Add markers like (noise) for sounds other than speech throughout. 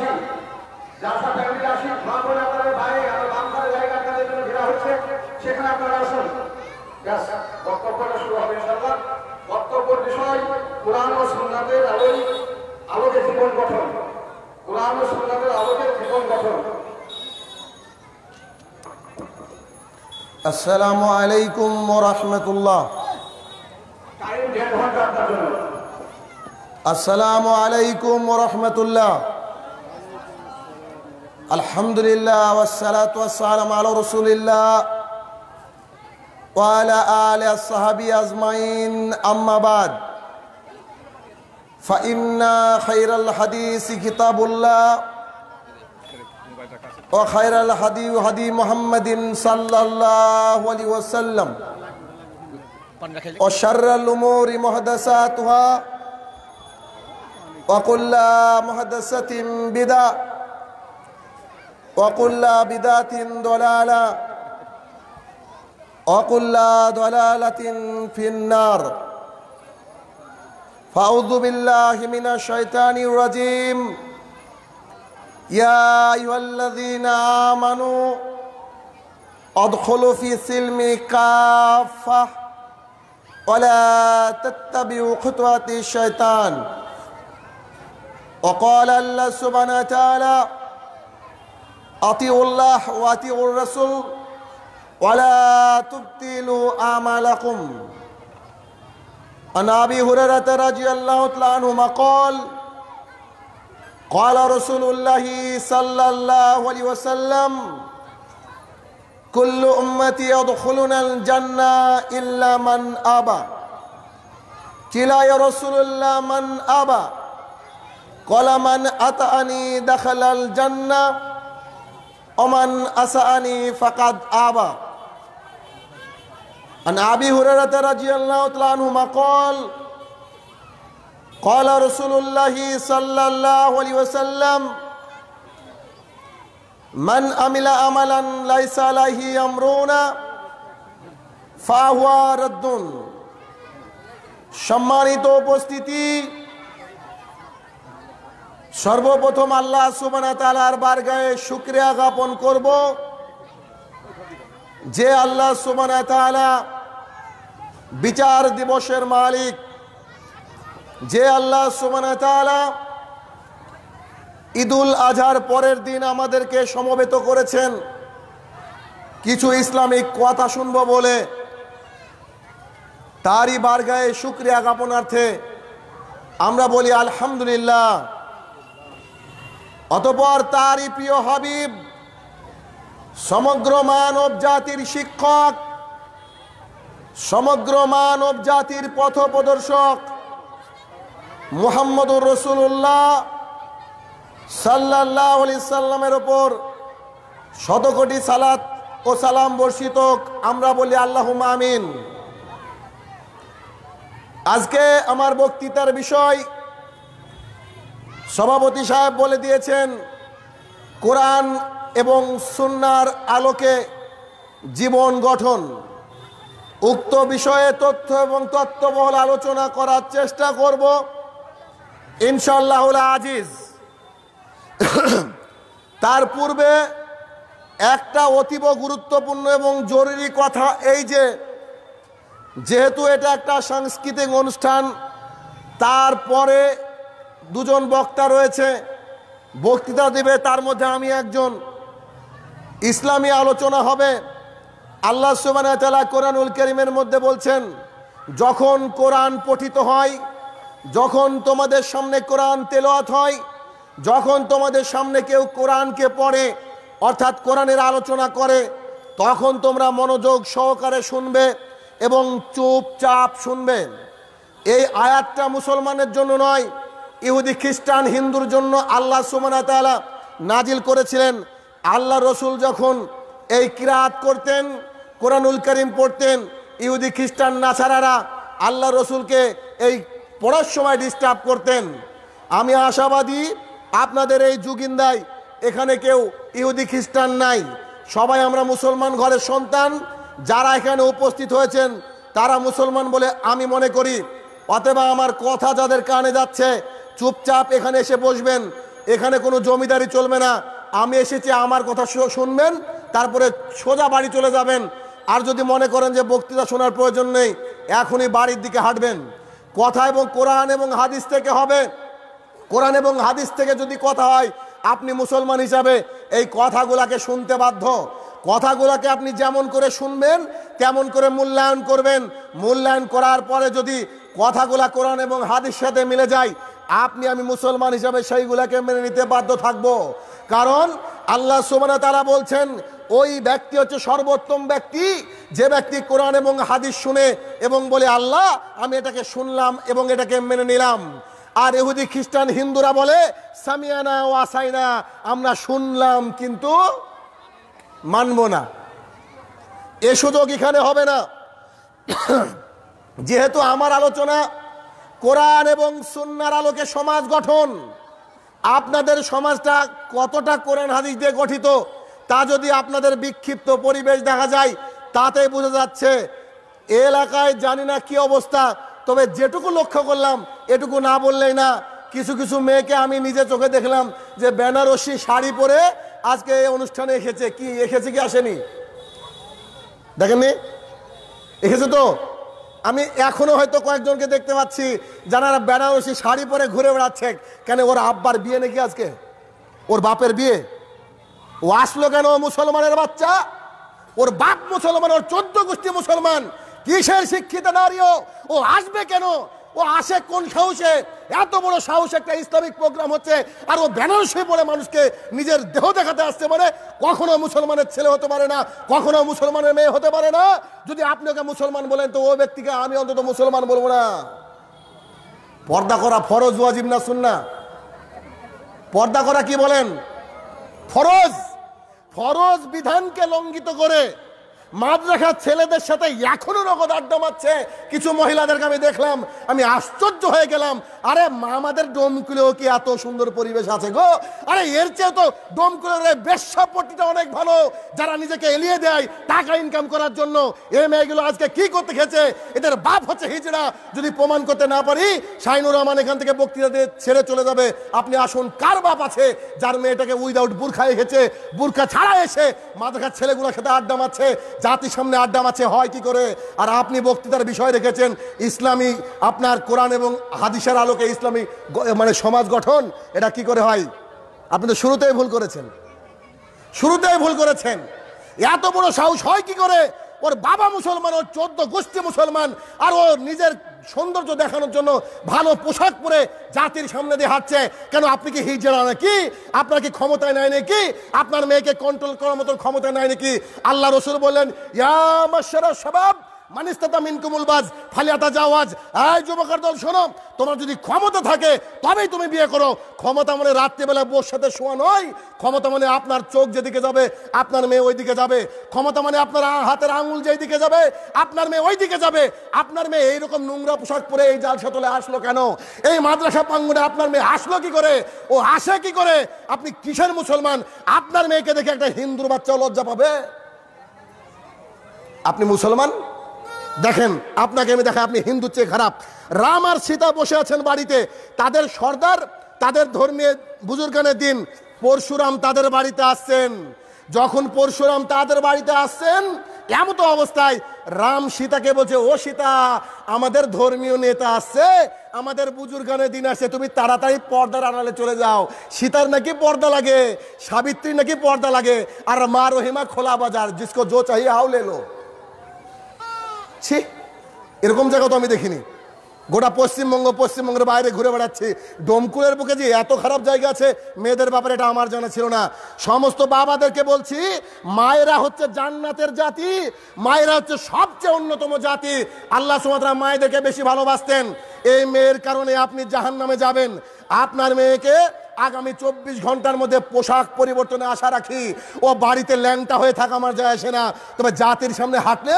ফ্যামিলিতে আসি আসি মা আপনাদের আমার জায়গা আপনাদের জন্য ঘেরা হচ্ছে সেখানে আপনারা আসুন বক্তব্যটা শুরু হবে বিষয় কোরআন ও আলোই আলোকে জীবন গঠন কোরআন ও আলোকে জীবন গঠন আলহামদুলিল্লাহ ওসালাতাম আল রসুলিল্লাহ ওয়ালা আল সাহাবি আজমাইন আম্মাবাদ فإن خير الحديث كتاب الله وخير الهدي هدي محمد صلى الله عليه وسلم وشر الأمور محدثاتها وكل محدثة بدعة بذات بدعة ضلالة لا ضلالة في النار فأعوذ بالله من الشيطان الرجيم يا أيها الذين آمنوا ادخلوا في سلم كافة ولا تتبعوا خطوات الشيطان وقال الله سبحانه وتعالى আতিউল্লাহ ও আতিউর রসুল ওয়ালা তুবতিলু আমালাকুম عن ابي هريره رضي الله تعالى عنهما قال قال رسول الله صلى الله عليه وسلم كل امتي يدخلون الجنه الا من ابى كلا يا رسول الله من ابى قال من اتاني دخل الجنه ওমান আসানি ফাকাদ আবা عن أبي هريرة رضي الله تعالى عنهما قال قال رسول الله صلى الله عليه وسلم من عمل عملا ليس عليه أمرنا فهو رد সম্মানিত উপস্থিতি সর্বপ্রথম আল্লাহ সুবানা তালার শুক্রিয়া জ্ঞাপন করব যে আল্লাহ সুবানা বিচার দিবসের মালিক যে আল্লাহ সুবানা তালা ঈদুল আজহার পরের দিন আমাদেরকে সমবেত করেছেন কিছু ইসলামিক কথা শুনব বলে তারই বারগায়ে শুক্রিয়া জ্ঞাপনার্থে আমরা বলি আলহামদুলিল্লাহ অতপর তারই প্রিয় হাবিব সমগ্র মানব জাতির শিক্ষক সমগ্র মানব জাতির পথ প্রদর্শক মুহাম্মদুর রসুল্লাহ সাল্লাহ আলি সাল্লামের ওপর শতকোটি সালাত ও সালাম বর্ষিত আমরা বলি আল্লাহ আমিন আজকে আমার বক্তৃতার বিষয় সভাপতি সাহেব বলে দিয়েছেন কোরআন এবং সুন্নার আলোকে জীবন গঠন উক্ত বিষয়ে তথ্য এবং তত্ত্ববহল আলোচনা করার চেষ্টা করব ইনশাল্লাহুল আজিজ তার পূর্বে একটা অতীব গুরুত্বপূর্ণ এবং জরুরি কথা এই যে যেহেতু এটা একটা সাংস্কৃতিক অনুষ্ঠান তারপরে দুজন বক্তা রয়েছে বক্তৃতা দেবে তার মধ্যে আমি একজন ইসলামী আলোচনা হবে আল্লাহ সুবানা কোরআনুল করিমের মধ্যে বলছেন যখন কোরআন পঠিত হয় যখন তোমাদের সামনে কোরআন তেলোয়াত হয় যখন তোমাদের সামনে কেউ কোরআনকে পড়ে অর্থাৎ কোরআনের আলোচনা করে তখন তোমরা মনোযোগ সহকারে শুনবে এবং চুপচাপ শুনবে এই আয়াতটা মুসলমানের জন্য নয় ইহুদি খ্রিস্টান হিন্দুর জন্য আল্লাহ সুমানাতালা নাজিল করেছিলেন আল্লাহ রসুল যখন এই কিরাত করতেন কোরআনুল করিম পড়তেন ইহুদি খ্রিস্টান নাছারারা আল্লাহ রসুলকে এই পড়ার সময় ডিস্টার্ব করতেন আমি আশাবাদী আপনাদের এই যুগিন্দায় এখানে কেউ ইহুদি খ্রিস্টান নাই সবাই আমরা মুসলমান ঘরের সন্তান যারা এখানে উপস্থিত হয়েছেন তারা মুসলমান বলে আমি মনে করি অথবা আমার কথা যাদের কানে যাচ্ছে চুপচাপ এখানে এসে বসবেন এখানে কোনো জমিদারি চলবে না আমি এসেছি আমার কথা শুনবেন তারপরে সোজা বাড়ি চলে যাবেন আর যদি মনে করেন যে বক্তৃতা শোনার প্রয়োজন নেই এখনই বাড়ির দিকে হাঁটবেন কথা এবং কোরআন এবং হাদিস থেকে হবে কোরআন এবং হাদিস থেকে যদি কথা হয় আপনি মুসলমান হিসাবে এই কথাগুলাকে শুনতে বাধ্য কথাগুলোকে আপনি যেমন করে শুনবেন তেমন করে মূল্যায়ন করবেন মূল্যায়ন করার পরে যদি কথাগুলা কোরআন এবং হাদিস সাথে মিলে যায় আপনি আমি মুসলমান হিসাবে সেইগুলাকে মেনে নিতে বাধ্য থাকব। কারণ আল্লাহ সোমানা তারা বলছেন ওই ব্যক্তি হচ্ছে সর্বোত্তম ব্যক্তি যে ব্যক্তি কোরআন এবং হাদিস শুনে এবং বলে আল্লাহ আমি এটাকে শুনলাম এবং এটাকে মেনে নিলাম আর এহুদি খ্রিস্টান হিন্দুরা বলে সামিয়ানা ও আসাইনা আমরা শুনলাম কিন্তু মানব না এ সুযোগ এখানে হবে না (coughs) যেহেতু আমার আলোচনা কোরআন এবং সুন্নার আলোকে সমাজ গঠন আপনাদের সমাজটা কতটা কোরআন হাদিস দিয়ে গঠিত তা যদি আপনাদের বিক্ষিপ্ত পরিবেশ দেখা যায় তাতে বোঝা যাচ্ছে এলাকায় জানি না কি অবস্থা তবে যেটুকু লক্ষ্য করলাম এটুকু না বললেই না কিছু কিছু মেয়েকে আমি নিজে চোখে দেখলাম যে বেনারসি শাড়ি পরে আজকে এই অনুষ্ঠানে এসেছে কি এসেছে কি আসেনি দেখেননি এসেছে তো আমি এখনও হয়তো কয়েকজনকে দেখতে পাচ্ছি যারা বেনারসি শাড়ি পরে ঘুরে বেড়াচ্ছে কেন ওর আব্বার বিয়ে নাকি আজকে ওর বাপের বিয়ে ও আসলো কেন মুসলমানের বাচ্চা ওর বাপ মুসলমান ওর চোদ্দ গোষ্ঠী মুসলমান কিসের শিক্ষিত নারীও ও আসবে কেন ও আসে কোন সাহসে এত বড় সাহস একটা ইসলামিক প্রোগ্রাম হচ্ছে আর ও বেনারসে পড়ে মানুষকে নিজের দেহ দেখাতে আসছে পারে কখনো মুসলমানের ছেলে হতে পারে না কখনো মুসলমানের মেয়ে হতে পারে না যদি আপনি ওকে মুসলমান বলেন তো ও ব্যক্তিকে আমি অন্তত মুসলমান বলবো না পর্দা করা ফরজ ওয়াজিব না শুন না পর্দা করা কি বলেন ফরজ ফরজ বিধানকে লঙ্ঘিত করে মাদ্রাসার ছেলেদের সাথে এখনো নগদ আড্ডা মারছে কিছু মহিলাদেরকে আমি দেখলাম আমি আশ্চর্য হয়ে গেলাম আরে মামাদের ডোমকুলেও কি এত সুন্দর পরিবেশ আছে গো আরে এর চেয়ে তো ডোমকুলের বেশ্যাপট্টিটা অনেক ভালো যারা নিজেকে এলিয়ে দেয় টাকা ইনকাম করার জন্য এ মেয়েগুলো আজকে কি করতে খেয়েছে এদের বাপ হচ্ছে হিজড়া যদি প্রমাণ করতে না পারি শাহিনুর রহমান এখান থেকে বক্তৃতা দিয়ে ছেড়ে চলে যাবে আপনি আসুন কার বাপ আছে যার মেয়েটাকে উইদাউট বুর্খা এসেছে বুর্খা ছাড়া এসে মাদ্রাসার ছেলেগুলোর সাথে আড্ডা মারছে জাতির সামনে আড্ডা মাছে হয় কি করে আর আপনি বক্তৃতার বিষয় রেখেছেন ইসলামী আপনার কোরআন এবং হাদিসের আলোকে ইসলামী মানে সমাজ গঠন এটা কি করে হয় আপনি তো শুরুতেই ভুল করেছেন শুরুতেই ভুল করেছেন এত বড় সাহস হয় কি করে ওর বাবা মুসলমান ওর চোদ্দ গোষ্ঠী মুসলমান আর ও নিজের সৌন্দর্য দেখানোর জন্য ভালো পোশাক পরে জাতির সামনে দিয়ে হাঁটছে কেন আপনি কি হিজড়া নাকি আপনার কি ক্ষমতায় নাই নাকি আপনার মেয়েকে কন্ট্রোল করার মতো ক্ষমতা নাই নাকি আল্লাহ রসুল বললেন ইয়া সবাব মিনকুমুল বাজ শোনো তোমার যদি ক্ষমতা থাকে তবেই তুমি বিয়ে করো ক্ষমতা মানে রাত্রিবেলা বোর সাথে শোয়া নয় ক্ষমতা মানে আপনার চোখ যেদিকে যাবে আপনার মেয়ে ওইদিকে যাবে ক্ষমতা মানে আপনার হাতের আঙুল যেই যাবে আপনার মেয়ে ওইদিকে যাবে আপনার মেয়ে এইরকম নোংরা পোশাক পরে এই জাল সতলে আসলো কেন এই মাদ্রাসা প্রাঙ্গনে আপনার মেয়ে আসলো কি করে ও আসে কি করে আপনি কিসের মুসলমান আপনার মেয়েকে দেখে একটা হিন্দুর বাচ্চা লজ্জা পাবে আপনি মুসলমান দেখেন আপনাকে আমি দেখা আপনি হিন্দুর চেয়ে খারাপ রাম আর সীতা বসে আছেন বাড়িতে তাদের সর্দার তাদের ধর্মীয় বুজুর্গানের দিন পরশুরাম তাদের বাড়িতে আসছেন যখন পরশুরাম তাদের বাড়িতে আসছেন এমতো অবস্থায় রাম সীতাকে বলছে ও সীতা আমাদের ধর্মীয় নেতা আসছে আমাদের বুজুর্গানের দিন আসছে তুমি তাড়াতাড়ি পর্দার আড়ালে চলে যাও সীতার নাকি পর্দা লাগে সাবিত্রী নাকি পর্দা লাগে আর মা রহিমা খোলা বাজার জিসকো জো চাহিয়া হাও লেলো ছি এরকম জায়গা তো আমি দেখিনি গোটা পশ্চিমবঙ্গ পশ্চিমবঙ্গের বাইরে ঘুরে বেড়াচ্ছি ডোমকুলের বুকে যে এত খারাপ জায়গা আছে মেয়েদের ব্যাপারে এটা আমার জানা ছিল না সমস্ত বাবাদেরকে বলছি মায়েরা হচ্ছে জান্নাতের জাতি মায়েরা হচ্ছে সবচেয়ে অন্যতম জাতি আল্লাহ সুমাত্রা মায়েদেরকে বেশি ভালোবাসতেন এই মেয়ের কারণে আপনি জাহান নামে যাবেন আপনার মেয়েকে আগামী চব্বিশ ঘন্টার মধ্যে পোশাক পরিবর্তনে আশা রাখি ও বাড়িতে ল্যাংটা হয়ে থাকা আমার যায় আসে না তবে জাতির সামনে হাঁটলে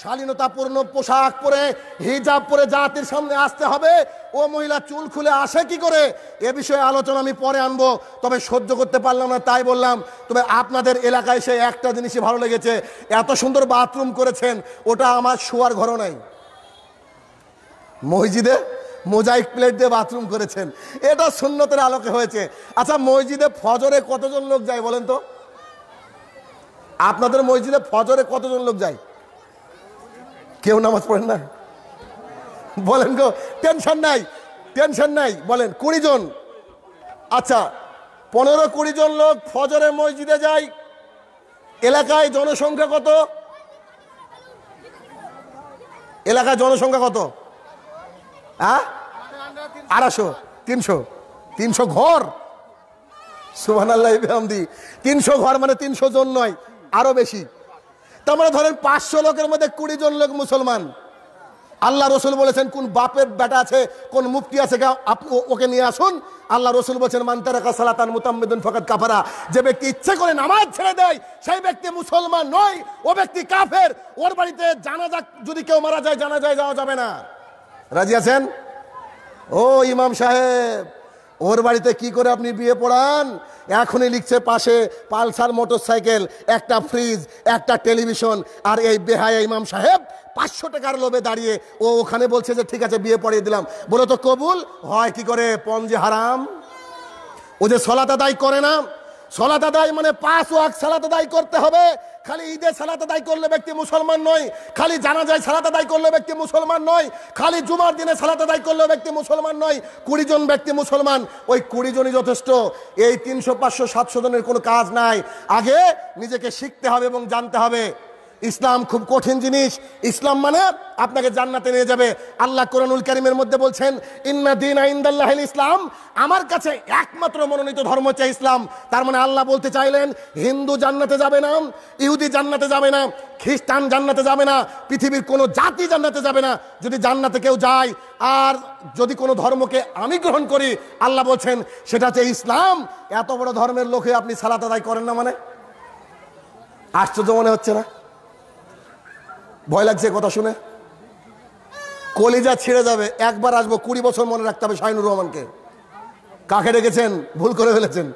শালীনতাপূর্ণ পোশাক পরে হিজাব পরে জাতির সামনে আসতে হবে ও মহিলা চুল খুলে আসে কি করে এ বিষয়ে আলোচনা আমি পরে আনবো তবে সহ্য করতে পারলাম না তাই বললাম তবে আপনাদের এলাকায় সে একটা জিনিসই ভালো লেগেছে এত সুন্দর বাথরুম করেছেন ওটা আমার শোয়ার ঘর নাই মসজিদে মোজাইক প্লেট দিয়ে বাথরুম করেছেন এটা সুন্নতের আলোকে হয়েছে আচ্ছা মসজিদে ফজরে কতজন লোক যায় বলেন তো আপনাদের মসজিদে ফজরে কতজন লোক যায় কেউ নামাজ পড়েন না বলেন গো টেনশন নাই টেনশন নাই বলেন কুড়ি জন আচ্ছা পনেরো কুড়ি জন লোক ফজরে মসজিদে যায় এলাকায় জনসংখ্যা কত এলাকায় জনসংখ্যা কত হ্যাঁ আড়াইশো তিনশো তিনশো ঘর সুবাহ আল্লাহ তিনশো ঘর মানে তিনশো জন নয় আরও বেশি তার মানে ধরেন পাঁচশো লোকের মধ্যে কুড়ি জন লোক মুসলমান আল্লাহ রসুল বলেছেন কোন বাপের বেটা আছে কোন মুফতি আছে ওকে নিয়ে আসুন আল্লাহ রসুল বলছেন মান্তারাকা সালাতান মুতাম্মিদুন ফকত কাফারা যে ব্যক্তি ইচ্ছে করে নামাজ ছেড়ে দেয় সেই ব্যক্তি মুসলমান নয় ও ব্যক্তি কাফের ওর বাড়িতে জানা যাক যদি কেউ মারা যায় জানা যায় যাওয়া যাবে না রাজি আছেন ও ইমাম সাহেব ওর বাড়িতে কি করে আপনি বিয়ে পড়ান এখনই লিখছে পাশে পালসার মোটরসাইকেল একটা ফ্রিজ একটা টেলিভিশন আর এই বেহায় ইমাম সাহেব পাঁচশো টাকার লোভে দাঁড়িয়ে ও ওখানে বলছে যে ঠিক আছে বিয়ে পড়িয়ে দিলাম বলে তো কবুল হয় কি করে পঞ্জে হারাম ও যে সলাত আদায় করে না সলাত আদায় মানে পাঁচ ওয়াক সলাত আদায় করতে হবে খালি ঈদে সালাত আদায় করলে ব্যক্তি মুসলমান নয় খালি জানাজায় সালাত আদায় করলে ব্যক্তি মুসলমান নয় খালি জুমার দিনে সালাত আদায় করলে ব্যক্তি মুসলমান নয় কুড়ি জন ব্যক্তি মুসলমান ওই কুড়ি জনই যথেষ্ট এই তিনশো পাঁচশো সাতশো জনের কোনো কাজ নাই আগে নিজেকে শিখতে হবে এবং জানতে হবে ইসলাম খুব কঠিন জিনিস ইসলাম মানে আপনাকে জান্নাতে নিয়ে যাবে আল্লাহ কোরআনুল করিমের মধ্যে বলছেন ইন্না দিন আইন্দাল ইসলাম আমার কাছে একমাত্র মনোনীত ধর্ম হচ্ছে ইসলাম তার মানে আল্লাহ বলতে চাইলেন হিন্দু জান্নাতে যাবে না ইহুদি জান্নাতে যাবে না খ্রিস্টান জান্নাতে যাবে না পৃথিবীর কোনো জাতি জান্নাতে যাবে না যদি জান্নাতে কেউ যায় আর যদি কোনো ধর্মকে আমি গ্রহণ করি আল্লাহ বলছেন সেটা হচ্ছে ইসলাম এত বড় ধর্মের লোকে আপনি সালাত আদায় করেন না মানে আশ্চর্য মনে হচ্ছে না ভয় লাগছে কথা শুনে কলিজা ছিঁড়ে যাবে একবার আসবো কুড়ি বছর মনে রাখতে হবে শাহিনুর রহমানকে কাকে রেখেছেন ভুল করে ফেলেছেন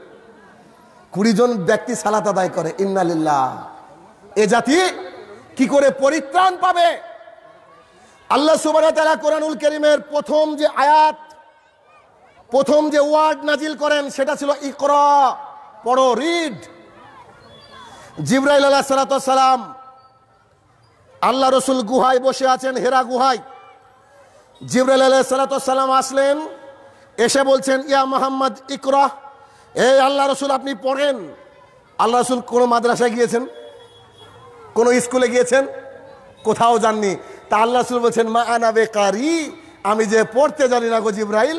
কুড়ি জন ব্যক্তি সালাত আদায় করে ইন্নালিল্লা এ জাতি কি করে পরিত্রাণ পাবে আল্লাহ সুবাহ তারা কোরআনুল করিমের প্রথম যে আয়াত প্রথম যে ওয়ার্ড নাজিল করেন সেটা ছিল ইকর পড়ো রিড জিব্রাইল আল্লাহ সালাম আল্লাহ রসুল গুহায় বসে আছেন হেরা গুহায় জিবরাল আলাহ সাল্লাম আসলেন এসে বলছেন ইয়া মোহাম্মদ ইকরাহ এ আল্লাহ রসুল আপনি পড়েন আল্লাহ রসুল কোনো মাদ্রাসায় গিয়েছেন কোনো স্কুলে গিয়েছেন কোথাও যাননি তা আল্লাহ রসুল বলছেন মা আনাবে কারি আমি যে পড়তে জানি না গো জিব্রাইল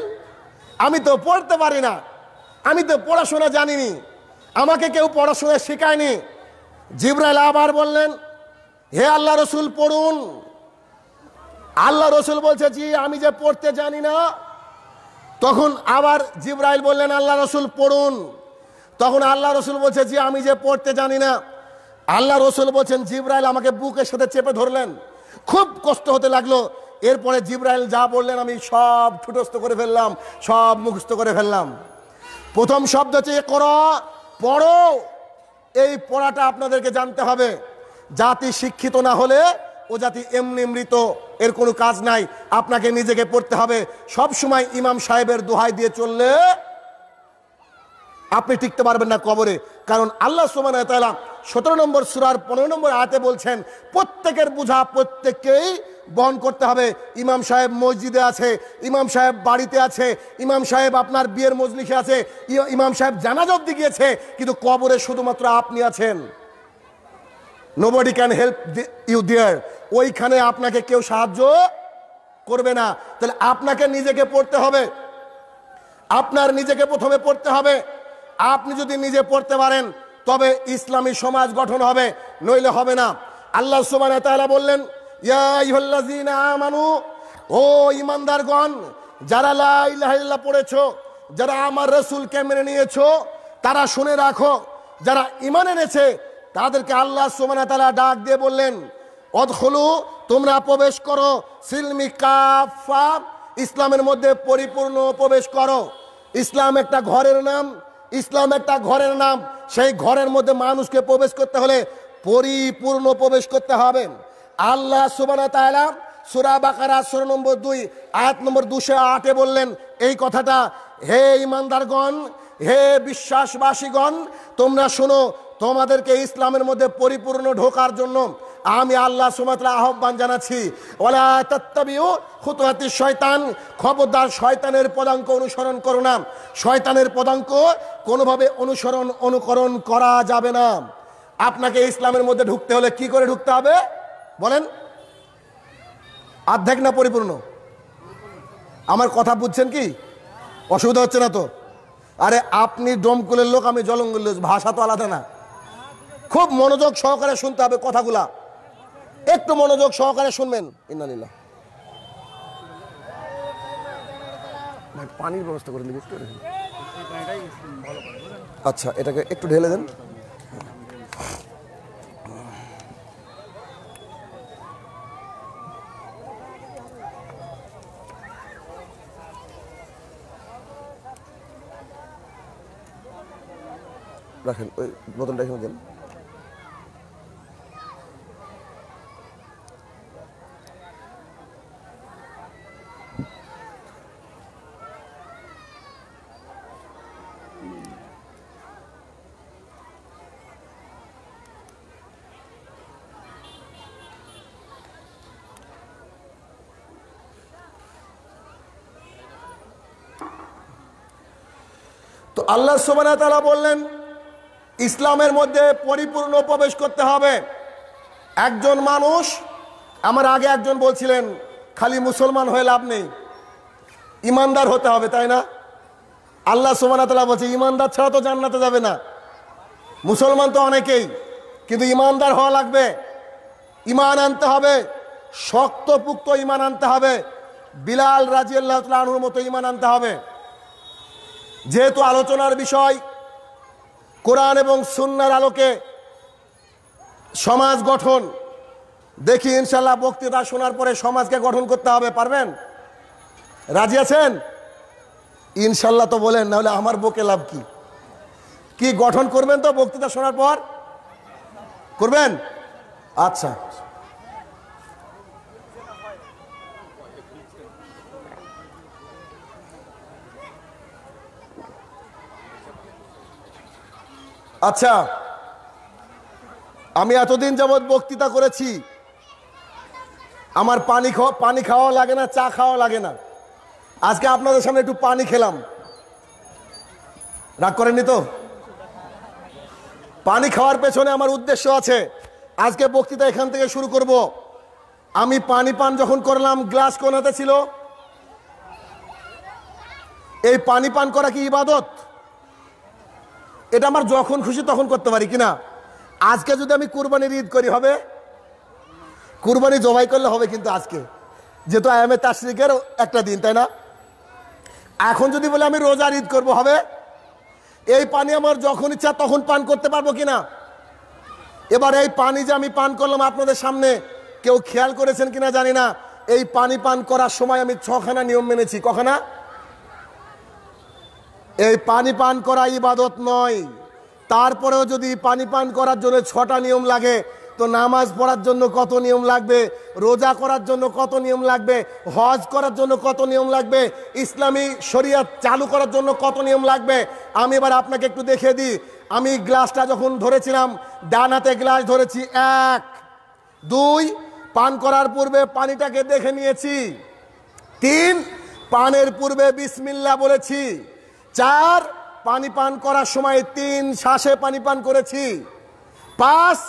আমি তো পড়তে পারি না আমি তো পড়াশোনা জানিনি আমাকে কেউ পড়াশোনা শেখায়নি জিব্রাইল আবার বললেন হে আল্লাহ রসুল পড়ুন আল্লাহ রসুল বলছে জি আমি যে পড়তে জানি না তখন আবার জিব্রাইল বললেন আল্লাহ রসুল পড়ুন তখন আল্লাহ রসুল বলছে জি আমি যে পড়তে জানি না আল্লাহ রসুল বলছেন জিব্রাইল আমাকে বুকের সাথে চেপে ধরলেন খুব কষ্ট হতে লাগলো এরপরে জিব্রাইল যা বললেন আমি সব ঠুটস্ত করে ফেললাম সব মুখস্থ করে ফেললাম প্রথম শব্দ হচ্ছে করো পড়ো এই পড়াটা আপনাদেরকে জানতে হবে জাতি শিক্ষিত না হলে ও জাতি এমনি মৃত এর কোনো কাজ নাই আপনাকে নিজেকে পড়তে হবে সব সময় ইমাম সাহেবের দোহাই দিয়ে চললে আপনি টিকতে পারবেন না কবরে কারণ আল্লাহ সুমান সতেরো নম্বর সুরার পনেরো নম্বর আয়াতে বলছেন প্রত্যেকের বোঝা প্রত্যেককেই বহন করতে হবে ইমাম সাহেব মসজিদে আছে ইমাম সাহেব বাড়িতে আছে ইমাম সাহেব আপনার বিয়ের মজলিখে আছে ইমাম সাহেব জানাজ অব্দি গিয়েছে কিন্তু কবরে শুধুমাত্র আপনি আছেন nobody can help you there ওইখানে আপনাকে কেউ সাহায্য করবে না তাহলে আপনাকে নিজেকে পড়তে হবে আপনার নিজেকে প্রথমে পড়তে হবে আপনি যদি নিজে পড়তে পারেন তবে ইসলামী সমাজ গঠন হবে নইলে হবে না আল্লাহ সুবান বললেন আমানু ও ইমানদারগণ যারা লাইল্লা পড়েছ যারা আমার রসুলকে মেনে নিয়েছ তারা শুনে রাখো যারা ইমান এনেছে তাদেরকে আল্লাহ সোমানা তালা ডাক দিয়ে বললেন অদখলু তোমরা প্রবেশ করো সিলমি কাফা ইসলামের মধ্যে পরিপূর্ণ প্রবেশ করো ইসলাম একটা ঘরের নাম ইসলাম একটা ঘরের নাম সেই ঘরের মধ্যে মানুষকে প্রবেশ করতে হলে পরিপূর্ণ প্রবেশ করতে হবে আল্লাহ সুবানা তাহলা সুরা বাকারা সুর নম্বর দুই আয়াত নম্বর দুশো আটে বললেন এই কথাটা হে ইমানদারগণ হে বিশ্বাসবাসীগণ তোমরা শোনো তোমাদেরকে ইসলামের মধ্যে পরিপূর্ণ ঢোকার জন্য আমি আল্লাহ সুমাতলা আহ্বান জানাচ্ছি শয়তান খবরদার শয়তানের পদাঙ্ক অনুসরণ করো না শয়তানের পদাঙ্ক কোনোভাবে অনুসরণ অনুকরণ করা যাবে না আপনাকে ইসলামের মধ্যে ঢুকতে হলে কি করে ঢুকতে হবে বলেন অর্ধেক না পরিপূর্ণ আমার কথা বুঝছেন কি অসুবিধা হচ্ছে না তো আরে আপনি ডোমকুলের লোক আমি জলঙ্গুলের ভাষা তো আলাদা না খুব মনোযোগ সহকারে শুনতে হবে কথাগুলা একটু মনোযোগ সহকারে শুনবেন ইন্দালিল্লা পানির ব্যবস্থা করে দিবি আচ্ছা এটাকে একটু ঢেলে দেন রাখেন ওই বোতলটা এখানে দেন তো আল্লাহ সোমানা তারা বললেন ইসলামের মধ্যে পরিপূর্ণ প্রবেশ করতে হবে একজন মানুষ আমার আগে একজন বলছিলেন খালি মুসলমান হয়ে লাভ নেই ইমানদার হতে হবে তাই না আল্লাহ তালা বলছে ইমানদার ছাড়া তো জান্নাতে যাবে না মুসলমান তো অনেকেই কিন্তু ইমানদার হওয়া লাগবে ইমান আনতে হবে শক্তপুক্ত ইমান আনতে হবে বিলাল রাজি আল্লাহ মতো ইমান আনতে হবে যেহেতু আলোচনার বিষয় কোরআন এবং সুন্নার আলোকে সমাজ গঠন দেখি ইনশাল্লাহ বক্তৃতা শোনার পরে সমাজকে গঠন করতে হবে পারবেন রাজি আছেন ইনশাল্লাহ তো বলেন নাহলে আমার বকে লাভ কি কি গঠন করবেন তো বক্তৃতা শোনার পর করবেন আচ্ছা আচ্ছা আমি এতদিন যাবৎ বক্তৃতা করেছি আমার পানি খাওয়া পানি খাওয়া লাগে না চা খাওয়া লাগে না আজকে আপনাদের সামনে একটু পানি খেলাম রাগ করেননি তো পানি খাওয়ার পেছনে আমার উদ্দেশ্য আছে আজকে বক্তৃতা এখান থেকে শুরু করব আমি পানি পান যখন করলাম গ্লাস কোনাতে ছিল এই পানি পান করা কি ইবাদত এটা আমার যখন খুশি তখন করতে পারি কিনা আজকে যদি আমি কুরবানির ঈদ করি হবে কুরবানি জবাই করলে হবে কিন্তু আজকে যেহেতু আয়ামে এম একটা দিন তাই না এখন যদি বলে আমি রোজার ঈদ করবো হবে এই পানি আমার যখন ইচ্ছা তখন পান করতে পারবো কিনা এবার এই পানি যে আমি পান করলাম আপনাদের সামনে কেউ খেয়াল করেছেন কিনা জানি না এই পানি পান করার সময় আমি ছখানা নিয়ম মেনেছি কখানা এই পানি পান করা ইবাদত নয় তারপরেও যদি পানি পান করার জন্য ছটা নিয়ম লাগে তো নামাজ পড়ার জন্য কত নিয়ম লাগবে রোজা করার জন্য কত নিয়ম লাগবে হজ করার জন্য কত নিয়ম লাগবে ইসলামী শরিয়াত চালু করার জন্য কত নিয়ম লাগবে আমি এবার আপনাকে একটু দেখে দিই আমি গ্লাসটা যখন ধরেছিলাম ডান হাতে গ্লাস ধরেছি এক দুই পান করার পূর্বে পানিটাকে দেখে নিয়েছি তিন পানের পূর্বে বিসমিল্লা বলেছি চার পানি পান করার সময় তিন শ্বাসে পানি পান করেছি পাঁচ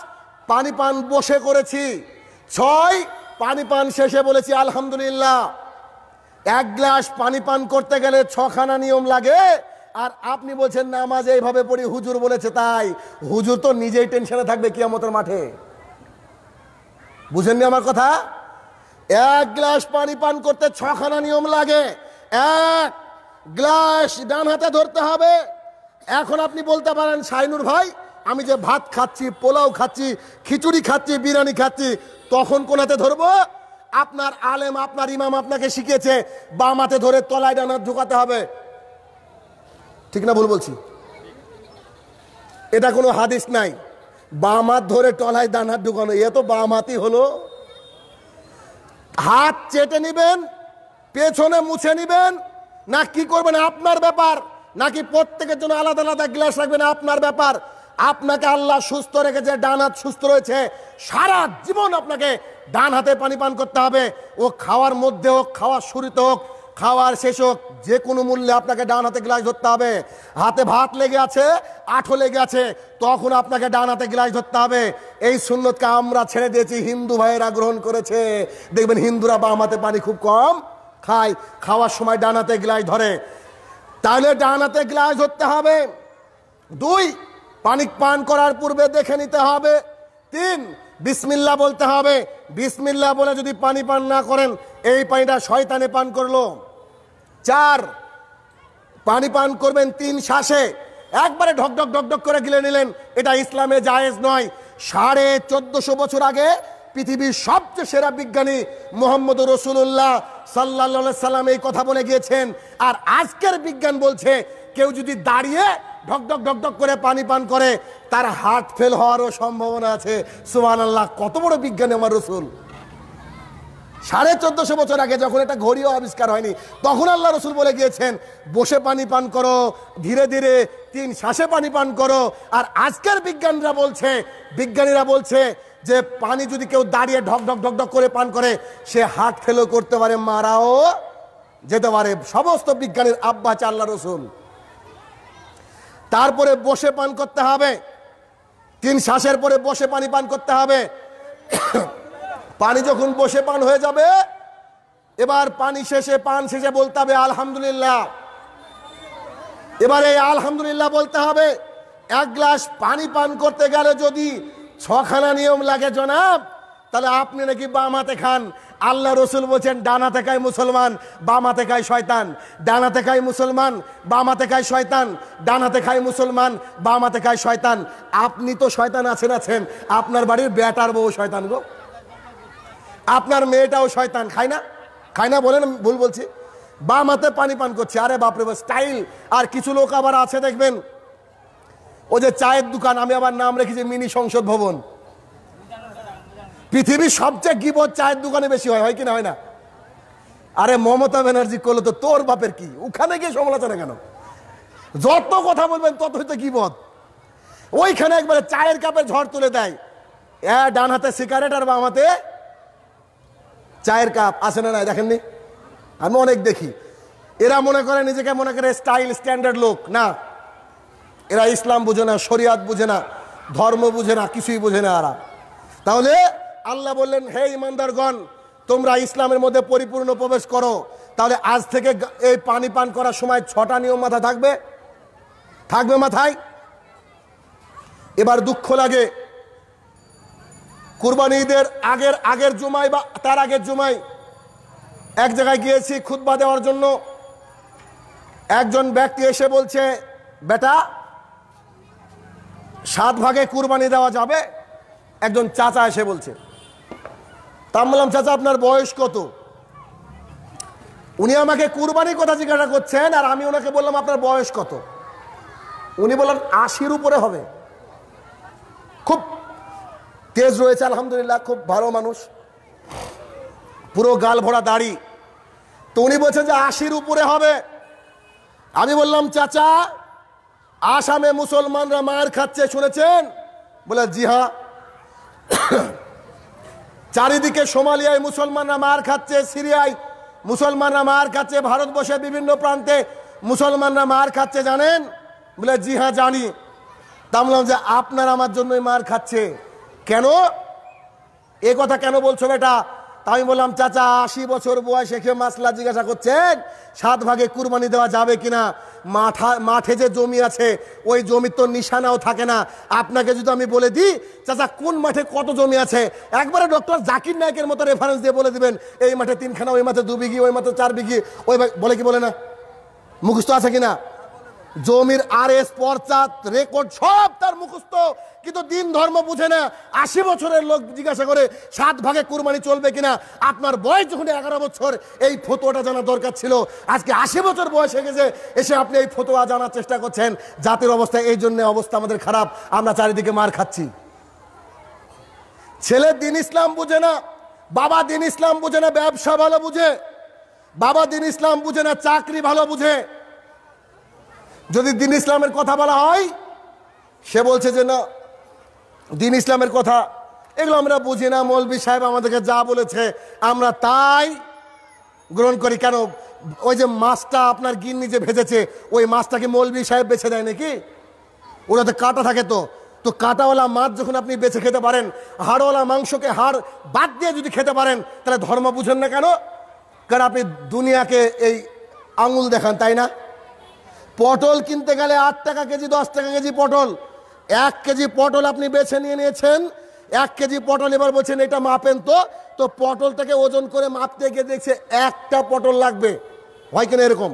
পানি পান বসে করেছি ছয় পানি পান শেষে বলেছি আলহামদুলিল্লাহ এক গ্লাস পানি পান করতে গেলে ছখানা নিয়ম লাগে আর আপনি বলছেন নামাজ এইভাবে পড়ি হুজুর বলেছে তাই হুজুর তো নিজেই টেনশনে থাকবে কিয়ামতের মাঠে বুঝেননি আমার কথা এক গ্লাস পানি পান করতে ছখানা নিয়ম লাগে এক গ্লাস ডান হাতে ধরতে হবে এখন আপনি বলতে পারেন সাইনুর ভাই আমি যে ভাত খাচ্ছি পোলাও খাচ্ছি খিচুড়ি খাচ্ছি বিরিয়ানি খাচ্ছি তখন কোন হাতে ধরবো আপনার আলেম আপনার ইমাম আপনাকে শিখিয়েছে বাম হাতে ধরে তলায় ডানা ঢুকাতে হবে ঠিক না ভুল বলছি এটা কোনো হাদিস নাই বাম হাত ধরে টলায় ডান হাত ঢুকানো এ তো বাম হাতই হলো হাত চেটে নেবেন পেছনে মুছে নেবেন না কি করবেন আপনার ব্যাপার নাকি প্রত্যেকের জন্য আলাদা আলাদা গ্লাস রাখবেন আপনার ব্যাপার আপনাকে আল্লাহ সুস্থ রেখেছে ডান হাত সুস্থ রয়েছে সারা জীবন আপনাকে ডান হাতে পানি পান করতে হবে ও খাওয়ার মধ্যে হোক খাওয়ার শুরুতে হোক খাওয়ার শেষ হোক যে কোনো মূল্যে আপনাকে ডান হাতে গ্লাস ধরতে হবে হাতে ভাত লেগে আছে আঠো লেগে আছে তখন আপনাকে ডান হাতে গ্লাস ধরতে হবে এই সুন্নতকে আমরা ছেড়ে দিয়েছি হিন্দু ভাইয়েরা গ্রহণ করেছে দেখবেন হিন্দুরা বাম হাতে পানি খুব কম খায় খাওয়ার সময় ডানাতে গ্লাস ধরে তাহলে ডানাতে গ্লাস ধরতে হবে দুই পানি পান করার পূর্বে দেখে নিতে হবে তিন বিসমিল্লা বলতে হবে বিসমিল্লা বলে যদি পানি পান না করেন এই পানিটা শয়তানে পান করলো চার পানি পান করবেন তিন শ্বাসে একবারে ঢকঢক ঢকঢক করে গিলে নিলেন এটা ইসলামে জায়েজ নয় সাড়ে চোদ্দশো বছর আগে পৃথিবীর সবচেয়ে সেরা বিজ্ঞানী মোহাম্মদ রসুল্লাহ সাল্লা সাল্লাম এই কথা বলে গিয়েছেন আর আজকের বিজ্ঞান বলছে কেউ যদি দাঁড়িয়ে ঢকঢক ঢকঢক করে পানি পান করে তার হার্ট ফেল হওয়ারও সম্ভাবনা আছে সুমান আল্লাহ কত বড় বিজ্ঞানী আমার রসুল সাড়ে চোদ্দশো বছর আগে যখন এটা ঘড়িও আবিষ্কার হয়নি তখন আল্লাহ রসুল বলে গিয়েছেন বসে পানি পান করো ধীরে ধীরে তিন শ্বাসে পানি পান করো আর আজকের বিজ্ঞানীরা বলছে বিজ্ঞানীরা বলছে যে পানি যদি কেউ দাঁড়িয়ে ঢক ঢক ঢক ঢক করে পান করে সে হাট ফেলো করতে পারে মারাও যেতে পারে সমস্ত বিজ্ঞানের আব্বা চাল্লা রসুল তারপরে বসে পান করতে হবে তিন শ্বাসের পরে বসে পানি পান করতে হবে (coughs) পানি যখন বসে পান হয়ে যাবে এবার পানি শেষে পান শেষে বলতে হবে আলহামদুলিল্লাহ এবার এই আলহামদুলিল্লাহ বলতে হবে এক গ্লাস পানি পান করতে গেলে যদি ছখানা নিয়ম লাগে জনাব তাহলে আপনি নাকি বামাতে খান আল্লাহ রসুল বলছেন ডানাতে খায় মুসলমান বামাতে খায় শয়তান ডানাতে খায় মুসলমান বামাতে খায় শয়তান ডানাতে খায় মুসলমান বামাতে খায় শয়তান আপনি তো শয়তান আছেন আছেন আপনার বাড়ির বেটার বউ শয়তান গো আপনার মেয়েটাও শয়তান খায় না খায় না বলেন ভুল বলছি বামাতে পানি পান করছে আরে বাপরে স্টাইল আর কিছু লোক আবার আছে দেখবেন ও যে চায়ের দোকান আমি আবার নাম রেখেছি মিনি সংসদ ভবন পৃথিবীর সবচেয়ে গিবত চায়ের দোকানে বেশি হয় হয় কি না হয় না আরে মমতা ব্যানার্জি করলো তো তোর বাপের কি ওখানে গিয়ে সমালোচনা কেন যত কথা বলবেন তত হইতে গিবত ওইখানে একবারে চায়ের কাপের ঝড় তুলে দেয় এ ডান হাতে সিগারেট আর বাম হাতে চায়ের কাপ আসে না দেখেননি আমি অনেক দেখি এরা মনে করে নিজেকে মনে করে স্টাইল স্ট্যান্ডার্ড লোক না এরা ইসলাম বুঝে না শরিয়াত বুঝে না ধর্ম বুঝে না কিছুই বুঝে না এরা তাহলে আল্লাহ বললেন হে ইমানদারগণ তোমরা ইসলামের মধ্যে পরিপূর্ণ প্রবেশ করো তাহলে আজ থেকে এই পানি পান করার সময় ছটা নিয়ম মাথা থাকবে থাকবে মাথায় এবার দুঃখ লাগে কুরবানিদের আগের আগের জুমায় বা তার আগের জুমায় এক জায়গায় গিয়েছি খুদ্া দেওয়ার জন্য একজন ব্যক্তি এসে বলছে বেটা সাত ভাগে কুরবানি দেওয়া যাবে একজন চাচা এসে বলছে তা বললাম চাচা আপনার বয়স কত উনি আমাকে কুরবানির কথা জিজ্ঞাসা করছেন আর আমি ওনাকে বললাম আপনার বয়স কত উনি বললেন আশির উপরে হবে খুব তেজ রয়েছে আলহামদুলিল্লাহ খুব ভালো মানুষ পুরো গাল ভরা দাড়ি তো উনি বলছেন যে আশির উপরে হবে আমি বললাম চাচা আসামে মুসলমানরা মার খাচ্ছে শুনেছেন বলে জিহা চারিদিকে সোমালিয়ায় মুসলমানরা মার খাচ্ছে সিরিয়ায় মুসলমানরা মার খাচ্ছে ভারতবর্ষে বিভিন্ন প্রান্তে মুসলমানরা মার খাচ্ছে জানেন বলে জি হ্যাঁ জানি তা বললাম যে আপনার আমার জন্যই মার খাচ্ছে কেন এ কথা কেন বলছো বেটা তা আমি বললাম চাচা আশি বছর বয়সে খেয়ে মাসলা জিজ্ঞাসা করছেন সাত ভাগে কুরবানি দেওয়া যাবে কিনা মাঠা মাঠে যে জমি আছে ওই জমির তো নিশানাও থাকে না আপনাকে যদি আমি বলে দিই চাচা কোন মাঠে কত জমি আছে একবারে ডক্টর জাকির নায়কের মতো রেফারেন্স দিয়ে বলে দিবেন এই মাঠে তিনখানা ওই মাঠে দু বিঘি ওই মাঠে চার বিঘি ওই বলে কি বলে না মুখস্থ আছে কিনা জমির আর এস পর্চা রেকর্ড সব তার মুখস্থ কিন্তু দিন ধর্ম বুঝে না আশি বছরের লোক জিজ্ঞাসা করে সাত ভাগে কুরবানি চলবে কিনা আপনার বয়স যখন এগারো বছর এই ফতোয়াটা জানা দরকার ছিল আজকে আশি বছর বয়স হয়ে গেছে এসে আপনি এই ফতোয়া জানার চেষ্টা করছেন জাতির অবস্থা এই জন্য অবস্থা আমাদের খারাপ আমরা চারিদিকে মার খাচ্ছি ছেলে দিন ইসলাম বুঝে না বাবা দিন ইসলাম বুঝে না ব্যবসা ভালো বুঝে বাবা দিন ইসলাম বুঝে না চাকরি ভালো বুঝে যদি দিন ইসলামের কথা বলা হয় সে বলছে যে না দিন ইসলামের কথা এগুলো আমরা বুঝি না মৌলবি সাহেব আমাদেরকে যা বলেছে আমরা তাই গ্রহণ করি কেন ওই যে মাছটা আপনার গিন্নি যে ভেজেছে ওই মাছটাকে মৌলবি সাহেব বেছে দেয় নাকি তো কাটা থাকে তো তো কাটাওয়ালা মাছ যখন আপনি বেছে খেতে পারেন হাড়ওয়ালা মাংসকে হাড় বাদ দিয়ে যদি খেতে পারেন তাহলে ধর্ম বুঝেন না কেন কারণ আপনি দুনিয়াকে এই আঙুল দেখান তাই না পটল কিনতে গেলে আট টাকা কেজি দশ টাকা কেজি পটল এক কেজি পটল আপনি বেছে নিয়ে নিয়েছেন এক কেজি পটল এবার বলছেন এটা মাপেন তো তো পটলটাকে ওজন করে মাপতে গিয়ে দেখছে একটা পটল লাগবে হয় কিনা এরকম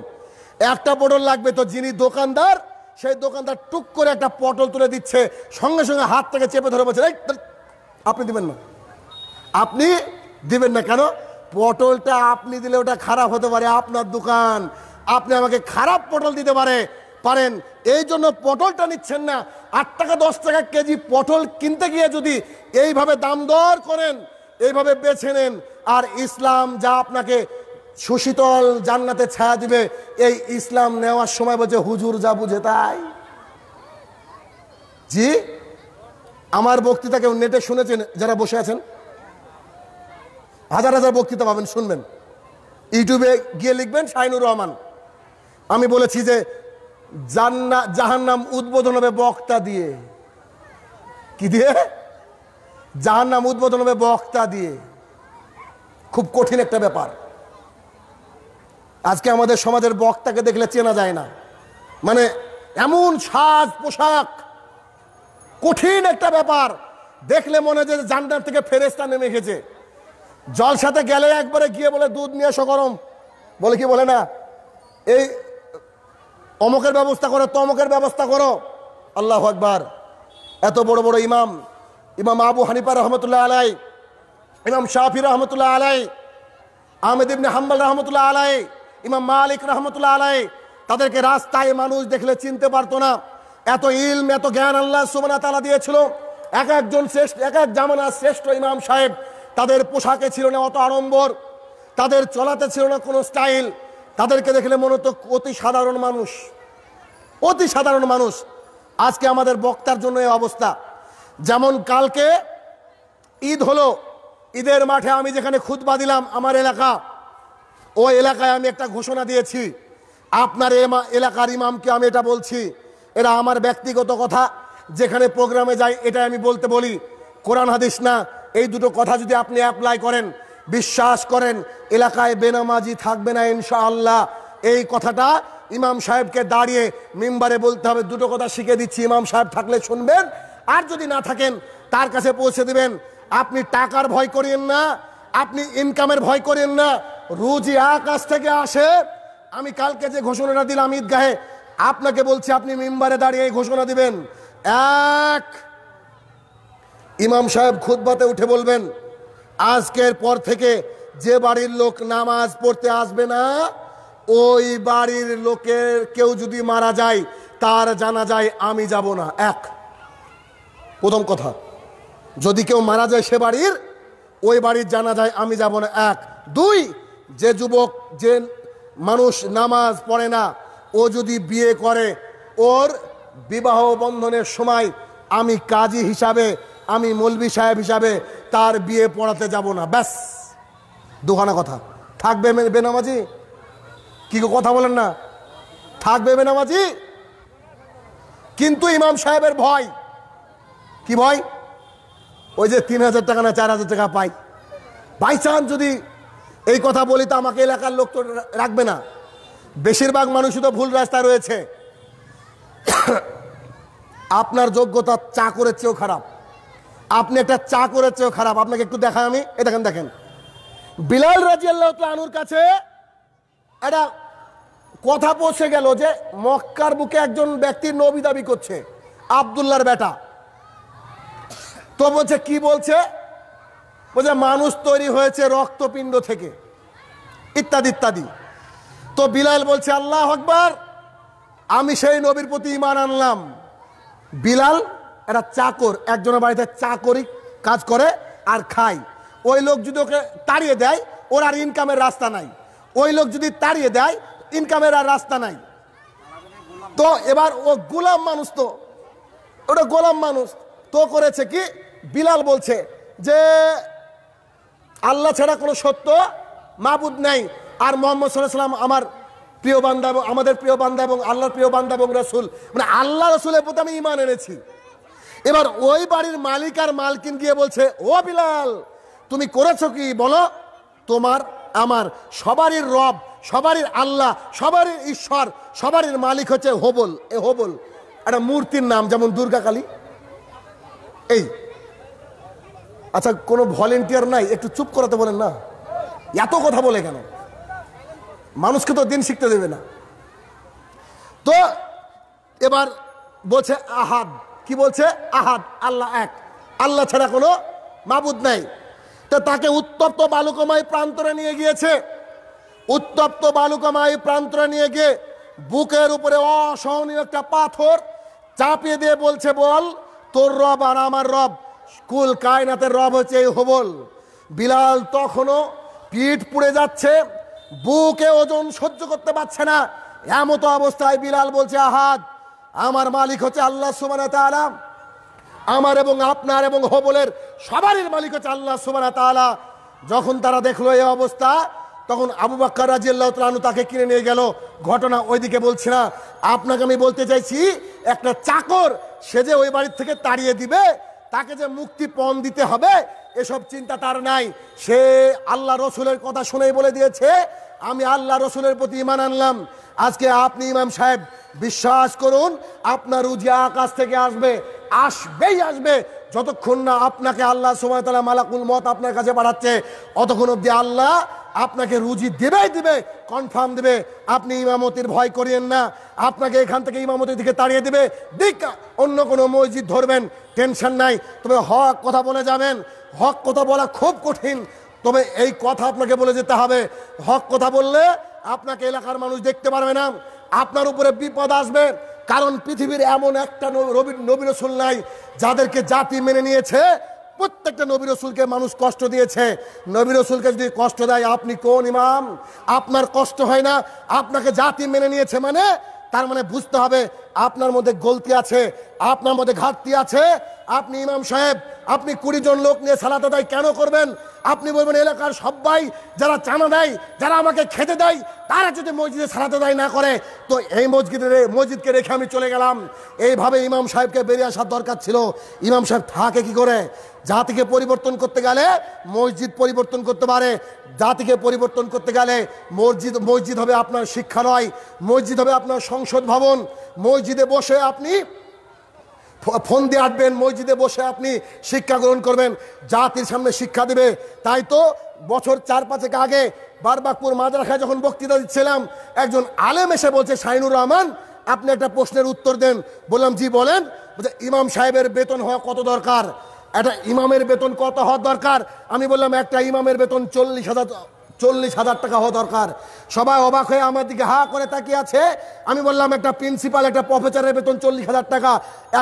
একটা পটল লাগবে তো যিনি দোকানদার সেই দোকানদার টুক করে একটা পটল তুলে দিচ্ছে সঙ্গে সঙ্গে হাত থেকে চেপে ধরে বলছে আপনি দিবেন না আপনি দিবেন না কেন পটলটা আপনি দিলে ওটা খারাপ হতে পারে আপনার দোকান আপনি আমাকে খারাপ পটল দিতে পারে পারেন এই জন্য পটলটা নিচ্ছেন না আট টাকা দশ টাকা কেজি পটল কিনতে গিয়ে যদি এইভাবে দাম দর করেন এইভাবে বেছে নেন আর ইসলাম যা আপনাকে সুশীতল জান্নাতে ছায়া দিবে এই ইসলাম নেওয়ার সময় বলছে হুজুর যা বুঝে তাই জি আমার বক্তৃতা কেউ নেটে শুনেছেন যারা বসে আছেন হাজার হাজার বক্তৃতা পাবেন শুনবেন ইউটিউবে গিয়ে লিখবেন শাহিনুর রহমান আমি বলেছি যে জান্না নাম উদ্বোধন হবে বক্তা দিয়ে কি দিয়ে নাম উদ্বোধন হবে বক্তা দিয়ে খুব কঠিন একটা ব্যাপার আজকে আমাদের সমাজের বক্তাকে দেখলে চেনা যায় না মানে এমন সাজ পোশাক কঠিন একটা ব্যাপার দেখলে মনে হয় যে জান্নার থেকে ফেরেস্তা নেমে গেছে জল সাথে গেলে একবারে গিয়ে বলে দুধ নিয়ে এসো গরম বলে কি বলে না এই অমকের ব্যবস্থা করো তমকের ব্যবস্থা করো আল্লাহ আকবার এত বড় বড় ইমাম ইমাম আবু হানিফা রহমতুল্লাহ আলাই ইমাম শাহি রহমতুল্লাহ আলাই আহমেদ ইবনে হাম্বাল রহমতুল্লাহ আলাই ইমাম মালিক রহমতুল্লাহ আলাই তাদেরকে রাস্তায় মানুষ দেখলে চিনতে পারতো না এত ইলম এত জ্ঞান আল্লাহ সুবানা তালা দিয়েছিল এক একজন শ্রেষ্ঠ এক এক জামানার শ্রেষ্ঠ ইমাম সাহেব তাদের পোশাকে ছিল না অত আড়ম্বর তাদের চলাতে ছিল না কোনো স্টাইল তাদেরকে দেখলে মনে হতো অতি সাধারণ মানুষ অতি সাধারণ মানুষ আজকে আমাদের বক্তার জন্য এই অবস্থা যেমন কালকে ঈদ হলো ঈদের মাঠে আমি যেখানে খুদবা দিলাম আমার এলাকা ও এলাকায় আমি একটা ঘোষণা দিয়েছি আপনার এলাকার ইমামকে আমি এটা বলছি এরা আমার ব্যক্তিগত কথা যেখানে প্রোগ্রামে যাই এটা আমি বলতে বলি কোরআন হাদিস না এই দুটো কথা যদি আপনি অ্যাপ্লাই করেন বিশ্বাস করেন এলাকায় বেনামাজি থাকবে না ইনশাআল্লাহ এই কথাটা ইমাম সাহেবকে দাঁড়িয়ে মিম্বারে বলতে হবে দুটো কথা শিখে দিচ্ছি ইমাম সাহেব থাকলে শুনবেন আর যদি না থাকেন তার কাছে পৌঁছে দিবেন আপনি টাকার ভয় করেন না আপনি ইনকামের ভয় করেন না রুজি আকাশ থেকে আসে আমি কালকে যে ঘোষণাটা দিলাম ঈদগাহে আপনাকে বলছি আপনি মেম্বারে দাঁড়িয়ে এই ঘোষণা দিবেন এক ইমাম সাহেব খুদ্বাতে উঠে বলবেন আজকের পর থেকে যে বাড়ির লোক নামাজ পড়তে আসবে না ওই বাড়ির লোকের কেউ যদি মারা যায় তার জানা যায় আমি যাব না এক প্রথম কথা যদি কেউ মারা যায় সে বাড়ির ওই বাড়ির জানা যায় আমি যাব না এক দুই যে যুবক যে মানুষ নামাজ পড়ে না ও যদি বিয়ে করে ওর বিবাহ বন্ধনের সময় আমি কাজী হিসাবে আমি মলবি সাহেব হিসাবে তার বিয়ে পড়াতে যাব না ব্যাস দুখানা কথা থাকবে বেনামাজি কি কথা বলেন না থাকবে বেনামাজি কিন্তু ইমাম সাহেবের ভয় কি ভয় ওই যে তিন হাজার টাকা না চার হাজার টাকা পাই বাই চান্স যদি এই কথা বলি তো আমাকে এলাকার লোক তো রাখবে না বেশিরভাগ মানুষই তো ভুল রাস্তায় রয়েছে (coughs) আপনার যোগ্যতা চা করেছেও খারাপ আপনি একটা চা করেছে খারাপ আপনাকে একটু দেখায় আমি এ দেখেন দেখেন বিলাল রাজি আল্লাহ আনুর কাছে একটা কথা পৌঁছে গেল যে মক্কার বুকে একজন ব্যক্তি নবী দাবি করছে আবদুল্লার বেটা তো বলছে কি বলছে বলছে মানুষ তৈরি হয়েছে রক্তপিণ্ড থেকে ইত্যাদি ইত্যাদি তো বিলাল বলছে আল্লাহ আকবার আমি সেই নবীর প্রতি ইমান আনলাম বিলাল এরা চাকর একজনের বাড়িতে চাকরি কাজ করে আর খায় ওই লোক যদি ওকে তাড়িয়ে দেয় ওর আর ইনকামের রাস্তা নাই ওই লোক যদি তাড়িয়ে দেয় ইনকামের আর রাস্তা নাই তো এবার ও গোলাম মানুষ তো ওটা গোলাম মানুষ তো করেছে কি বিলাল বলছে যে আল্লাহ ছাড়া কোনো সত্য মাবুদ নাই আর মোহাম্মদ সাল্লাম আমার প্রিয় বান্দা এবং আমাদের প্রিয় বান্দা এবং আল্লাহর প্রিয় বান্দা এবং রসুল মানে আল্লাহ রসুলের প্রতি আমি ইমান এনেছি এবার ওই বাড়ির মালিক আর মালকিন গিয়ে বলছে ও বিলাল তুমি করেছো কি বলো তোমার আমার সবারই রব সবারই আল্লাহ সবারই ঈশ্বর সবারই মালিক হচ্ছে হোবল এ হোবল একটা মূর্তির নাম যেমন দুর্গা কালী এই আচ্ছা কোনো ভলেন্টিয়ার নাই একটু চুপ করাতে বলেন না এত কথা বলে কেন মানুষকে তো দিন শিখতে দেবে না তো এবার বলছে আহাদ কি বলছে আহাদ আল্লাহ এক আল্লাহ ছাড়া কোনো মাবুদ নাই তো তাকে উত্তপ্ত বালুকময় প্রান্তরে নিয়ে গিয়েছে উত্তপ্ত বালুকময় প্রান্তরে নিয়ে গিয়ে বুকের উপরে অসহনীয় একটা পাথর চাপিয়ে দিয়ে বলছে বল তোর রব আর আমার রব কুল কায়নাতের রব হচ্ছে এই হবল বিলাল তখনও পিঠ পুড়ে যাচ্ছে বুকে ওজন সহ্য করতে পারছে না এমতো অবস্থায় বিলাল বলছে আহাদ আমার মালিক হচ্ছে আল্লাহ সুবানা তালা আমার এবং আপনার এবং হবলের সবারই মালিক হচ্ছে আল্লাহ সুবানা যখন তারা দেখলো এই অবস্থা তখন আবু বাক্কার রাজি আল্লাহ তালু তাকে কিনে নিয়ে গেল ঘটনা ওইদিকে বলছি না আপনাকে আমি বলতে চাইছি একটা চাকর সে যে ওই বাড়ির থেকে তাড়িয়ে দিবে তাকে যে মুক্তিপণ দিতে হবে এসব চিন্তা তার নাই সে আল্লাহ রসুলের কথা শুনেই বলে দিয়েছে আমি আল্লাহ রসুলের প্রতি ইমান আনলাম আজকে আপনি ইমাম সাহেব বিশ্বাস করুন আপনার রুজি আকাশ থেকে আসবে আসবেই আসবে যতক্ষণ না আপনাকে আল্লাহ তালা মালাকুল মত আপনার কাছে পাঠাচ্ছে অতক্ষণ অব্দি আল্লাহ আপনাকে রুজি দেবেই দেবে কনফার্ম দেবে আপনি ইমামতির ভয় করিয়েন না আপনাকে এখান থেকে ইমামতির দিকে তাড়িয়ে দেবে দিক অন্য কোনো মসজিদ ধরবেন টেনশন নাই তবে হক কথা বলে যাবেন হক কথা বলা খুব কঠিন তবে এই কথা আপনাকে বলে যেতে হবে হক কথা বললে আপনাকে এলাকার মানুষ দেখতে পারবে না আপনার উপরে বিপদ আসবে কারণ পৃথিবীর এমন একটা নবী নবীন নাই যাদেরকে জাতি মেনে নিয়েছে প্রত্যেকটা নবী রসুলকে মানুষ কষ্ট দিয়েছে নবী রসুলকে যদি কষ্ট দেয় আপনি কোন ইমাম আপনার কষ্ট হয় না আপনাকে জাতি মেনে নিয়েছে মানে তার মানে বুঝতে হবে আপনার মধ্যে গলতি আছে আপনার মধ্যে ঘাটতি আছে আপনি ইমাম সাহেব আপনি কুড়ি জন লোক নিয়ে সালাত দেয় কেন করবেন আপনি বলবেন এলাকার সবাই যারা চানা দেয় যারা আমাকে খেতে দেয় তারা যদি মসজিদে সালাতে দেয় না করে তো এই মসজিদে মসজিদকে রেখে আমি চলে গেলাম এইভাবে ইমাম সাহেবকে বেরিয়ে আসার দরকার ছিল ইমাম সাহেব থাকে কি করে জাতিকে পরিবর্তন করতে গেলে মসজিদ পরিবর্তন করতে পারে জাতিকে পরিবর্তন করতে গেলে মসজিদ মসজিদ হবে আপনার শিক্ষা নয় মসজিদ হবে আপনার সংসদ ভবন মসজিদে বসে আপনি ফোন দিয়ে আঁটবেন মসজিদে বসে আপনি শিক্ষা গ্রহণ করবেন জাতির সামনে শিক্ষা দেবে তাই তো বছর চার পাঁচেক আগে বারবাকপুর মাদ্রাসায় যখন বক্তৃতা দিচ্ছিলাম একজন আলেম এসে বলছে সাইনুর রহমান আপনি একটা প্রশ্নের উত্তর দেন বললাম জি বলেন ইমাম সাহেবের বেতন হওয়া কত দরকার একটা ইমামের বেতন কত হওয়ার দরকার আমি বললাম একটা ইমামের বেতন চল্লিশ হাজার চল্লিশ হাজার টাকা হওয়া দরকার সবাই অবাক হয়ে আমার দিকে হা করে তাকিয়ে আছে আমি বললাম একটা প্রিন্সিপাল একটা প্রফেসরের বেতন চল্লিশ হাজার টাকা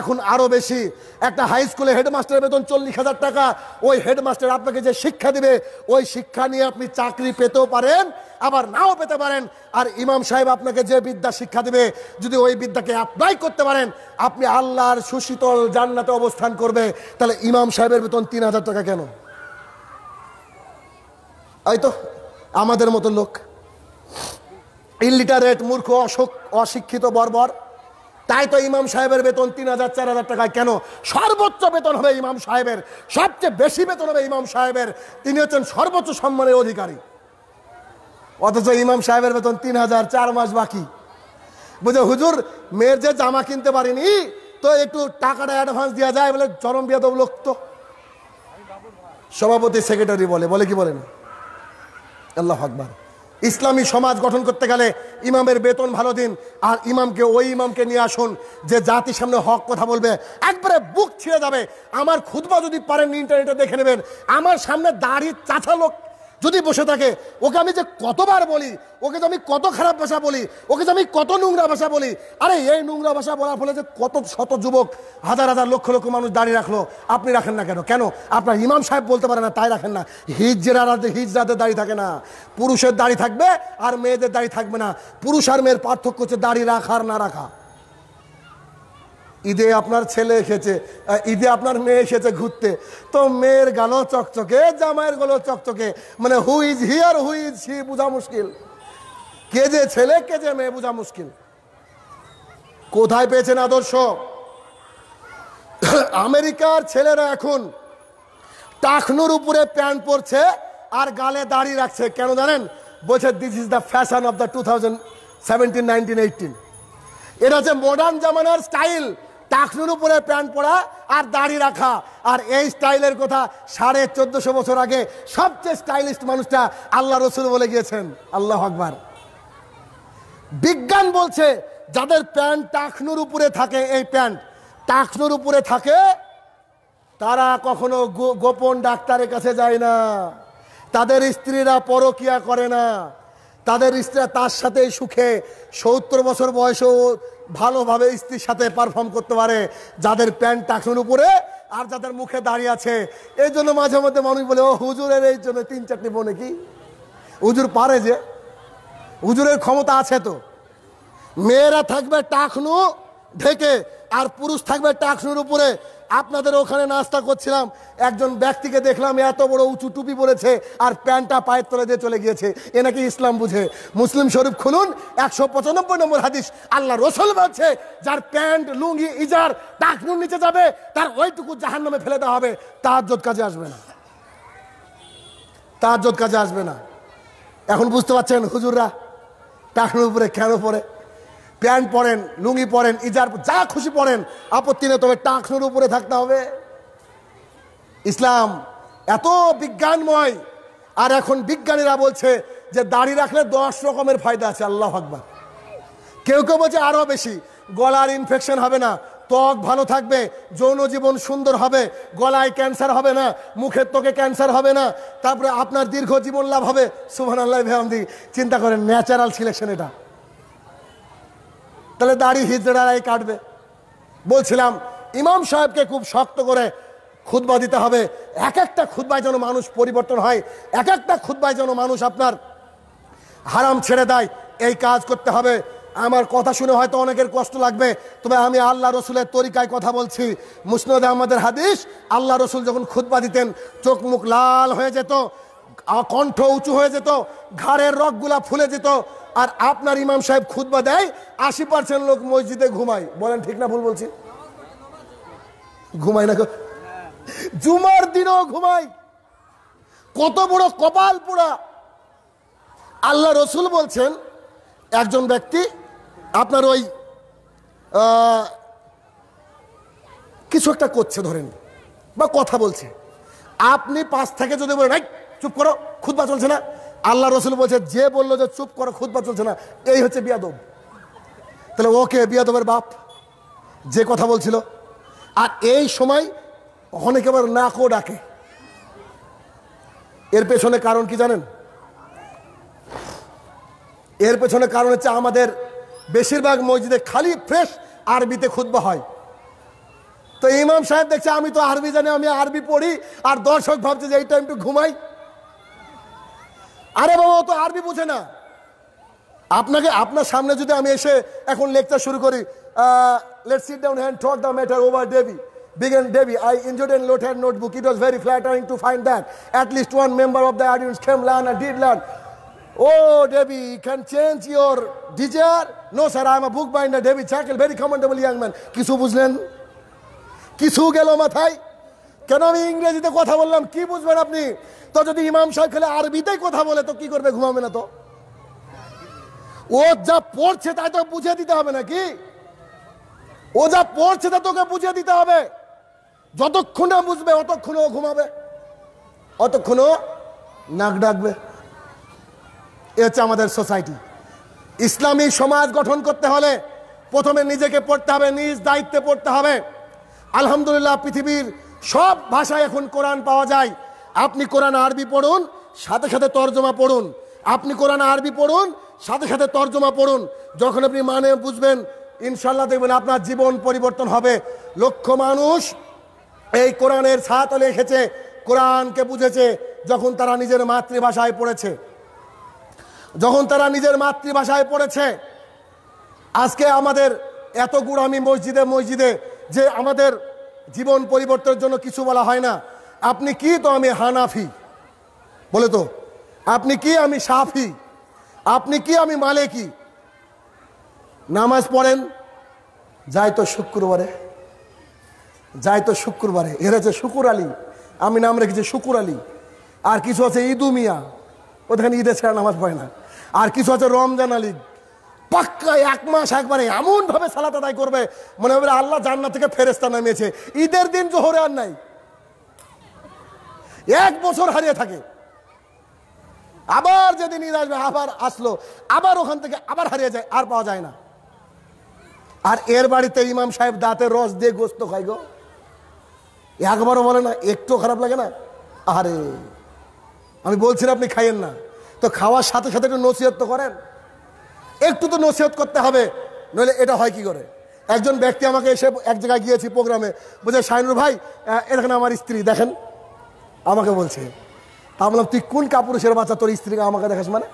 এখন আরও বেশি একটা হাই স্কুলে হেডমাস্টারের বেতন চল্লিশ হাজার টাকা ওই হেডমাস্টার আপনাকে যে শিক্ষা দিবে ওই শিক্ষা নিয়ে আপনি চাকরি পেতেও পারেন আবার নাও পেতে পারেন আর ইমাম সাহেব আপনাকে যে বিদ্যা শিক্ষা দেবে যদি ওই বিদ্যাকে অ্যাপ্লাই করতে পারেন আপনি আল্লাহর সুশীতল জান্নাতে অবস্থান করবে তাহলে ইমাম সাহেবের বেতন তিন হাজার টাকা কেন এই তো আমাদের মতো লোক ইলিটারেট মূর্খ অশোক অশিক্ষিত বর্বর তাই তো ইমাম সাহেবের বেতন তিন হাজার চার হাজার টাকা কেন সর্বোচ্চ বেতন হবে ইমাম সাহেবের সবচেয়ে বেশি বেতন হবে ইমাম সাহেবের তিনি হচ্ছেন সর্বোচ্চ সম্মানের অধিকারী অথচ ইমাম সাহেবের বেতন তিন হাজার চার মাস বাকি বুঝে হুজুর মেয়ের যে জামা কিনতে পারিনি তো একটু টাকাটা অ্যাডভান্স দেওয়া যায় বলে চরম বিয়াদব লোক তো সভাপতি সেক্রেটারি বলে বলে কি বলেন আল্লাহ আকবার ইসলামী সমাজ গঠন করতে গেলে ইমামের বেতন ভালো দিন আর ইমামকে ওই ইমামকে নিয়ে আসুন যে জাতির সামনে হক কথা বলবে একবারে বুক ছিঁড়ে যাবে আমার খুদবা যদি পারেন ইন্টারনেটে দেখে নেবেন আমার সামনে দাড়ি চাচা লোক যদি বসে থাকে ওকে আমি যে কতবার বলি ওকে যে আমি কত খারাপ ভাষা বলি ওকে যে আমি কত নোংরা ভাষা বলি আরে এই নোংরা ভাষা বলার ফলে যে কত শত যুবক হাজার হাজার লক্ষ লক্ষ মানুষ দাঁড়িয়ে রাখলো আপনি রাখেন না কেন কেন আপনার ইমাম সাহেব বলতে পারে না তাই রাখেন না হিজরা হিজরাদের দাড়ি থাকে না পুরুষের দাড়ি থাকবে আর মেয়েদের দাড়ি থাকবে না পুরুষ আর মেয়ের পার্থক্য হচ্ছে দাড়ি রাখা আর না রাখা ঈদে আপনার ছেলে এসেছে ঈদে আপনার মেয়ে এসেছে ঘুরতে তো মেয়ের গালো চকচকে জামাইয়ের গালো চকচকে মানে who is here who is he বোঝা মুশকিল কে যে ছেলে কে যে মেয়ে বোঝা মুশকিল কোথায় পেয়েছেন আদর্শ আমেরিকার ছেলেরা এখন টাকনুর উপরে প্যান্ট পরছে আর গালে দাড়ি রাখছে কেন জানেন বলছে this is the fashion of the two thousand seventeen nineteen eighteen এটা হচ্ছে মডার্ন জামানার স্টাইল টাকলুর উপরে প্যান্ট পরা আর দাড়ি রাখা আর এই স্টাইলের কথা সাড়ে চোদ্দশো বছর আগে সবচেয়ে স্টাইলিস্ট মানুষটা আল্লাহ রসুল বলে গিয়েছেন আল্লাহ আকবর বিজ্ঞান বলছে যাদের প্যান্ট টাকনুর উপরে থাকে এই প্যান্ট টাকনুর উপরে থাকে তারা কখনো গোপন ডাক্তারের কাছে যায় না তাদের স্ত্রীরা পরকিয়া করে না তাদের স্ত্রীরা তার সাথেই সুখে সত্তর বছর বয়সেও ভালোভাবে স্ত্রীর সাথে পারফর্ম করতে পারে যাদের প্যান্ট টাকুন উপরে আর যাদের মুখে দাঁড়িয়ে আছে এই জন্য মাঝে মধ্যে মানুষ বলে ও হুজুরের এই জন্য তিন চারটি বোনে কি হুজুর পারে যে হুজুরের ক্ষমতা আছে তো মেয়েরা থাকবে টাকনু ঢেকে আর পুরুষ থাকবে টাকনুর উপরে আপনাদের ওখানে নাস্তা করছিলাম একজন ব্যক্তিকে দেখলাম এত বড় উঁচু টুপি পরেছে আর প্যান্টটা পায়ের তলে দিয়ে চলে গিয়েছে এ নাকি ইসলাম বুঝে মুসলিম শরীফ খুলুন একশো পঁচানব্বই নম্বর হাদিস আল্লাহ রসল বলছে যার প্যান্ট লুঙ্গি ইজার টাকনুর নিচে যাবে তার ওইটুকু জাহান নামে ফেলে দেওয়া হবে তার যোদ কাজে আসবে না তার যোদ কাজে আসবে না এখন বুঝতে পারছেন হুজুররা টাকনুর উপরে কেন পড়ে প্যান্ট পরেন লুঙ্গি পরেন ইজার যা খুশি পরেন আপত্তি নেই তবে টাকনুর উপরে থাকতে হবে ইসলাম এত বিজ্ঞানময় আর এখন বিজ্ঞানীরা বলছে যে দাড়ি রাখলে দশ রকমের ফায়দা আছে আল্লাহ আকবর কেউ কেউ বলছে আরও বেশি গলার ইনফেকশন হবে না ত্বক ভালো থাকবে যৌন জীবন সুন্দর হবে গলায় ক্যান্সার হবে না মুখের ত্বকে ক্যান্সার হবে না তারপরে আপনার দীর্ঘ জীবন লাভ হবে সুহান আল্লাহ ভেহামদি চিন্তা করেন ন্যাচারাল সিলেকশন এটা তাহলে দাড়ি হিজড়ারাই কাটবে বলছিলাম ইমাম সাহেবকে খুব শক্ত করে খুদবা দিতে হবে এক একটা খুদবায় যেন মানুষ পরিবর্তন হয় এক একটা খুদবায় যেন মানুষ আপনার হারাম ছেড়ে দেয় এই কাজ করতে হবে আমার কথা শুনে হয়তো অনেকের কষ্ট লাগবে তবে আমি আল্লাহ রসুলের তরিকায় কথা বলছি মুসনদ আমাদের হাদিস আল্লাহ রসুল যখন খুদবা দিতেন চোখ মুখ লাল হয়ে যেত কণ্ঠ উঁচু হয়ে যেত ঘাড়ের রকগুলা ফুলে যেত আর আপনার ইমাম সাহেব খুদবা দেয় আশি পার্সেন্ট লোক মসজিদে ঘুমায় বলেন ঠিক না ভুল বলছি ঘুমায় না জুমার দিনও ঘুমায় কত বড় কপাল পোড়া আল্লাহ রসুল বলছেন একজন ব্যক্তি আপনার ওই কিছু একটা করছে ধরেন বা কথা বলছে আপনি পাশ থেকে যদি বলেন চুপ করো খুদবা চলছে না আল্লাহ রসুল বলছে যে বললো যে চুপ করো খুদবা চলছে না এই হচ্ছে বিয়াদব তাহলে ওকে বিয়াদবের বাপ যে কথা বলছিল আর এই সময় অনেকে আবার নাকও ডাকে এর পেছনে কারণ কি জানেন এর পেছনে কারণ হচ্ছে আমাদের বেশিরভাগ মসজিদে খালি ফ্রেশ আরবিতে খুদ্া হয় তো ইমাম সাহেব দেখছে আমি তো আরবি জানি আমি আরবি পড়ি আর দর্শক ভাবছে যে এই টাইমটা ঘুমাই আরে বাবা ও তো আরবি বুঝে না আপনাকে আপনার সামনে যদি আমি এসে এখন লেকচার শুরু করি let sit down and talk the matter over Davy began Davy I enjoyed an lot notebook it was very flattering to at least one member of the audience them or did learn oh Davy can change your desire no sir I am book binder Davy চ্যাকেল very commendable young man কিছু বুঝলেন কিছু গেল মাথায় কেন আমি ইংরেজিতে কথা বললাম কি বুঝবেন আপনি তো যদি ইমাম সাহেব খেলে আরবিতেই কথা বলে তো কি করবে ঘুমাবে না তো ও যা পড়ছে তাই তো বুঝে দিতে হবে নাকি ও যা পড়ছে তা তোকে বুঝে দিতে হবে যতক্ষণ না বুঝবে অতক্ষণ ও ঘুমাবে অতক্ষণ ও নাক ডাকবে এ হচ্ছে আমাদের সোসাইটি ইসলামী সমাজ গঠন করতে হলে প্রথমে নিজেকে পড়তে হবে নিজ দায়িত্বে পড়তে হবে আলহামদুলিল্লাহ পৃথিবীর সব ভাষায় এখন কোরআন পাওয়া যায় আপনি কোরআন আরবি পড়ুন সাথে সাথে তর্জমা পড়ুন আপনি কোরআন আরবি পড়ুন সাথে সাথে তর্জমা পড়ুন যখন আপনি মানে বুঝবেন ইনশাল্লাহ দেখবেন আপনার জীবন পরিবর্তন হবে লক্ষ মানুষ এই কোরআনের ছাতলে এসেছে কোরআনকে বুঝেছে যখন তারা নিজের মাতৃভাষায় পড়েছে যখন তারা নিজের মাতৃভাষায় পড়েছে আজকে আমাদের এত গুড় আমি মসজিদে মসজিদে যে আমাদের জীবন পরিবর্তনের জন্য কিছু বলা হয় না আপনি কি তো আমি হানাফি বলে তো আপনি কি আমি সাফি আপনি কি আমি মালেকি নামাজ পড়েন যাই তো শুক্রবারে যাই তো শুক্রবারে এর আছে শুকুর আলী আমি নাম রেখেছি শুকুর আলী আর কিছু আছে ঈদু মিয়া ওখানে ঈদের ছাড়া নামাজ পড়ে না আর কিছু আছে রমজান আলী পাক্কা এক মাস একবারে এমনভাবে সালাত আদায় করবে মনে হবে আল্লাহ জান্নাত থেকে ফেরেস্তা নামিয়েছে ঈদের দিন জোহরে আর নাই এক বছর হারিয়ে থাকে আবার যেদিন ঈদ আসবে আবার আসলো আবার ওখান থেকে আবার হারিয়ে যায় আর পাওয়া যায় না আর এর বাড়িতে ইমাম সাহেব দাঁতে রস দিয়ে গোস্ত খাই গো একবারও বলে না একটু খারাপ লাগে না আরে আমি বলছি আপনি খাইয়েন না তো খাওয়ার সাথে সাথে একটু নসিহত তো করেন একটু তো নসিহত করতে হবে নইলে এটা হয় কি করে একজন ব্যক্তি আমাকে এসে এক জায়গায় গিয়েছি প্রোগ্রামে বলছে শাহিনুর ভাই এখানে আমার স্ত্রী দেখেন আমাকে বলছে তা বললাম তুই কোন কাপুরুষের বাচ্চা তোর স্ত্রীকে আমাকে দেখাস মানে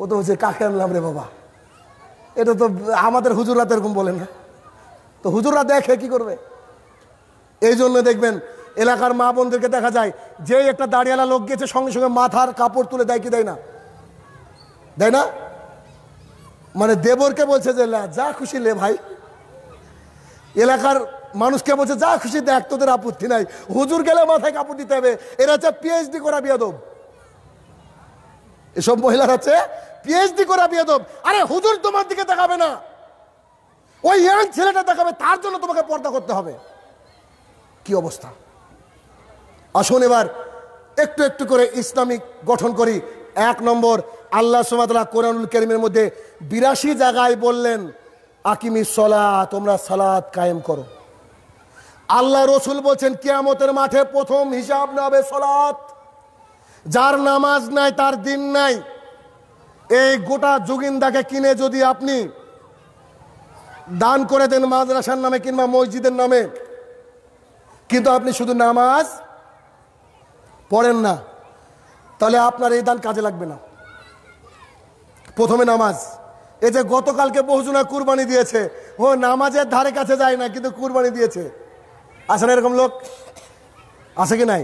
ও তো হচ্ছে কাকে আনলাম রে বাবা এটা তো আমাদের হুজুররা তো এরকম বলে না তো হুজুররা দেখে কি করবে এই জন্য দেখবেন এলাকার মা বোনদেরকে দেখা যায় যে একটা দাঁড়িয়ালা লোক গেছে সঙ্গে সঙ্গে মাথার কাপড় তুলে দেয় কি দেয় না তাই না মানে দেবরকে বলছে যে যা খুশি লে ভাই এলাকার মানুষকে বলছে যা খুশি দেখ তোদের আপত্তি নাই হুজুর গেলে মাথায় কাপড় দিতে হবে এরা হচ্ছে পিএইচডি করা বিয়াদব এসব মহিলার হচ্ছে পিএইচডি করা বিয়াদব আরে হুজুর তোমার দিকে দেখাবে না ওই ইয়াং ছেলেটা দেখাবে তার জন্য তোমাকে পর্দা করতে হবে কি অবস্থা আসুন এবার একটু একটু করে ইসলামিক গঠন করি এক নম্বর আল্লাহ সুমাতলা কোরআনুল করিমের মধ্যে বিরাশি জায়গায় বললেন আকিমি সলা তোমরা সালাত কায়েম করো আল্লাহ রসুল বলছেন কিয়ামতের মাঠে প্রথম হিসাব নেবে সলাত যার নামাজ নাই তার দিন নাই এই গোটা যোগিন্দাকে কিনে যদি আপনি দান করে দেন মাদ্রাসার নামে কিংবা মসজিদের নামে কিন্তু আপনি শুধু নামাজ পড়েন না তাহলে আপনার এই দান কাজে লাগবে না প্রথমে নামাজ এই যে গতকালকে বহুজনা কুরবানি দিয়েছে ও নামাজের ধারে কাছে যায় না কিন্তু কুরবানি দিয়েছে আসে না এরকম লোক আছে কি নাই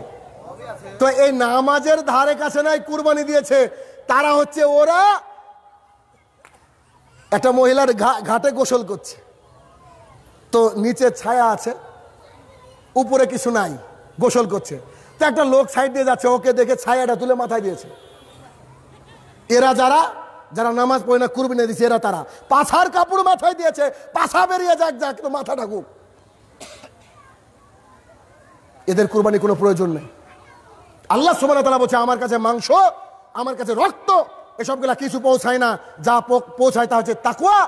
তো এই নামাজের ধারে কাছে নাই কুরবানি দিয়েছে তারা হচ্ছে ওরা একটা মহিলার ঘাটে গোসল করছে তো নিচে ছায়া আছে উপরে কিছু নাই গোসল করছে তো একটা লোক সাইড দিয়ে যাচ্ছে ওকে দেখে ছায়াটা তুলে মাথায় দিয়েছে এরা যারা যারা নামাজ পড়ে না কুরবিনে দিয়েছে এরা তারা পাশার কাপড় মাথায় দিয়েছে পাছা বেরিয়ে যাক যাক তো মাথা ঠাকুর এদের কুরবানি কোনো প্রয়োজন নেই আল্লাহ সুবান তারা বলছে আমার কাছে মাংস আমার কাছে রক্ত এসবগুলা কিছু পৌঁছায় না যা পৌঁছায় তা হচ্ছে তাকুয়া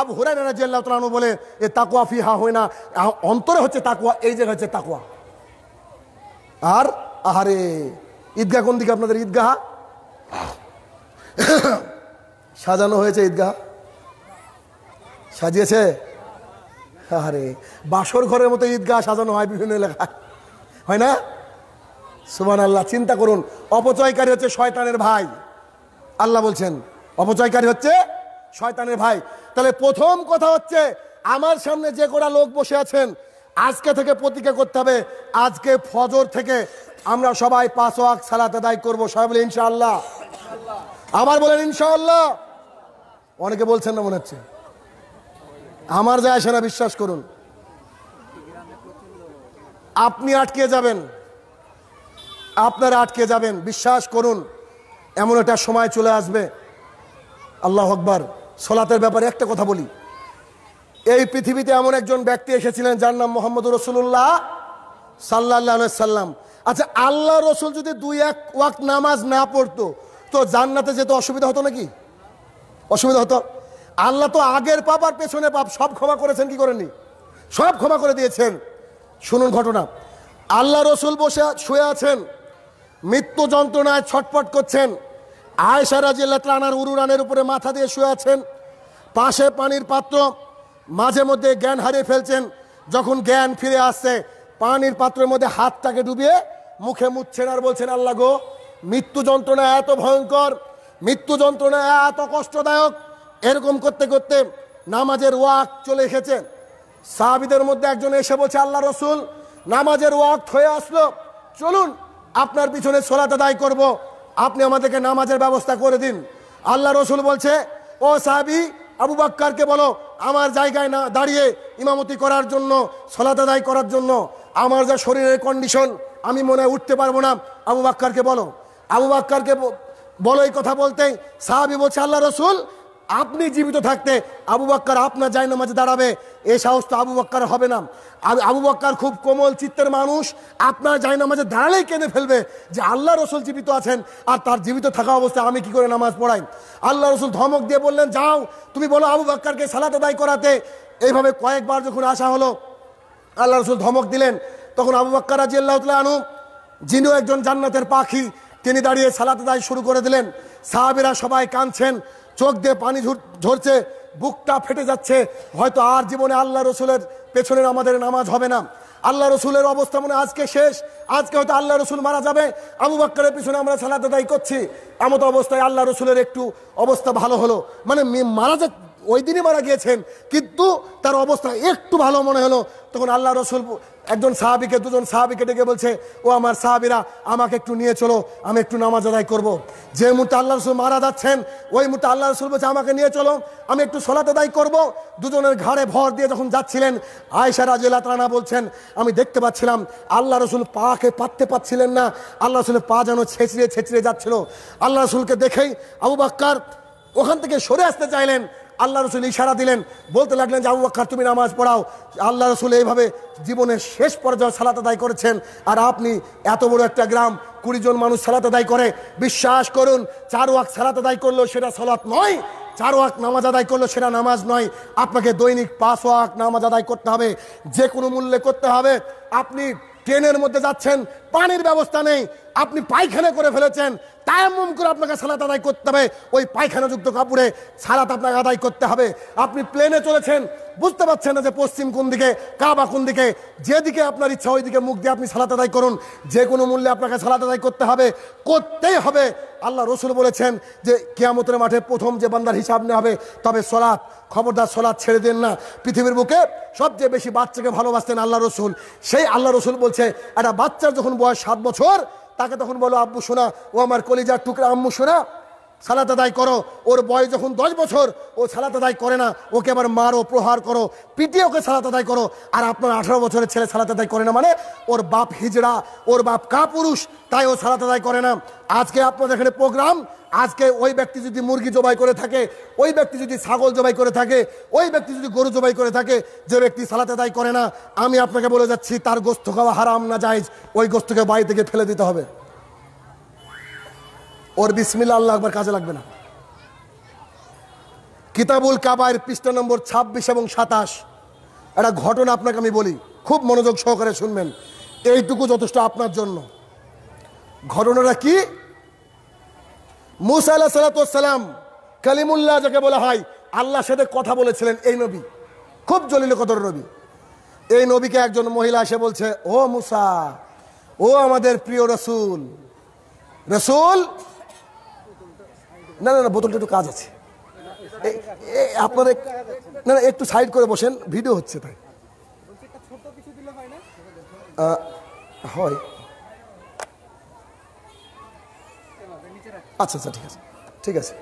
আবু হুরাই রাজি আল্লাহ বলে এ তাকুয়া ফিহা হয় না অন্তরে হচ্ছে তাকুয়া এই জায়গায় হচ্ছে তাকুয়া আর আহারে ঈদগাহ কোন দিকে আপনাদের ঈদগাহ সাজানো হয়েছে ঈদগাহ সাজিয়েছে আহারে বাসর ঘরের মতো ঈদগাহ সাজানো হয় বিভিন্ন এলাকায় হয় না সুমান আল্লাহ চিন্তা করুন অপচয়কারী হচ্ছে শয়তানের ভাই আল্লাহ বলছেন অপচয়কারী হচ্ছে শয়তানের ভাই তাহলে প্রথম কথা হচ্ছে আমার সামনে যে কটা লোক বসে আছেন আজকে থেকে প্রতিজ্ঞা করতে হবে আজকে ফজর থেকে আমরা সবাই পাঁচ ওয়াক সালাত আদায় করবো সবাই বলে ইনশাআল্লাহ আবার বলেন ইনশাআল্লাহ অনেকে বলছেন না মনে হচ্ছে আমার যায় আসে না বিশ্বাস করুন আপনি আটকে যাবেন আপনারা আটকে যাবেন বিশ্বাস করুন এমন একটা সময় চলে আসবে আল্লাহ আকবার সলাতের ব্যাপারে একটা কথা বলি এই পৃথিবীতে এমন একজন ব্যক্তি এসেছিলেন যার নাম মোহাম্মদ রসুল্লাহ সাল্লাহ সাল্লাম আচ্ছা আল্লাহ রসুল যদি দুই এক ওয়াক নামাজ না পড়তো তো জান্নাতে যেতে অসুবিধা হতো নাকি অসুবিধা হতো আল্লাহ তো আগের পাপ আর পেছনে পাপ সব ক্ষমা করেছেন কি করেননি সব ক্ষমা করে দিয়েছেন শুনুন ঘটনা আল্লাহ রসুল বসে শুয়ে আছেন মৃত্যু যন্ত্রণায় ছটপট করছেন আয়সারা জেলা ট্রানার উরুরানের উপরে মাথা দিয়ে শুয়ে আছেন পাশে পানির পাত্র মাঝে মধ্যে জ্ঞান হারিয়ে ফেলছেন যখন জ্ঞান ফিরে আসছে পানির পাত্রের মধ্যে হাতটাকে ডুবিয়ে মুখে মুচ্ছেন আর বলছেন আল্লাহ গো মৃত্যু যন্ত্রণা এত ভয়ঙ্কর মৃত্যু যন্ত্রণা এত কষ্টদায়ক এরকম করতে করতে নামাজের ওয়াক চলে এসেছেন সাহাবিদের মধ্যে একজন এসে বলছে আল্লাহ রসুল নামাজের ওয়াক হয়ে আসলো চলুন আপনার পিছনে সোলাতে দায় করব। আপনি আমাদেরকে নামাজের ব্যবস্থা করে দিন আল্লাহ রসুল বলছে ও সাহাবি আবু বাক্কারকে বলো আমার জায়গায় না দাঁড়িয়ে ইমামতি করার জন্য সলাত আদায় করার জন্য আমার যা শরীরের কন্ডিশন আমি মনে উঠতে পারবো না আবু বাক্কারকে বলো আবু বাক্কারকে বলো এই কথা বলতেই সাহাবি বলছে আল্লাহ রসুল আপনি জীবিত থাকতে আবু বাক্কার আপনার যায় মাঝে দাঁড়াবে এ সাহস তো আবু বাক্কার হবে না আবু বাক্কার খুব কোমল চিত্তের মানুষ আপনার যায় নামাজে দাঁড়ালেই কেঁদে ফেলবে যে আল্লাহ রসুল জীবিত আছেন আর তার জীবিত থাকা অবস্থায় আমি কি করে নামাজ পড়াই আল্লাহ রসুল ধমক দিয়ে বললেন যাও তুমি বলো আবু বাক্কারকে সালাত দায় করাতে এইভাবে কয়েকবার যখন আসা হলো আল্লাহ রসুল ধমক দিলেন তখন আবু বাক্কার রাজি আল্লাহ আনু যিনিও একজন জান্নাতের পাখি তিনি দাঁড়িয়ে সালাত আদায় শুরু করে দিলেন সাহাবিরা সবাই কাঁদছেন চোখ দিয়ে পানি ঝরছে বুকটা ফেটে যাচ্ছে হয়তো আর জীবনে আল্লাহ রসুলের পেছনের আমাদের নামাজ হবে না আল্লাহ রসুলের অবস্থা মনে আজকে শেষ আজকে হয়তো আল্লাহ রসুল মারা যাবে আবু বাক্কারের পিছনে আমরা সালাদ আদায় করছি এমতো অবস্থায় আল্লাহ রসুলের একটু অবস্থা ভালো হলো মানে মারা যা ওই দিনই মারা গিয়েছেন কিন্তু তার অবস্থা একটু ভালো মনে হলো তখন আল্লাহ রসুল একজন সাহাবিকে দুজন সাহাবিকে ডেকে বলছে ও আমার সাহাবিরা আমাকে একটু নিয়ে চলো আমি একটু নামাজ আদায় করব। যে মুহূর্তে আল্লাহ রসুল মারা যাচ্ছেন ওই মুহূর্তে আল্লাহ রসুল বলছে আমাকে নিয়ে চলো আমি একটু সলাত আদায় করব। দুজনের ঘাড়ে ভর দিয়ে যখন যাচ্ছিলেন আয়সা রাজিল্লা রানা বলছেন আমি দেখতে পাচ্ছিলাম আল্লাহ রসুল পাকে পাততে পাচ্ছিলেন না আল্লাহ রসুলের পা যেন ছেঁচড়িয়ে ছেঁচড়িয়ে যাচ্ছিল আল্লাহ রসুলকে দেখেই আবু বাক্কার ওখান থেকে সরে আসতে চাইলেন আল্লাহ রসুল ইশারা দিলেন বলতে লাগলেন যে আবু বাক্কার তুমি নামাজ পড়াও আল্লাহ রসুল এইভাবে জীবনের শেষ পর্যায়ে সালাত আদায় করেছেন আর আপনি এত বড় একটা গ্রাম কুড়ি জন মানুষ সালাত আদায় করে বিশ্বাস করুন চার ওয়াক সালাত আদায় করলেও সেটা সালাত নয় চার ওয়াক নামাজ আদায় করলো সেটা নামাজ নয় আপনাকে দৈনিক পাঁচ ওয়াক নামাজ আদায় করতে হবে যে কোনো মূল্যে করতে হবে আপনি ট্রেনের মধ্যে যাচ্ছেন পানির ব্যবস্থা নেই আপনি পায়খানা করে ফেলেছেন তায়ামুম করে আপনাকে সালাত আদায় করতে হবে ওই পায়খানাযুক্ত কাপড়ে সালাত আপনাকে আদায় করতে হবে আপনি প্লেনে চলেছেন বুঝতে পারছেন না যে পশ্চিম কোন দিকে কাবা কোন দিকে যেদিকে আপনার ইচ্ছা ওই দিকে মুখ দিয়ে আপনি সালাত আদায় করুন যে কোনো মূল্যে আপনাকে সালাত আদায় করতে হবে করতেই হবে আল্লাহ রসুল বলেছেন যে কেয়ামতের মাঠে প্রথম যে বান্দার হিসাব নেওয়া হবে তবে সলাপ খবরদার সলাৎ ছেড়ে দেন না পৃথিবীর বুকে সবচেয়ে বেশি বাচ্চাকে ভালোবাসতেন আল্লাহ রসুল সেই আল্লাহ রসুল বলছে একটা বাচ্চার যখন বয়স সাত বছর তাকে তখন বলো আব্বু শোনা ও আমার কলিজার টুকরা আম্মু শোনা সালাত আদায় করো ওর বয়স যখন দশ বছর ও সালাত আদায় করে না ওকে আবার মারো প্রহার করো পিটিয়ে ওকে সালাত আদায় করো আর আপনার আঠারো বছরের ছেলে সালাত আদায় করে না মানে ওর বাপ হিজড়া ওর বাপ কাপুরুষ তাই ও সালাত আদায় করে না আজকে আপনাদের এখানে প্রোগ্রাম আজকে ওই ব্যক্তি যদি মুরগি জবাই করে থাকে ওই ব্যক্তি যদি ছাগল জবাই করে থাকে ওই ব্যক্তি যদি গরু জবাই করে থাকে যে ব্যক্তি সালাতে দায় করে না আমি আপনাকে বলে যাচ্ছি তার গোস্ত খাওয়া হারাম না যাইজ ওই গোস্তকে বাড়ি থেকে ফেলে দিতে হবে ওর বিসমিল্লা আল্লাহ আকবার কাজে লাগবে না কিতাবুল কাবায়ের পৃষ্ঠা নম্বর ছাব্বিশ এবং সাতাশ একটা ঘটনা আপনাকে আমি বলি খুব মনোযোগ সহকারে শুনবেন এইটুকু যথেষ্ট আপনার জন্য ঘটনাটা কি মুসা আল্লাহ সালাতাম কালিমুল্লাহ যাকে বলা হয় আল্লাহর সাথে কথা বলেছিলেন এই নবী খুব জলিল কদর নবী এই নবীকে একজন মহিলা এসে বলছে ও মুসা ও আমাদের প্রিয় রসুল রসুল না না না বোতলটা একটু কাজ আছে আপনার না না একটু সাইড করে বসেন ভিডিও হচ্ছে তাই হয় আচ্ছা আচ্ছা ঠিক আছে ঠিক আছে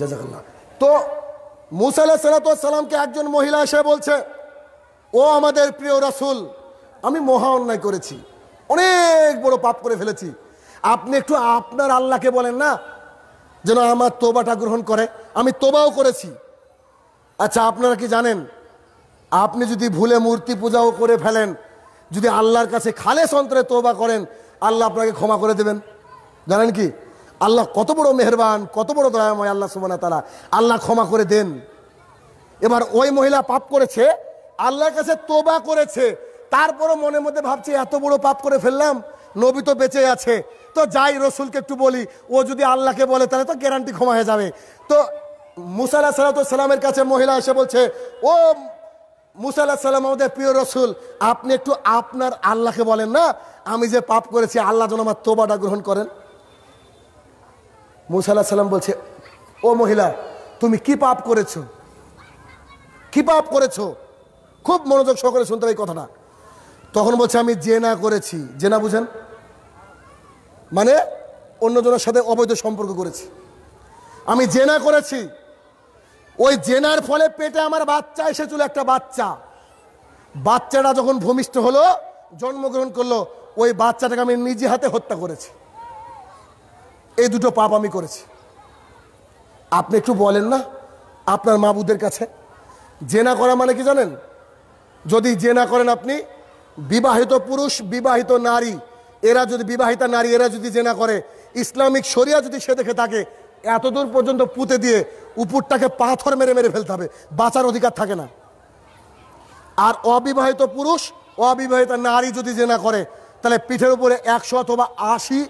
জাজাকাল্লাহ তো মুসা আলাহ সালাতামকে একজন মহিলা এসে বলছে ও আমাদের প্রিয় রাসুল আমি মহা অন্যায় করেছি অনেক বড় পাপ করে ফেলেছি আপনি একটু আপনার আল্লাহকে বলেন না যেন আমার তোবাটা গ্রহণ করে আমি তোবাও করেছি আচ্ছা আপনারা কি জানেন আপনি যদি ভুলে মূর্তি পূজাও করে ফেলেন যদি আল্লাহর কাছে খালে সন্তরে তোবা করেন আল্লাহ আপনাকে ক্ষমা করে দেবেন জানেন কি আল্লাহ কত বড় মেহরবান কত বড় দয়াময় আল্লাহ সুমানা তারা আল্লাহ ক্ষমা করে দেন এবার ওই মহিলা পাপ করেছে আল্লাহর কাছে তোবা করেছে তারপরও মনের মধ্যে ভাবছে এত বড় পাপ করে ফেললাম নবী তো বেঁচে আছে তো যাই রসুলকে একটু বলি ও যদি আল্লাহকে বলে তাহলে তো গ্যারান্টি ক্ষমা হয়ে যাবে তো মুসাল্লাহ সাল্লা সাল্লামের কাছে মহিলা এসে বলছে ও মুসাল্লাহ সাল্লাম আমাদের প্রিয় রসুল আপনি একটু আপনার আল্লাহকে বলেন না আমি যে পাপ করেছি আল্লাহ যেন আমার তোবাটা গ্রহণ করেন মুসাল্লাহ সাল্লাম বলছে ও মহিলা তুমি কি পাপ করেছো কি পাপ করেছো খুব মনোযোগ সহকারে শুনতে হবে এই কথাটা তখন বলছে আমি জেনা করেছি জেনা বুঝেন মানে অন্যজনের সাথে অবৈধ সম্পর্ক করেছি আমি জেনা করেছি ওই জেনার ফলে পেটে আমার বাচ্চা এসেছিল একটা বাচ্চা বাচ্চাটা যখন ভূমিষ্ঠ হলো জন্মগ্রহণ করলো ওই বাচ্চাটাকে আমি নিজে হাতে হত্যা করেছি এই দুটো পাপ আমি করেছি আপনি একটু বলেন না আপনার মাবুদের কাছে জেনা করা মানে কি জানেন যদি জেনা করেন আপনি বিবাহিত পুরুষ বিবাহিত নারী এরা যদি বিবাহিতা নারী এরা যদি জেনা করে ইসলামিক শরিয়া যদি সে দেখে থাকে এতদূর পর্যন্ত পুঁতে দিয়ে উপুরটাকে পাথর মেরে মেরে ফেলতে হবে বাঁচার অধিকার থাকে না আর অবিবাহিত পুরুষ অবিবাহিতা নারী যদি জেনা করে তাহলে পিঠের উপরে একশো অথবা আশি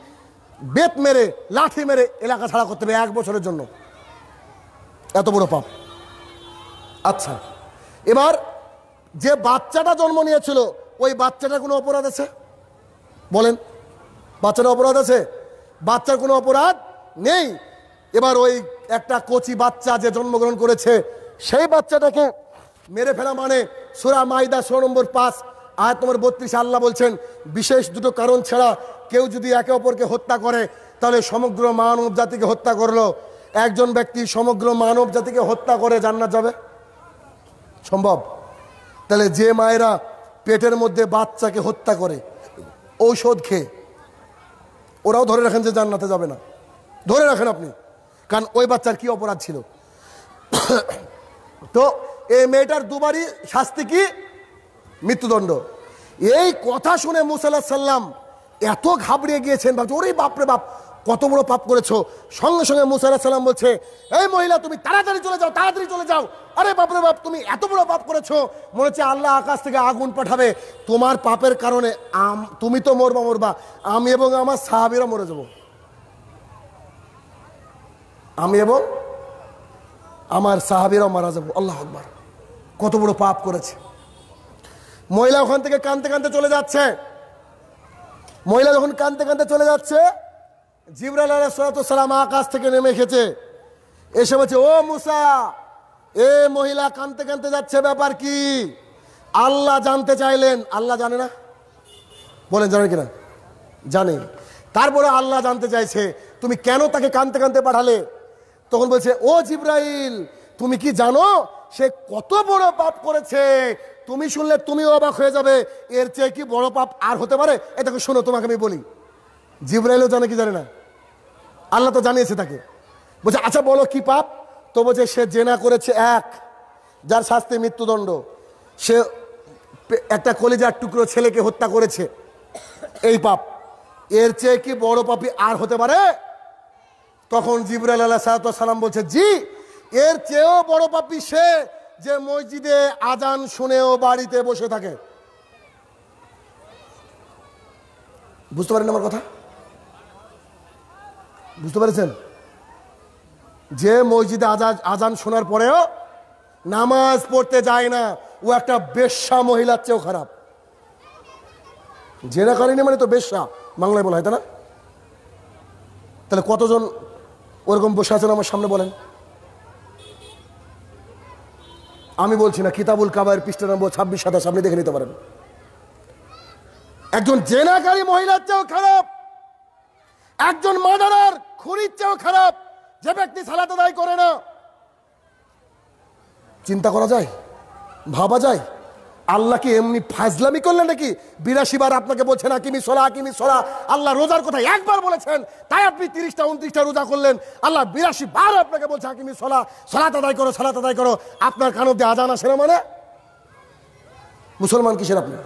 বেত মেরে লাঠি মেরে এলাকা ছাড়া করতে হবে এক বছরের জন্য এত বড় পাপ আচ্ছা এবার যে বাচ্চাটা জন্ম নিয়েছিল ওই বাচ্চাটা কোনো অপরাধ আছে বলেন বাচ্চার অপরাধ আছে বাচ্চার কোনো অপরাধ নেই এবার ওই একটা কচি বাচ্চা যে জন্মগ্রহণ করেছে সেই বাচ্চাটাকে মেরে ফেলা মানে সুরা মাইদা ষোলো নম্বর পাঁচ আয় তোমার বত্রিশ আল্লাহ বলছেন বিশেষ দুটো কারণ ছাড়া কেউ যদি একে অপরকে হত্যা করে তাহলে সমগ্র মানব জাতিকে হত্যা করলো একজন ব্যক্তি সমগ্র মানব জাতিকে হত্যা করে জান্নাত যাবে সম্ভব তাহলে যে মায়েরা পেটের মধ্যে বাচ্চাকে হত্যা করে ঔষধ খেয়ে ওরাও ধরে রাখেন যে জান্নাতে যাবে না ধরে রাখেন আপনি কারণ ওই বাচ্চার কি অপরাধ ছিল তো এই মেয়েটার দুবারই শাস্তি কি মৃত্যুদণ্ড এই কথা শুনে মুসাল্লা সাল্লাম এত ঘাবড়িয়ে গিয়েছেন ভাবছে ওরে বাপরে বাপ কত বড় পাপ করেছো সঙ্গে সঙ্গে মুসাইলা সাল্লাম বলছে এই মহিলা তুমি তাড়াতাড়ি চলে যাও তাড়াতাড়ি চলে যাও আরে বাপরে বাপ তুমি এত বড় পাপ করেছো মনে হচ্ছে আল্লাহ আকাশ থেকে আগুন পাঠাবে তোমার পাপের কারণে আম তুমি তো মরবা মরবা আমি এবং আমার সাহাবিরা মরে যাব আমি এবং আমার সাহাবিরাও মারা যাব আল্লাহ আকবার কত বড় পাপ করেছে মহিলা ওখান থেকে কানতে কানতে চলে যাচ্ছে মহিলা যখন কানতে কানতে চলে যাচ্ছে জিবরাল আলাহ সালাতাম আকাশ থেকে নেমে এসেছে এসে বলছে ও মুসা এ মহিলা কানতে কানতে যাচ্ছে ব্যাপার কি আল্লাহ জানতে চাইলেন আল্লাহ জানে না বলেন জানেন কিনা জানে তারপরে আল্লাহ জানতে চাইছে তুমি কেন তাকে কানতে কানতে পাঠালে তখন বলছে ও জিব্রাইল তুমি কি জানো সে কত বড় পাপ করেছে তুমি শুনলে তুমি অবাক হয়ে যাবে এর চেয়ে কি বড় পাপ আর হতে পারে এটাকে শোনো তোমাকে আমি বলি জিব্রাইলও জানে কি জানে না আল্লাহ তো জানিয়েছে তাকে বলছে আচ্ছা বলো কি পাপ তো বলছে সে জেনা করেছে এক যার শাস্তি মৃত্যুদণ্ড সে একটা কলেজার টুকরো ছেলেকে হত্যা করেছে এই পাপ এর চেয়ে কি বড় পাপি আর হতে পারে তখন জিবরাল আল্লাহ সালাম বলছে জি এর চেয়েও বড় পাপি সে যে মসজিদে আজান শুনেও বাড়িতে বসে থাকে বুঝতে পারেন আমার কথা বুঝতে পেরেছেন যে মসজিদে আজান আজান শোনার পরেও নামাজ পড়তে যায় না ও একটা বেশ্যা মহিলার চেয়েও খারাপ জেনা করেনি মানে তো বেশ্যা বাংলায় বলা হয় তাই না তাহলে কতজন ওরকম বসে আছেন আমার সামনে বলেন আমি বলছি না কিতাবুল কাবায়ের পৃষ্ঠা নম্বর ছাব্বিশ সাতাশ আপনি দেখে নিতে পারেন একজন জেনাকারী মহিলার চেয়েও খারাপ একজন মাদারার খুনির চেয়েও খারাপ যে ব্যক্তি সালাত আদায় করে না চিন্তা করা যায় ভাবা যায় আল্লাহ কি এমনি ফাজলামি করলেন নাকি বিরাশি বার আপনাকে বলছেন আকিমি সোলা আকিমি সোলা আল্লাহ রোজার কথা একবার বলেছেন তাই আপনি তিরিশটা উনত্রিশটা রোজা করলেন আল্লাহ বিরাশি বার আপনাকে বলছে আকিমি সোলা সালাত আদায় করো সলাত আদায় করো আপনার কান অব্দি আজান আসে না মানে মুসলমান কিসের আপনি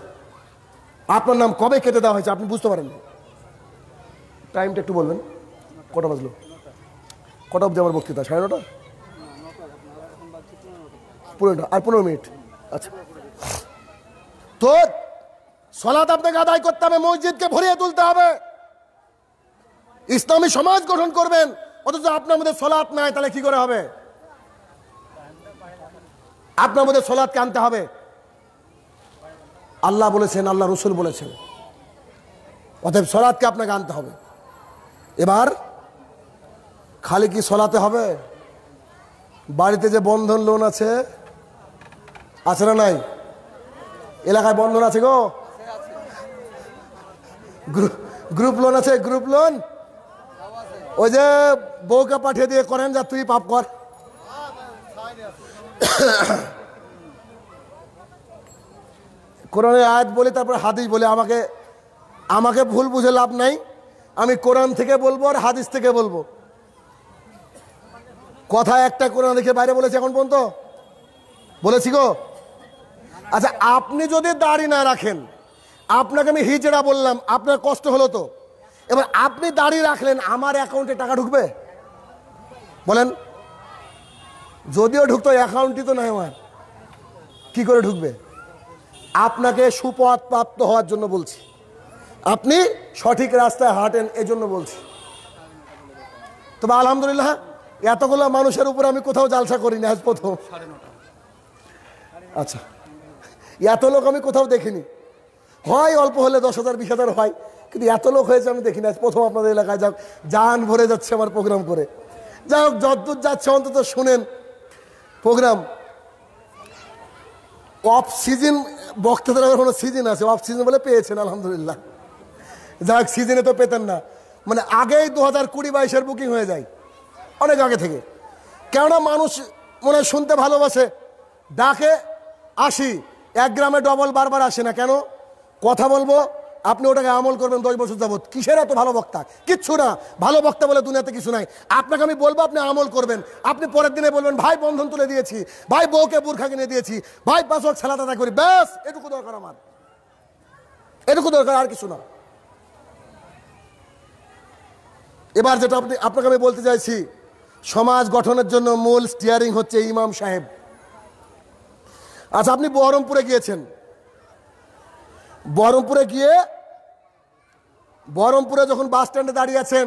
আপনার নাম কবে কেটে দেওয়া হয়েছে আপনি বুঝতে পারেন টাইমটা একটু বলবেন কটা বাজলো কটা অবধি আমার বক্তৃতা সাড়ে নটা পনেরোটা আর পনেরো মিনিট আচ্ছা তো সলাত আপনাকে আদায় করতে হবে মসজিদকে ভরিয়ে তুলতে হবে ইসলামী সমাজ গঠন করবেন অথচ আপনার মধ্যে সলাত নাই তাহলে কি করে হবে আপনার মধ্যে সলাদকে আনতে হবে আল্লাহ বলেছেন আল্লাহ রসুল বলেছেন অতএব সলাদকে আপনাকে আনতে হবে এবার খালি কি সলাতে হবে বাড়িতে যে বন্ধন লোন আছে আছে না নাই এলাকায় বন্ধন আছে গো গ্রুপ লোন আছে গ্রুপ লোন ওই যে বউকে পাঠিয়ে দিয়ে করেন যা তুই পাপ কর কোরআনের আয়াত বলি তারপর হাদিস বলি আমাকে আমাকে ভুল বুঝে লাভ নাই আমি কোরআন থেকে বলবো আর হাদিস থেকে বলবো কথা একটা করে দেখে বাইরে বলেছে এখন পর্যন্ত বলেছি গো আচ্ছা আপনি যদি দাড়ি না রাখেন আপনাকে আমি হিজড়া বললাম আপনার কষ্ট হলো তো এবার আপনি দাড়ি রাখলেন আমার অ্যাকাউন্টে টাকা ঢুকবে বলেন যদিও ঢুকতো অ্যাকাউন্টই তো নাই আমার কি করে ঢুকবে আপনাকে সুপথ প্রাপ্ত হওয়ার জন্য বলছি আপনি সঠিক রাস্তায় হাঁটেন এজন্য বলছি তবে আলহামদুলিল্লাহ এতগুলো মানুষের উপর আমি কোথাও জালসা করিনি আজ প্রথম আচ্ছা এত লোক আমি কোথাও দেখিনি হয় অল্প হলে দশ হাজার বিশ হাজার হয় কিন্তু এত লোক হয়েছে আমি দেখিনি আজ প্রথম আপনাদের এলাকায় যাক যান ভরে যাচ্ছে আমার প্রোগ্রাম করে যাই হোক যদ্দূর যাচ্ছে অন্তত শুনেন প্রোগ্রাম অফ সিজন বক্তাদের আবার কোনো সিজন আছে অফ সিজন বলে পেয়েছেন আলহামদুলিল্লাহ যাই হোক সিজনে তো পেতেন না মানে আগেই দু হাজার কুড়ি বাইশের বুকিং হয়ে যায় অনেক আগে থেকে কেননা মানুষ মনে শুনতে ভালোবাসে ডাকে আসি এক গ্রামে ডবল বারবার আসে না কেন কথা বলবো আপনি ওটাকে আমল করবেন দশ বছর যাবৎ কিসের এত ভালো বক্তা কিচ্ছু না ভালো বক্তা বলে দুনিয়াতে কিছু নাই আপনাকে আমি বলবো আপনি আমল করবেন আপনি পরের দিনে বলবেন ভাই বন্ধন তুলে দিয়েছি ভাই বউকে বুর্খা কিনে দিয়েছি ভাই পাঁচক ছেলা দাদা করি ব্যাস এটুকু দরকার আমার এটুকু দরকার আর কিছু না এবার যেটা আপনি আপনাকে আমি বলতে চাইছি সমাজ গঠনের জন্য মূল স্টিয়ারিং হচ্ছে ইমাম সাহেব আচ্ছা আপনি বহরমপুরে গিয়েছেন বহরমপুরে গিয়ে বহরমপুরে যখন বাস স্ট্যান্ডে দাঁড়িয়ে আছেন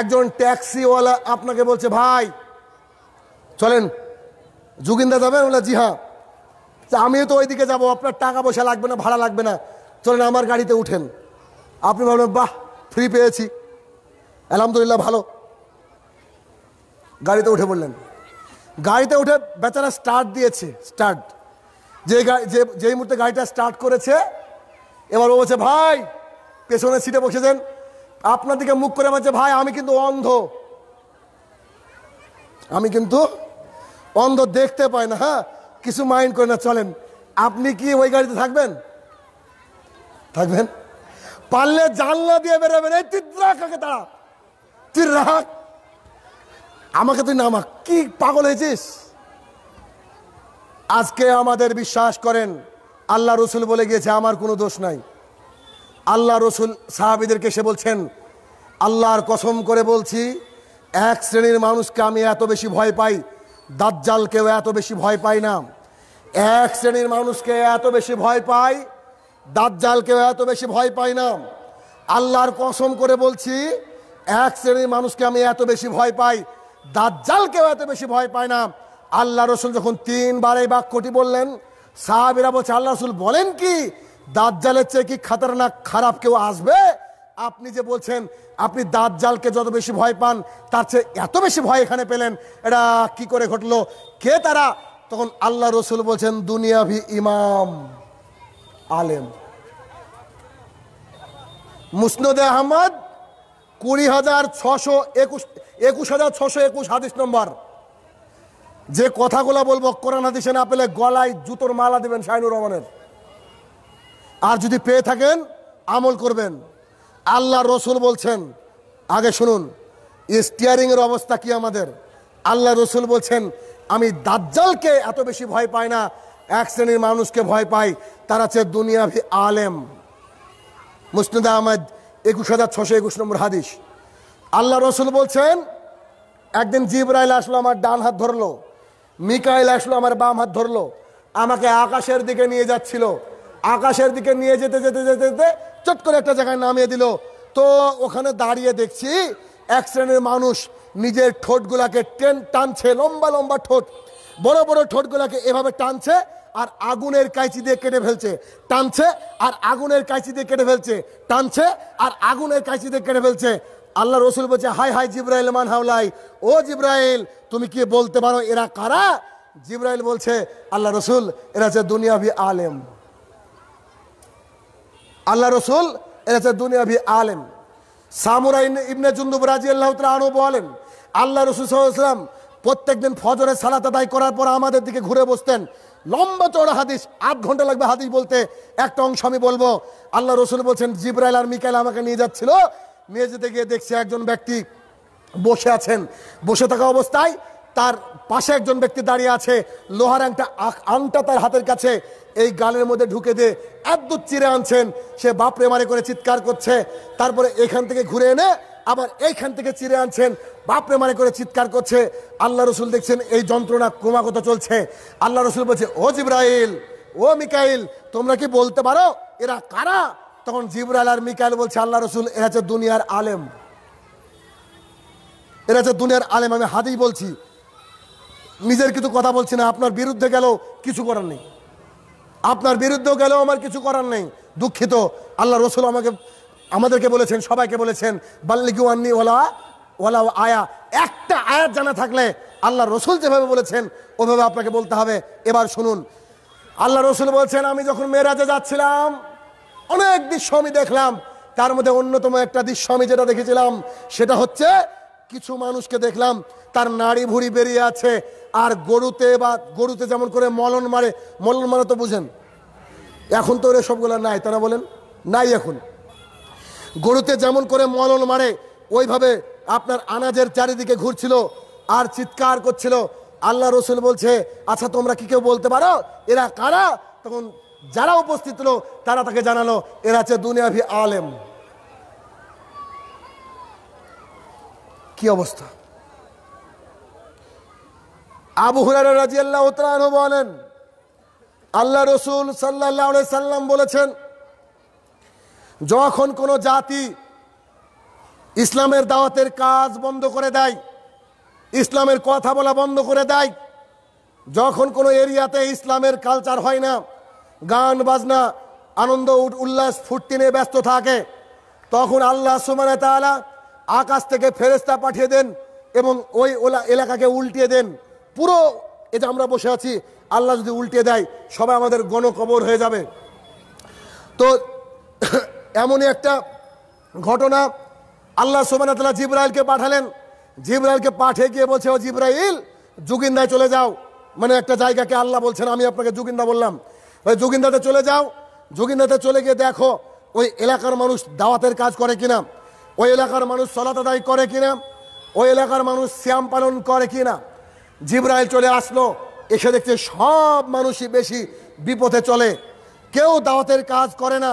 একজন ট্যাক্সিওয়ালা আপনাকে বলছে ভাই চলেন যুগিন্দা যাবেন বলে জি হ্যাঁ আমিও তো ওইদিকে যাবো আপনার টাকা পয়সা লাগবে না ভাড়া লাগবে না চলেন আমার গাড়িতে উঠেন আপনি ভাবলেন বাহ ফ্রি পেয়েছি আলহামদুলিল্লাহ ভালো গাড়িতে উঠে বললেন গাড়িতে উঠে বেচারা স্টার্ট দিয়েছে স্টার্ট যে যে যেই মুহূর্তে গাড়িটা স্টার্ট করেছে এবার ও বলছে ভাই পেছনের সিটে বসেছেন আপনার দিকে মুখ করে বলছে ভাই আমি কিন্তু অন্ধ আমি কিন্তু অন্ধ দেখতে পাই না হ্যাঁ কিছু মাইন্ড করে না চলেন আপনি কি ওই গাড়িতে থাকবেন থাকবেন পারলে জানলা দিয়ে বেরোবেন এই তিদ্রা কাকে তারা তিদ্রাক আমাকে তুই নামা কি পাগল হয়েছিস আজকে আমাদের বিশ্বাস করেন আল্লাহ রসুল বলে গিয়েছে আমার কোনো দোষ নাই আল্লাহ রসুল সাহাবিদেরকে সে বলছেন আল্লাহর কসম করে বলছি এক শ্রেণীর মানুষকে আমি এত বেশি ভয় পাই দাজ্জালকেও এত বেশি ভয় পাই না এক শ্রেণীর মানুষকে এত বেশি ভয় পাই দাজ্জালকেও এত বেশি ভয় পাই না আল্লাহর কসম করে বলছি এক শ্রেণীর মানুষকে আমি এত বেশি ভয় পাই কেউ এত বেশি ভয় পায় না আল্লাহ রসুল যখন তিনবার এই বাক্যটি বললেন সাহাবিরা বলছে আল্লাহ রসুল বলেন কি দাজ্জালের চেয়ে কি খাতারনাক খারাপ কেউ আসবে আপনি যে বলছেন আপনি জালকে যত বেশি ভয় পান তার চেয়ে এত বেশি ভয় এখানে পেলেন এটা কি করে ঘটলো কে তারা তখন আল্লাহ রসুল বলছেন দুনিয়াভি ইমাম আলেম মুসনদে আহমদ কুড়ি হাজার ছশো একুশ একুশ হাজার ছশো একুশ হাদিস নম্বর যে কথাগুলো বলবো কোরআন হাদিসে না পেলে গলায় জুতোর মালা দেবেন শাহিনুর রহমানের আর যদি পেয়ে থাকেন আমল করবেন আল্লাহ রসুল বলছেন আগে শুনুন স্টিয়ারিংয়ের অবস্থা কি আমাদের আল্লাহ রসুল বলছেন আমি দাজ্জালকে এত বেশি ভয় পাই না এক শ্রেণীর মানুষকে ভয় পাই তারা হচ্ছে দুনিয়াভি আলেম মুসনুদ আহমেদ একুশ হাজার ছশো একুশ নম্বর হাদিস আল্লাহ রসুল বলছেন একদিন জিবরাইল আসলো আমার ডান হাত ধরলো মিকাইল আসলো আমার বাম হাত ধরলো আমাকে আকাশের দিকে নিয়ে যাচ্ছিল আকাশের দিকে নিয়ে যেতে যেতে যেতে যেতে চট করে একটা জায়গায় নামিয়ে দিল তো ওখানে দাঁড়িয়ে দেখছি এক শ্রেণীর মানুষ নিজের ঠোঁটগুলাকে টেন টানছে লম্বা লম্বা ঠোঁট বড় বড় ঠোঁটগুলাকে এভাবে টানছে আর আগুনের কাঁচি দিয়ে কেটে ফেলছে টানছে আর আগুনের কাঁচি দিয়ে কেটে ফেলছে টানছে আর আগুনের কাঁচি দিয়ে কেটে ফেলছে আল্লাহ রসুল বলছে হাই হাই জিব্রাইল মান হাওলাই ও জিব্রাইল তুমি কি বলতে পারো এরা কারা জিব্রাইল বলছে আল্লাহ রসুল এরা হচ্ছে দুনিয়াভি আলেম আল্লাহ রসুল এরা হচ্ছে দুনিয়াভি আলেম সামুরাই ইবনে জুন্দুব রাজি আল্লাহ আনু বলেন আল্লাহ রসুল সাল্লাম প্রত্যেক দিন ফজরের সালাত আদায় করার পর আমাদের দিকে ঘুরে বসতেন লম্বা চড়া হাদিস আধ ঘন্টা লাগবে হাদিস বলতে একটা অংশ আমি বলবো আল্লাহ রসুল বলছেন জিব্রাইল আর মিকাইল আমাকে নিয়ে যাচ্ছিল মেঝেতে গিয়ে দেখছি একজন ব্যক্তি বসে আছেন বসে থাকা অবস্থায় তার পাশে একজন ব্যক্তি দাঁড়িয়ে আছে লোহার আংটা আংটা তার হাতের কাছে এই গালের মধ্যে ঢুকে দিয়ে একদূর চিরে আনছেন সে বাপরে মারে করে চিৎকার করছে তারপরে এখান থেকে ঘুরে এনে আবার এইখান থেকে চিরে আনছেন বাপরে মানে করে চিৎকার করছে আল্লাহ রসুল দেখছেন এই যন্ত্রণা ক্রমাগত চলছে আল্লাহ রসুল বলছে ও জিব্রাইল ও মিকাইল তোমরা কি বলতে পারো এরা কারা তখন জিব্রাইল আর মিকাইল বলছে আল্লাহ রসুল এরা হচ্ছে দুনিয়ার আলেম এরা হচ্ছে দুনিয়ার আলেম আমি হাতেই বলছি নিজের কিছু কথা বলছি না আপনার বিরুদ্ধে গেলেও কিছু করার নেই আপনার বিরুদ্ধেও গেলেও আমার কিছু করার নেই দুঃখিত আল্লাহ রসুল আমাকে আমাদেরকে বলেছেন সবাইকে বলেছেন বাল্লিগুয়ান্নি ওলা ওলাও আয়া একটা আয়াত জানা থাকলে আল্লাহ রসুল যেভাবে বলেছেন ওভাবে আপনাকে বলতে হবে এবার শুনুন আল্লাহ রসুল বলছেন আমি যখন মেয়েরাজে যাচ্ছিলাম অনেক দৃশ্য আমি দেখলাম তার মধ্যে অন্যতম একটা দৃশ্য আমি যেটা দেখেছিলাম সেটা হচ্ছে কিছু মানুষকে দেখলাম তার নাড়ি ভুড়ি বেরিয়ে আছে আর গরুতে বা গরুতে যেমন করে মলন মারে মলন মারে তো বুঝেন এখন তো সবগুলো নাই তারা বলেন নাই এখন গরুতে যেমন করে মলন মারে ওইভাবে আপনার আনাজের চারিদিকে ঘুরছিল আর চিৎকার করছিল আল্লাহ রসুল বলছে আচ্ছা তোমরা কি কেউ বলতে পারো এরা কারা তখন যারা উপস্থিত হলো তারা তাকে জানালো এরা আছে দুনিয়াভি আলেম কি অবস্থা আবু হুরার রাজি আল্লাহ বলেন আল্লাহ রসুল সাল্লাহ সাল্লাম বলেছেন যখন কোনো জাতি ইসলামের দাওয়াতের কাজ বন্ধ করে দেয় ইসলামের কথা বলা বন্ধ করে দেয় যখন কোনো এরিয়াতে ইসলামের কালচার হয় না গান বাজনা আনন্দ উল্লাস ফুর্তি নিয়ে ব্যস্ত থাকে তখন আল্লাহ সুমানে তালা আকাশ থেকে ফেরেস্তা পাঠিয়ে দেন এবং ওই ওলা এলাকাকে উল্টিয়ে দেন পুরো এ যে আমরা বসে আছি আল্লাহ যদি উল্টিয়ে দেয় সবাই আমাদের গণকবর হয়ে যাবে তো এমনই একটা ঘটনা আল্লাহ সোমানাতলা জিব্রাইলকে পাঠালেন জিব্রাইলকে পাঠে গিয়ে বলছে ও জিব্রাইল যুগিন্দায় চলে যাও মানে একটা জায়গাকে আল্লাহ বলছেন আমি আপনাকে যুগিন্দা বললাম ওই যুগিন্দাতে চলে যাও যুগিন্দাতে চলে গিয়ে দেখো ওই এলাকার মানুষ দাওয়াতের কাজ করে কিনা ওই এলাকার মানুষ সলাত আদায় করে কিনা ওই এলাকার মানুষ শ্যাম পালন করে কিনা জিব্রাইল চলে আসলো এসে দেখছে সব মানুষই বেশি বিপথে চলে কেউ দাওয়াতের কাজ করে না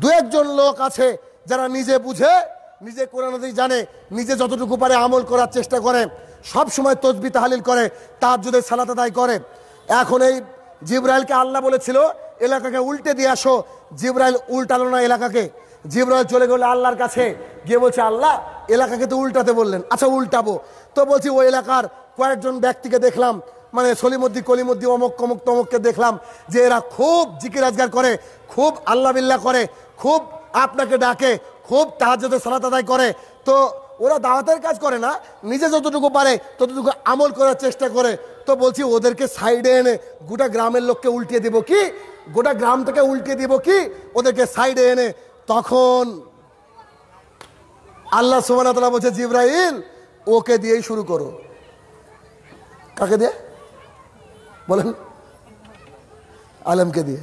দু একজন লোক আছে যারা নিজে বুঝে নিজে কোরআন জানে নিজে যতটুকু পারে আমল করার চেষ্টা করে সব সময় তসবি তাহালিল করে তার যদি সালাত আদায় করে এখন এই জিব্রাইলকে আল্লাহ বলেছিল এলাকাকে উল্টে দিয়ে আসো জিব্রাইল উল্টালো না এলাকাকে জিব্রাইল চলে গেল আল্লাহর কাছে গিয়ে বলছে আল্লাহ এলাকাকে তো উল্টাতে বললেন আচ্ছা উল্টাবো তো বলছি ওই এলাকার কয়েকজন ব্যক্তিকে দেখলাম মানে সলিমদ্দি কলিমদ্দি অমক কমক তমককে দেখলাম যে এরা খুব জিকির আজগার করে খুব আল্লাহ করে খুব আপনাকে ডাকে খুব তাহাজতে সালাত আদায় করে তো ওরা দাওয়াতের কাজ করে না নিজে যতটুকু পারে ততটুকু আমল করার চেষ্টা করে তো বলছি ওদেরকে সাইডে এনে গোটা গ্রামের লোককে উল্টিয়ে দিব কি গোটা গ্রাম থেকে উল্টিয়ে দিব কি ওদেরকে সাইডে এনে তখন আল্লাহ সুবানতলা বলছে জিব্রাহিল ওকে দিয়েই শুরু করো কাকে দিয়ে বলেন আলমকে দিয়ে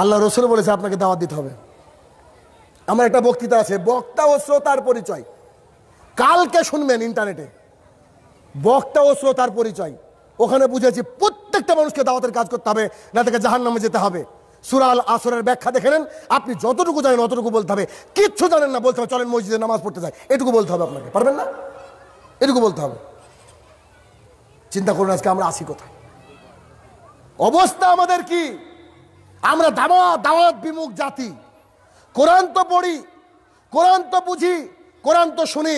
আল্লাহ রসুল বলেছে আপনাকে দাওয়াত দিতে হবে আমার একটা বক্তৃতা আছে বক্তা ও শ্রোতার পরিচয় কালকে শুনবেন ইন্টারনেটে বক্তা ও শ্রোতার পরিচয় ওখানে বুঝেছি প্রত্যেকটা মানুষকে দাওয়াতের কাজ করতে হবে না তাকে জাহান নামে যেতে হবে সুরাল আসরের ব্যাখ্যা দেখে নেন আপনি যতটুকু জানেন অতটুকু বলতে হবে কিচ্ছু জানেন না বলতে হবে চলেন মসজিদে নামাজ পড়তে যায় এটুকু বলতে হবে আপনাকে পারবেন না এটুকু বলতে হবে চিন্তা করুন আজকে আমরা আসি কোথায় অবস্থা আমাদের কি আমরা দাওয়া দাওয়াত বিমুখ জাতি কোরআন তো পড়ি কোরআন তো বুঝি কোরআন তো শুনি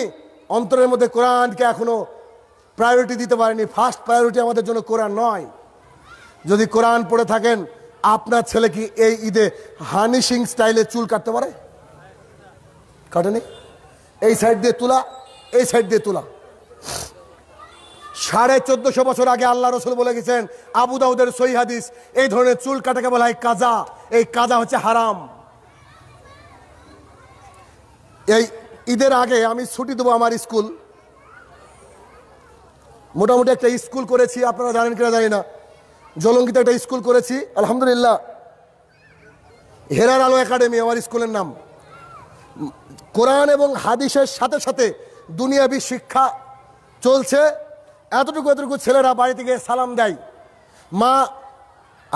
অন্তরের মধ্যে কোরআনকে এখনও প্রায়োরিটি দিতে পারেনি ফার্স্ট প্রায়োরিটি আমাদের জন্য কোরআন নয় যদি কোরআন পড়ে থাকেন আপনার ছেলে কি এই ঈদে হানিশিং স্টাইলে চুল কাটতে পারে কাটেনি এই সাইড দিয়ে তোলা এই সাইড দিয়ে তোলা সাড়ে চোদ্দশো বছর আগে আল্লাহ রসুল বলে গেছেন আবু দাউদের সই হাদিস এই ধরনের চুল কাটাকে বলা হয় কাজা এই কাজা হচ্ছে হারাম এই ঈদের আগে আমি ছুটি দেবো আমার স্কুল মোটামুটি একটা স্কুল করেছি আপনারা জানেন কিনা জানি না জলঙ্গিতে একটা স্কুল করেছি আলহামদুলিল্লাহ হেরার আলো একাডেমি আমার স্কুলের নাম কোরআন এবং হাদিসের সাথে সাথে দুনিয়াবি শিক্ষা চলছে এতটুকু এতটুকু ছেলেরা বাড়িতে গিয়ে সালাম দেয় মা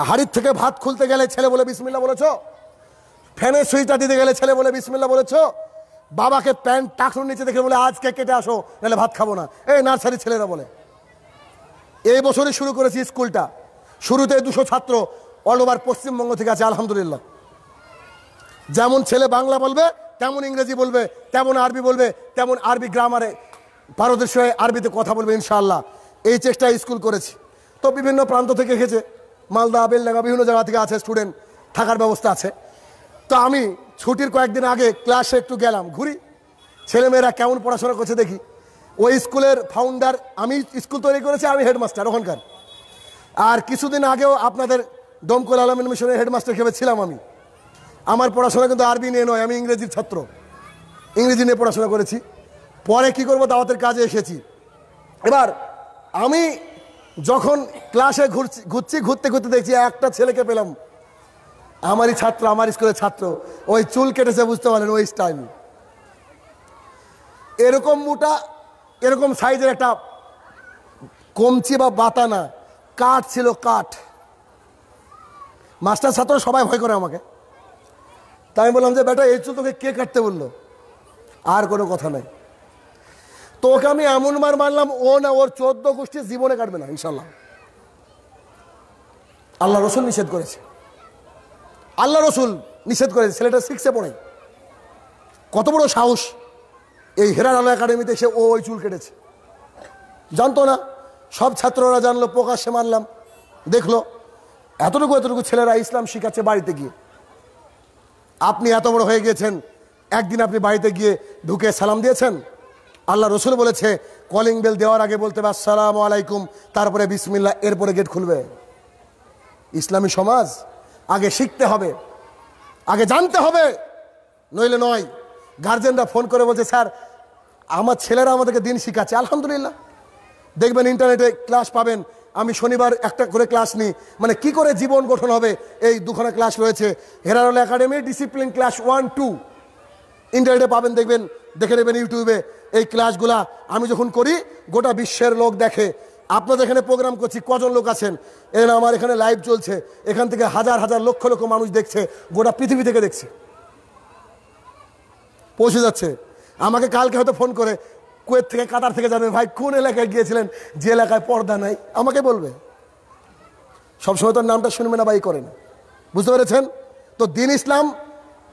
হাড়ির থেকে ভাত খুলতে গেলে ছেলে বলে বিসমিল্লা বলেছ ফ্যানের সুইচটা দিতে গেলে ছেলে বলে বিসমিল্লা বলেছ বাবাকে প্যান্ট টাকুর নিচে দেখে বলে আজকে কেটে আসো নাহলে ভাত খাবো না এই নার্সারি ছেলেরা বলে এই বছরই শুরু করেছি স্কুলটা শুরুতে দুশো ছাত্র অল ওভার পশ্চিমবঙ্গ থেকে আছে আলহামদুলিল্লাহ যেমন ছেলে বাংলা বলবে তেমন ইংরেজি বলবে তেমন আরবি বলবে তেমন আরবি গ্রামারে ভারতের সঙ্গে আরবিতে কথা বলবে ইনশাআল্লাহ এই চেষ্টা স্কুল করেছি তো বিভিন্ন প্রান্ত থেকে এসেছে মালদা বেলডাঙ্গা বিভিন্ন জায়গা থেকে আছে স্টুডেন্ট থাকার ব্যবস্থা আছে তো আমি ছুটির কয়েকদিন আগে ক্লাসে একটু গেলাম ঘুরি ছেলেমেয়েরা কেমন পড়াশোনা করছে দেখি ওই স্কুলের ফাউন্ডার আমি স্কুল তৈরি করেছি আমি হেডমাস্টার ওখানকার আর কিছুদিন আগেও আপনাদের দমকুল আলমিন মিশনের হেডমাস্টার হিসেবে ছিলাম আমি আমার পড়াশোনা কিন্তু আরবি নিয়ে নয় আমি ইংরেজির ছাত্র ইংরেজি নিয়ে পড়াশোনা করেছি পরে কি করব দাওয়াতের কাজে এসেছি এবার আমি যখন ক্লাসে ঘুরছি ঘুরছি ঘুরতে ঘুরতে দেখছি একটা ছেলেকে পেলাম আমারই ছাত্র আমার স্কুলের ছাত্র ওই চুল কেটেছে বুঝতে পারেন ওই স্টাইল এরকম মোটা এরকম সাইজের একটা কমচি বা বাতানা কাঠ ছিল কাঠ মাস্টার ছাত্র সবাই ভয় করে আমাকে তাই আমি বললাম যে বেটা এই চুল তোকে কে কাটতে বললো আর কোনো কথা নাই তোকে আমি এমন মার মারলাম ও না ওর চোদ্দ গোষ্ঠী জীবনে কাটবে না ইনশাল্লাহ আল্লাহ রসুল নিষেধ করেছে আল্লাহ রসুল নিষেধ করেছে ছেলেটা সিক্সে পড়ে কত বড় সাহস এই হেরার আলো একাডেমিতে সে ও ওই চুল কেটেছে জানতো না সব ছাত্ররা জানলো প্রকাশ্যে মারলাম দেখলো এতটুকু এতটুকু ছেলেরা ইসলাম শিখাচ্ছে বাড়িতে গিয়ে আপনি এত বড় হয়ে গিয়েছেন একদিন আপনি বাড়িতে গিয়ে ঢুকে সালাম দিয়েছেন আল্লাহ রসুল বলেছে কলিং বেল দেওয়ার আগে বলতে হবে আসসালাম আলাইকুম তারপরে বিসমিল্লা এরপরে গেট খুলবে ইসলামী সমাজ আগে শিখতে হবে আগে জানতে হবে নইলে নয় গার্জেনরা ফোন করে বলছে স্যার আমার ছেলেরা আমাদেরকে দিন শিখাচ্ছে আলহামদুলিল্লাহ দেখবেন ইন্টারনেটে ক্লাস পাবেন আমি শনিবার একটা করে ক্লাস নিই মানে কি করে জীবন গঠন হবে এই দুখানা ক্লাস রয়েছে হেরারল academy discipline class one two ইন্টারনেটে পাবেন দেখবেন দেখে নেবেন ইউটিউবে এই ক্লাসগুলা আমি যখন করি গোটা বিশ্বের লোক দেখে আপনাদের এখানে প্রোগ্রাম করছি কজন লোক আছেন এখানে আমার এখানে লাইভ চলছে এখান থেকে হাজার হাজার লক্ষ লক্ষ মানুষ দেখছে গোটা পৃথিবী থেকে দেখছে পৌঁছে যাচ্ছে আমাকে কালকে হয়তো ফোন করে কুয়েত থেকে কাতার থেকে জানবেন ভাই কোন এলাকায় গিয়েছিলেন যে এলাকায় পর্দা নাই আমাকে বলবে সবসময় তোর নামটা শুনবে না বাই করেন বুঝতে পেরেছেন তো দিন ইসলাম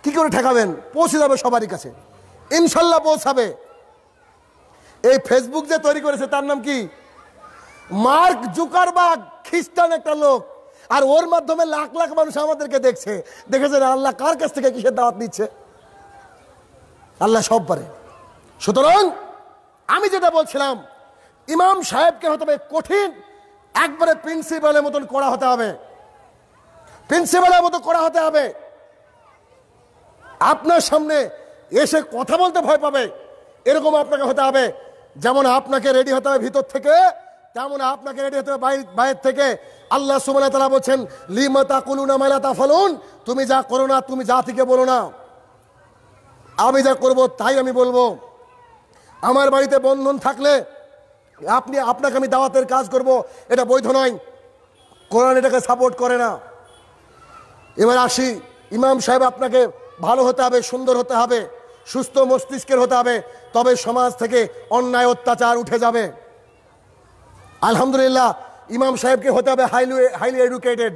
কি করে ঠেকাবেন পৌঁছে যাবে সবারই কাছে ইনশাল্লাহ পৌঁছাবে এই ফেসবুক যে তৈরি করেছে তার নাম কি মার্ক জুকারবাগ খ্রিস্টান একটা লোক আর ওর মাধ্যমে লাখ লাখ মানুষ আমাদেরকে দেখছে দেখেছেন আল্লাহ কার কাছ থেকে কিসের দাওয়াত নিচ্ছে আল্লাহ সব পারে সুতরাং আমি যেটা বলছিলাম ইমাম সাহেবকে হতে হবে কঠিন একবারে প্রিন্সিপালের মতন করা হতে হবে প্রিন্সিপালের মতো করা হতে হবে আপনার সামনে এসে কথা বলতে ভয় পাবে এরকম আপনাকে হতে হবে যেমন আপনাকে রেডি হতে হবে ভিতর থেকে তেমন আপনাকে রেডি হতে হবে বাইরের থেকে আল্লাহ সুমানা তারা বলছেন লিমতা কুলুনা মালা ফলুন তুমি যা করো না তুমি যা থেকে বলো না আমি যা করব তাই আমি বলবো আমার বাড়িতে বন্ধন থাকলে আপনি আপনাকে আমি দাওয়াতের কাজ করব এটা বৈধ নয় কোরআন এটাকে সাপোর্ট করে না এবার আসি ইমাম সাহেব আপনাকে ভালো হতে হবে সুন্দর হতে হবে সুস্থ মস্তিষ্কের হতে হবে তবে সমাজ থেকে অন্যায় অত্যাচার উঠে যাবে আলহামদুলিল্লাহ ইমাম সাহেবকে হতে হবে হাইলি হাইলি এডুকেটেড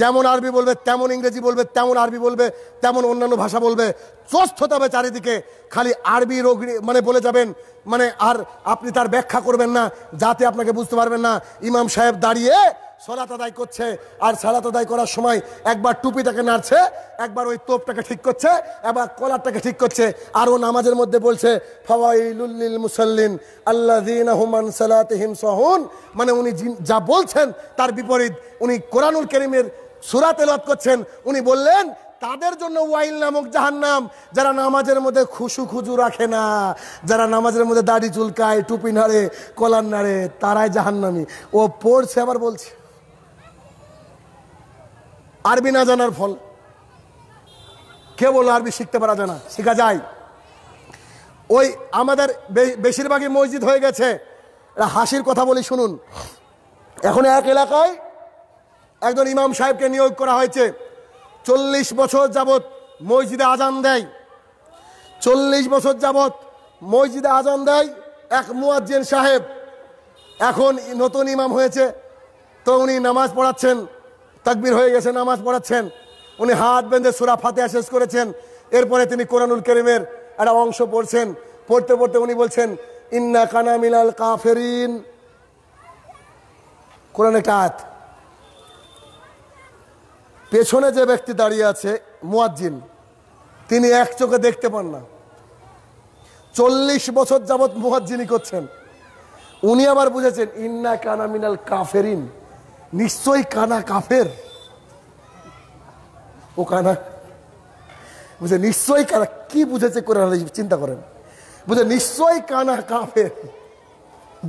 যেমন আরবি বলবে তেমন ইংরেজি বলবে তেমন আরবি বলবে তেমন অন্যান্য ভাষা বলবে চোস্ত হতে হবে চারিদিকে খালি আরবি রোগ মানে বলে যাবেন মানে আর আপনি তার ব্যাখ্যা করবেন না যাতে আপনাকে বুঝতে পারবেন না ইমাম সাহেব দাঁড়িয়ে সলাত আদায় করছে আর সালাত আদায় করার সময় একবার টুপিটাকে নাড়ছে একবার ওই তোপটাকে ঠিক করছে একবার কলারটাকে ঠিক করছে আর ও নামাজের মধ্যে বলছে ফওয়াইলুল্লিল মুসাল্লিন আল্লাহমান সালাতহিম সহন মানে উনি যা বলছেন তার বিপরীত উনি কোরআনুল করিমের সুরাত এলাত করছেন উনি বললেন তাদের জন্য ওয়াইল নামক জাহান্নাম যারা নামাজের মধ্যে খুশু খুজু রাখে না যারা নামাজের মধ্যে দাড়ি চুলকায় টুপি নাড়ে কলার নাড়ে তারাই জাহান্নামি ও পড়ছে আবার বলছে আরবি না জানার ফল কে বললো আরবি শিখতে পারা যায় না শেখা যায় ওই আমাদের বেশিরভাগই মসজিদ হয়ে গেছে হাসির কথা বলি শুনুন এখন এক এলাকায় একজন ইমাম সাহেবকে নিয়োগ করা হয়েছে চল্লিশ বছর যাবৎ মসজিদে আজান দেয় চল্লিশ বছর যাবৎ মসজিদে আজান দেয় এক মুয়াজ্জেন সাহেব এখন নতুন ইমাম হয়েছে তো উনি নামাজ পড়াচ্ছেন তাকবির হয়ে গেছে নামাজ পড়াচ্ছেন উনি হাত বেঁধে সুরা ফাতে শেষ করেছেন এরপরে তিনি কোরআনুল করিমের একটা অংশ পড়ছেন পড়তে পড়তে উনি বলছেন ইন্না কানা মিলাল কাফেরিন কোরআন একটা আয়াত পেছনে যে ব্যক্তি দাঁড়িয়ে আছে মুয়াজ্জিন তিনি এক চোখে দেখতে পান না চল্লিশ বছর যাবৎ মুহাজ্জিনই করছেন উনি আবার বুঝেছেন ইন্না কানা মিনাল কাফেরিন নিশ্চয়ই কানা কাফের ও কানা বুঝে নিশ্চয়ই কানা কি বুঝেছে করে চিন্তা করেন বুঝে নিশ্চয়ই কানা কাফের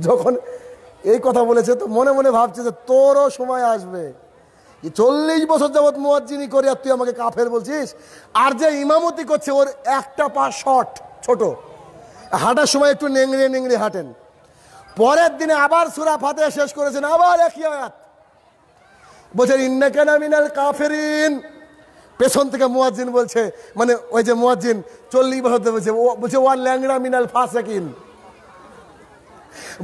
যখন এই কথা বলেছে তো মনে মনে ভাবছে যে তোরও সময় আসবে চল্লিশ বছর যাবৎ মোয়াজ্জিনি করে আর তুই আমাকে কাফের বলছিস আর যে ইমামতি করছে ওর একটা পা শর্ট ছোট হাঁটার সময় একটু নেংড়ে নেংড়ে হাঁটেন পরের দিনে আবার সুরা ফাতে শেষ করেছেন আবার একই আয়াত বলছেন ইন্নাকানা কাফেরিন পেছন থেকে মুয়াজ্জিন বলছে মানে ওই যে মুয়াজ্জিন চল্লিশ বছর বলছে ও বলছে ওয়া ল্যাংরা মিনাল ইন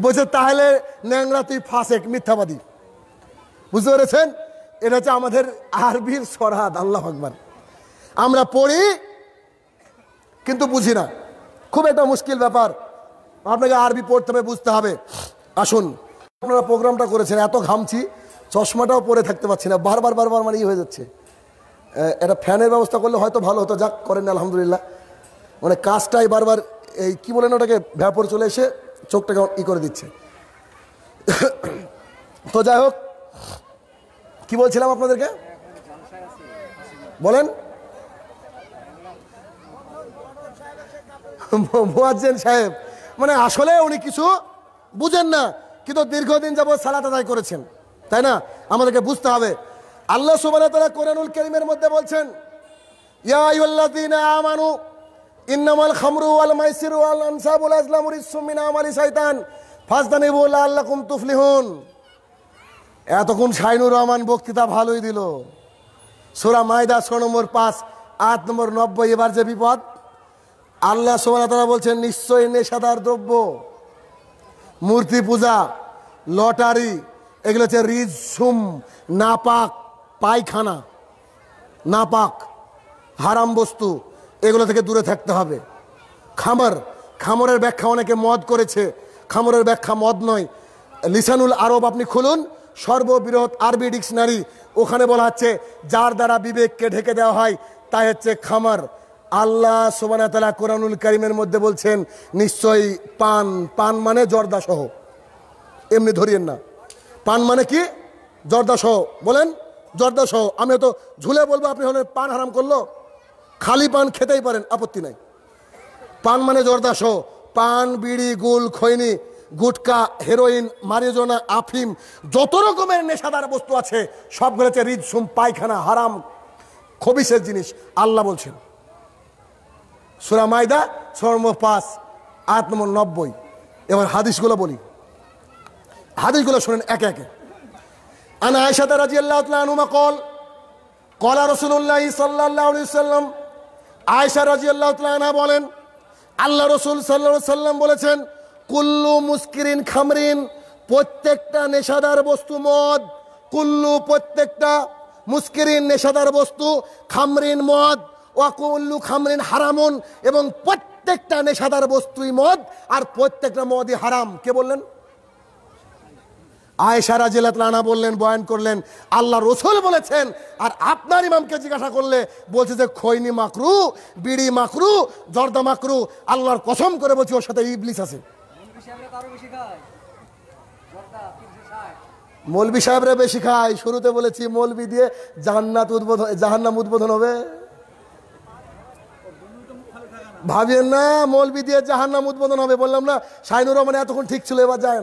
বলছে তাহলে ন্যাংরা তুই ফাঁসেক মিথ্যাবাদী বুঝতে পেরেছেন এটা হচ্ছে আমাদের আরবির সরাদ আল্লাহ ভগবান আমরা পড়ি কিন্তু বুঝি না খুব একটা মুশকিল ব্যাপার আপনাকে আরবি পড়তে হবে বুঝতে হবে আসুন আপনারা প্রোগ্রামটা করেছেন এত ঘামছি চশমাটাও পরে থাকতে পারছি না বারবার বারবার মানে ই হয়ে যাচ্ছে একটা ফ্যানের ব্যবস্থা করলে হয়তো ভালো হতো যাক করেন আলহামদুলিল্লাহ মানে কাজটাই বারবার এই কী বলেন ওটাকে ভ্যাপর চলে এসে চোখটাকে ই করে দিচ্ছে তো যাই হোক কি বলছিলাম আপনাদেরকে বলেন মোয়াজ্জেন সাহেব মানে আসলে উনি কিছু বুঝেন না কিন্তু দীর্ঘদিন যাবৎ সালাত আদায় করেছেন তাই না আমাদেরকে বুঝতে হবে আল্লাহ সুবান তারা কোরআনুল করিমের মধ্যে বলছেন আমানু ইন্নামাল আল্লাহ এতক্ষণ রহমান বক্তৃতা ভালোই নম্বর পাঁচ আট নম্বর নব্বই এবার যে বিপদ আল্লাহ সোমানা বলছেন নিশ্চয়ই নেশাদার দ্রব্য মূর্তি পূজা লটারি এগুলো হচ্ছে রিজ সুম নাপাক পায়খানা নাপাক হারাম বস্তু এগুলো থেকে দূরে থাকতে হবে খামার খামরের ব্যাখ্যা অনেকে মদ করেছে খামরের ব্যাখ্যা মদ নয় লিসানুল আরব আপনি খুলুন সর্ববৃহৎ আরবি ডিকশনারি ওখানে বলা হচ্ছে যার দ্বারা বিবেককে ঢেকে দেওয়া হয় তাই হচ্ছে খামার আল্লাহ সোবানাতলা কোরআনুল করিমের মধ্যে বলছেন নিশ্চয়ই পান পান মানে জর্দাসহ এমনি ধরিয়েন না পান মানে কি জর্দা সহ বলেন জর্দা সহ আমি হয়তো ঝুলে বলবো আপনি হলেন পান হারাম করলো খালি পান খেতেই পারেন আপত্তি নাই পান মানে জর্দা সহ পান বিড়ি গুল খৈনি গুটকা হেরোইন মারিজোনা আফিম যত রকমের নেশাদার বস্তু আছে সবগুলো হচ্ছে রিজসুম পায়খানা হারাম খবিসের জিনিস আল্লাহ বলছেন সুরা মাইদা সর্ম পাঁচ আট নম্বর নব্বই এবার হাদিসগুলো বলি হাদিসগুলো শোনেন একে একে আনা আয়সাদা রাজি আল্লাহ আনুমা কল কলা রসুল্লাহ সাল্লাহ সাল্লাম আয়সা রাজি আল্লাহ আনহা বলেন আল্লাহ রসুল সাল্লা সাল্লাম বলেছেন কুল্লু মুস্কিরিন খামরিন প্রত্যেকটা নেশাদার বস্তু মদ কুল্লু প্রত্যেকটা মুস্কিরিন নেশাদার বস্তু খামরিন মদ ওয়াকুল্লু খামরিন হারামুন এবং প্রত্যেকটা নেশাদার বস্তুই মদ আর প্রত্যেকটা মদই হারাম কে বললেন আয়সারা জেলাত রানা বললেন বয়ান করলেন আল্লাহ রসুল বলেছেন আর আপনার ইমামকে জিজ্ঞাসা করলে বলছে যে খৈনি মাকরু বিড়ি মাকরু জর্দা মাকরু আল্লাহর কসম করে বলছি ওর সাথে ইবলিস আছে মৌলবি সাহেবরে বেশি খায় শুরুতে বলেছি মৌলবি দিয়ে জাহান্নাত উদ্বোধন জাহান্নাম উদ্বোধন হবে ভাবিয়েন না মৌলবি দিয়ে জাহান্নাম উদ্বোধন হবে বললাম না শাহিনুর রহমান এতক্ষণ ঠিক ছিল এবার যায়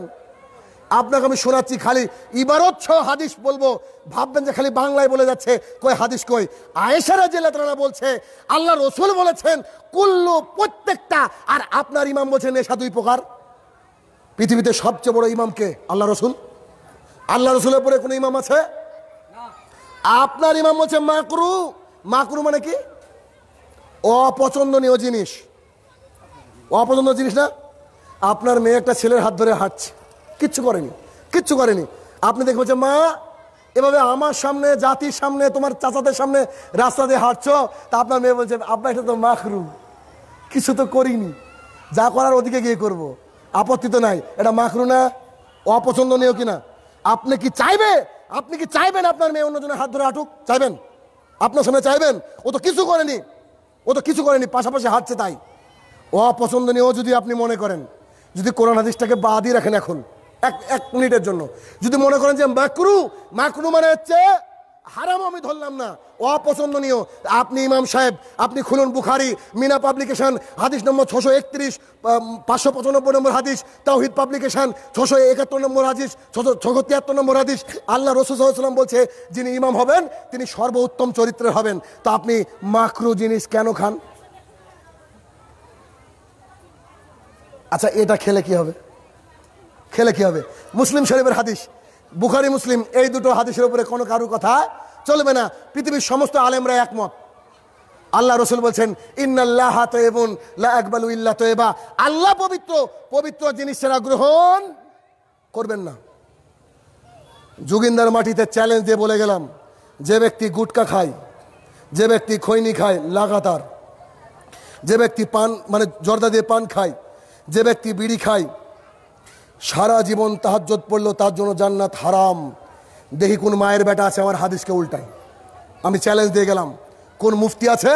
আপনাকে আমি শোনাচ্ছি খালি ইবারত ছ হাদিস বলবো ভাববেন যে খালি বাংলায় বলে যাচ্ছে কই হাদিস কই আয়েশারা জেলা তারা বলছে আল্লাহ রসুল বলেছেন কুল্লু প্রত্যেকটা আর আপনার ইমাম বলছেন নেশা দুই প্রকার পৃথিবীতে সবচেয়ে বড় ইমামকে আল্লাহ রসুল আল্লাহ রসুলের পরে কোনো ইমাম আছে আপনার ইমাম বলছে মাকরু মাকরু মানে কি অপছন্দনীয় জিনিস অপছন্দ জিনিস না আপনার মেয়ে একটা ছেলের হাত ধরে হাঁটছে কিচ্ছু করেনি কিচ্ছু করেনি আপনি দেখবো যে মা এভাবে আমার সামনে জাতির সামনে তোমার চাচাদের সামনে রাস্তা দিয়ে হাঁটছ তা আপনার মেয়ে বলছে আপনার এটা তো মাখরু কিছু তো করিনি যা করার ওদিকে গিয়ে করব। আপত্তি তো নাই এটা মাখরু না অপছন্দনীয় কিনা আপনি কি চাইবে আপনি কি চাইবেন আপনার মেয়ে অন্যজনের হাত ধরে হাঁটুক চাইবেন আপনার সামনে চাইবেন ও তো কিছু করেনি ও তো কিছু করেনি পাশাপাশি হাঁটছে তাই অপছন্দনীয় যদি আপনি মনে করেন যদি কোরআন হাদিসটাকে বাদই রাখেন এখন এক এক মিনিটের জন্য যদি মনে করেন যে মাকরু মাকরু মানে হচ্ছে হারাম আমি ধরলাম না অপছন্দনীয় আপনি ইমাম সাহেব আপনি খুলুন বুখারি মিনা পাবলিকেশন হাদিস নম্বর ছশো একত্রিশ পাঁচশো পঁচানব্বই নম্বর হাদিস তাহিদ পাবলিকেশন ছশো একাত্তর নম্বর হাদিস ছশো ছশো তিয়াত্তর নম্বর হাদিস আল্লাহ রসুলাম বলছে যিনি ইমাম হবেন তিনি সর্বোত্তম চরিত্রের হবেন তা আপনি মাকরু জিনিস কেন খান আচ্ছা এটা খেলে কি হবে খেলে কি হবে মুসলিম শরীফের হাদিস বুখারি মুসলিম এই দুটো হাদিসের উপরে কোনো কারু কথা চলবে না পৃথিবীর সমস্ত আলেমরা একমত আল্লাহ রসুল বলছেন ইন্নাল্লাহ তয়েবুন আকবালু ইল্লা তয়েবা আল্লাহ পবিত্র পবিত্র জিনিস ছাড়া গ্রহণ করবেন না যুগিন্দার মাটিতে চ্যালেঞ্জ দিয়ে বলে গেলাম যে ব্যক্তি গুটকা খায় যে ব্যক্তি খৈনি খায় লাগাতার যে ব্যক্তি পান মানে জর্দা দিয়ে পান খায় যে ব্যক্তি বিড়ি খায় সারা জীবন তাহাজ্জত পড়লো তার জন্য জান্নাত হারাম দেখি কোন মায়ের বেটা আছে আমার হাদিসকে উল্টায় আমি চ্যালেঞ্জ দিয়ে গেলাম কোন মুফতি আছে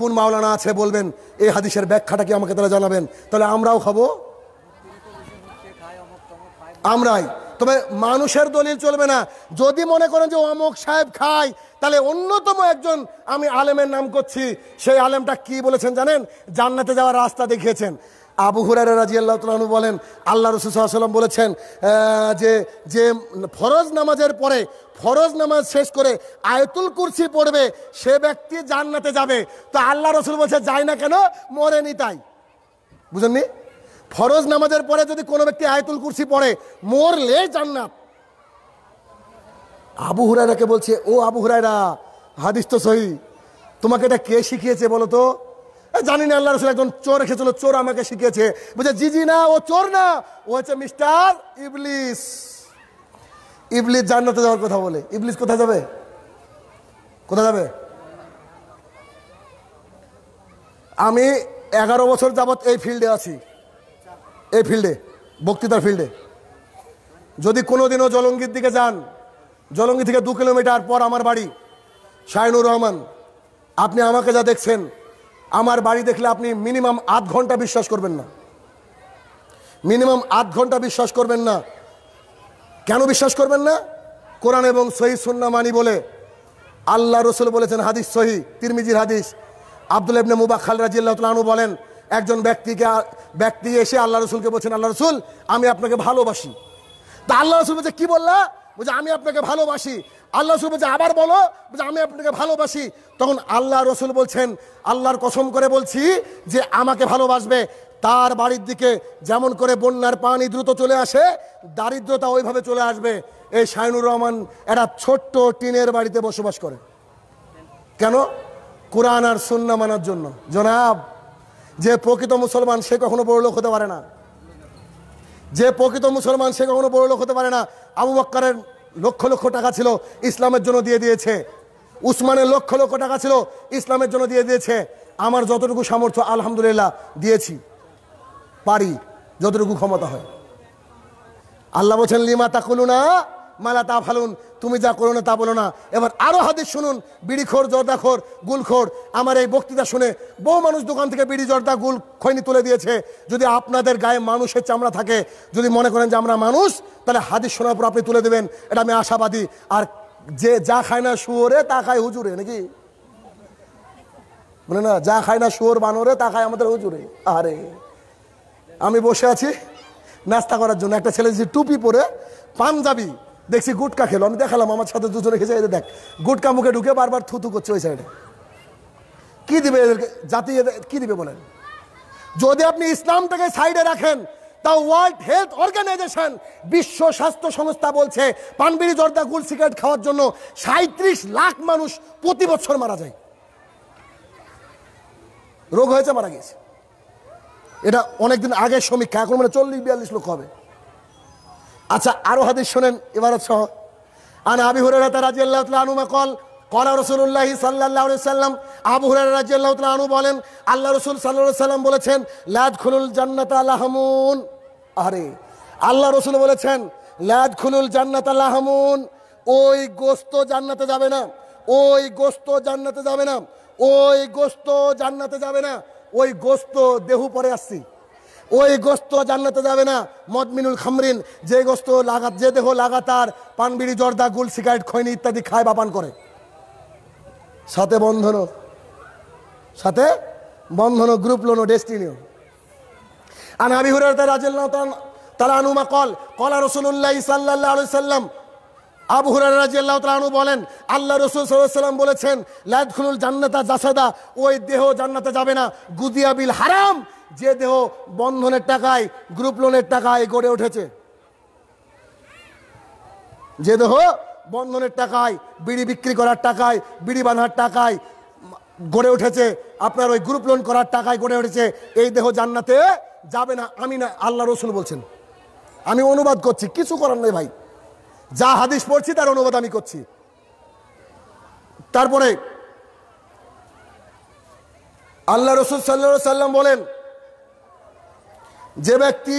কোন মাওলানা আছে বলবেন এই হাদিসের ব্যাখ্যাটা কি আমাকে তারা জানাবেন তাহলে আমরাও খাবো আমরাই তবে মানুষের দলিল চলবে না যদি মনে করেন যে অমুক সাহেব খায় তাহলে অন্যতম একজন আমি আলেমের নাম করছি সেই আলেমটা কি বলেছেন জানেন জান্নাতে যাওয়ার রাস্তা দেখিয়েছেন আবু হুরার রাজি আল্লাহ তালু বলেন আল্লাহ রসুল্লাম বলেছেন যে যে ফরজ নামাজের পরে ফরজ নামাজ শেষ করে আয়তুল কুরসি পড়বে সে ব্যক্তি জান্নাতে যাবে তো আল্লাহ রসুল বলছে যায় না কেন মরেনি তাই বুঝেননি ফরজ নামাজের পরে যদি কোনো ব্যক্তি আয়তুল কুরসি পড়ে মরলে জান্নাত আবু হুরাইরাকে বলছে ও আবু হুরাইরা হাদিস তো সহি তোমাকে এটা কে শিখিয়েছে বলো তো জানি না আল্লাহ রসুল একজন চোর রেখেছিল চোর আমাকে শিখেছে বুঝে জিজি না ও চোর না ও হচ্ছে মিস্টার ইবলিস ইবলিস জান্নাতে যাওয়ার কথা বলে ইবলিস কোথায় যাবে কোথায় যাবে আমি এগারো বছর যাবৎ এই ফিল্ডে আছি এই ফিল্ডে বক্তৃতার ফিল্ডে যদি কোনোদিনও জলঙ্গির দিকে যান জলঙ্গি থেকে দু কিলোমিটার পর আমার বাড়ি শাহিনুর রহমান আপনি আমাকে যা দেখছেন আমার বাড়ি দেখলে আপনি মিনিমাম আধ ঘন্টা বিশ্বাস করবেন না মিনিমাম আধ ঘন্টা বিশ্বাস করবেন না কেন বিশ্বাস করবেন না কোরআন এবং সহি সুন্না মানি বলে আল্লাহ রসুল বলেছেন হাদিস সহি তিরমিজির হাদিস আব্দুল ইবনে মুবা খাল রাজিয়াল্লাহতালু বলেন একজন ব্যক্তিকে ব্যক্তি এসে আল্লাহ রসুলকে বলছেন আল্লাহ রসুল আমি আপনাকে ভালোবাসি তা আল্লাহ রসুল বলছে কি বললা বলছে আমি আপনাকে ভালোবাসি আল্লাহ রসুল বলছে আবার বলো বলছে আমি আপনাকে ভালোবাসি তখন আল্লাহ রসুল বলছেন আল্লাহর কসম করে বলছি যে আমাকে ভালোবাসবে তার বাড়ির দিকে যেমন করে বন্যার পানি দ্রুত চলে আসে দারিদ্রতা ওইভাবে চলে আসবে এই শাহিনুর রহমান একটা ছোট্ট টিনের বাড়িতে বসবাস করে কেন কোরআন আর সুন্না মানার জন্য জনাব যে প্রকৃত মুসলমান সে কখনো বড়লোক হতে পারে না যে প্রকৃত মুসলমান সে কখনো বড়লোক হতে পারে না আবু বক্কারের লক্ষ লক্ষ টাকা ছিল ইসলামের জন্য দিয়ে দিয়েছে উসমানের লক্ষ লক্ষ টাকা ছিল ইসলামের জন্য দিয়ে দিয়েছে আমার যতটুকু সামর্থ্য আলহামদুলিল্লাহ দিয়েছি পারি যতটুকু ক্ষমতা হয় আল্লাহ বলছেন লিমা তাকুলুনা মালা তা ফালুন তুমি যা করো না তা বলো না এবার আরও হাদিস শুনুন বিড়িখোর জর্দাখোর গুলখোর আমার এই বক্তৃতা শুনে বহু মানুষ দোকান থেকে বিড়ি জর্দা গুল খৈনি তুলে দিয়েছে যদি আপনাদের গায়ে মানুষের চামড়া থাকে যদি মনে করেন যে আমরা মানুষ তাহলে হাদিস শোনার পর আপনি তুলে দেবেন এটা আমি আশাবাদী আর যে যা খায় না শুয়োরে তা খায় হুজুরে নাকি বলে না যা খায় না শুয়োর বানরে তা খায় আমাদের হুজুরে আরে আমি বসে আছি নাস্তা করার জন্য একটা ছেলে যে টুপি পরে পাঞ্জাবি দেখছি গুটকা খেলো আমি দেখালাম আমার সাথে দুজনে খেয়েছে এদের দেখ গুটকা মুখে ঢুকে বারবার থুতু করছে ওই সাইডে কি দিবে এদেরকে জাতি কি দিবে বলেন যদি আপনি ইসলামটাকে সাইডে রাখেন তা ওয়ার্ল্ড হেলথ অর্গানাইজেশন বিশ্ব স্বাস্থ্য সংস্থা বলছে পানবিড়ি জর্দা গুল সিগারেট খাওয়ার জন্য সাঁত্রিশ লাখ মানুষ প্রতি বছর মারা যায় রোগ হয়েছে মারা গেছে এটা অনেকদিন আগের সমীক্ষা এখন মানে চল্লিশ বিয়াল্লিশ লোক হবে আচ্ছা আরো হাদিস শোনেন ইবারত সহ আন আবি হুরায়রা রাদিয়াল্লাহু তাআলা আনহু কল কলা রসুল্লাহ সাল্লাহ সাল্লাম আবু হুরানু বলেন আল্লাহ রসুল সাল্লাহ সাল্লাম বলেছেন লাদ খুলুল জান্নাত আল্লাহমুন আরে আল্লাহ রসুল বলেছেন লাদ খুলুল জান্নাত আল্লাহমুন ওই গোস্ত জান্নাতে যাবে না ওই গোস্ত জান্নাতে যাবে না ওই গোস্ত জান্নাতে যাবে না ওই গোস্ত দেহু পরে আসছি ওই গোস্ত জান্নাতে যাবে না মদমিনুল খামরিন যে গোস্ত লাগাত যে দেহ লাগাতার পানবিড়ি জর্দা গুল সিগারেট খৈনি ইত্যাদি খায় বা পান করে সাথে বন্ধন সাথে বন্ধনও গ্রুপ লোনও ডেস্টিনিও আর আবি হুরার রাজিয়াল্লাহু তাআলা আনুমা কল কলা রাসূলুল্লাহ সাল্লাল্লাহু আলাইহি সাল্লাম আবু হুরার রাজিয়াল্লাহু তাআলা বলেন আল্লাহ রসুল সাল্লাল্লাহু আলাইহি সাল্লাম বলেছেন লাদখুলুল জান্নাতা জাসাদা ওই দেহ জান্নাতে যাবে না গুদিয়া বিল হারাম যে দেহ বন্ধনের টাকায় গ্রুপ লোনের টাকায় গড়ে উঠেছে যে দেহ বন্ধনের টাকায় বিড়ি বিক্রি করার টাকায় বিড়ি বানার টাকায় গড়ে উঠেছে আপনার ওই গ্রুপ লোন করার টাকায় গড়ে উঠেছে এই দেহ জান্নাতে যাবে না আমি না আল্লাহ রসুল বলছেন আমি অনুবাদ করছি কিছু করার নেই ভাই যা হাদিস পড়ছি তার অনুবাদ আমি করছি তারপরে আল্লাহ রসুল সাল্লা সাল্লাম বলেন যে ব্যক্তি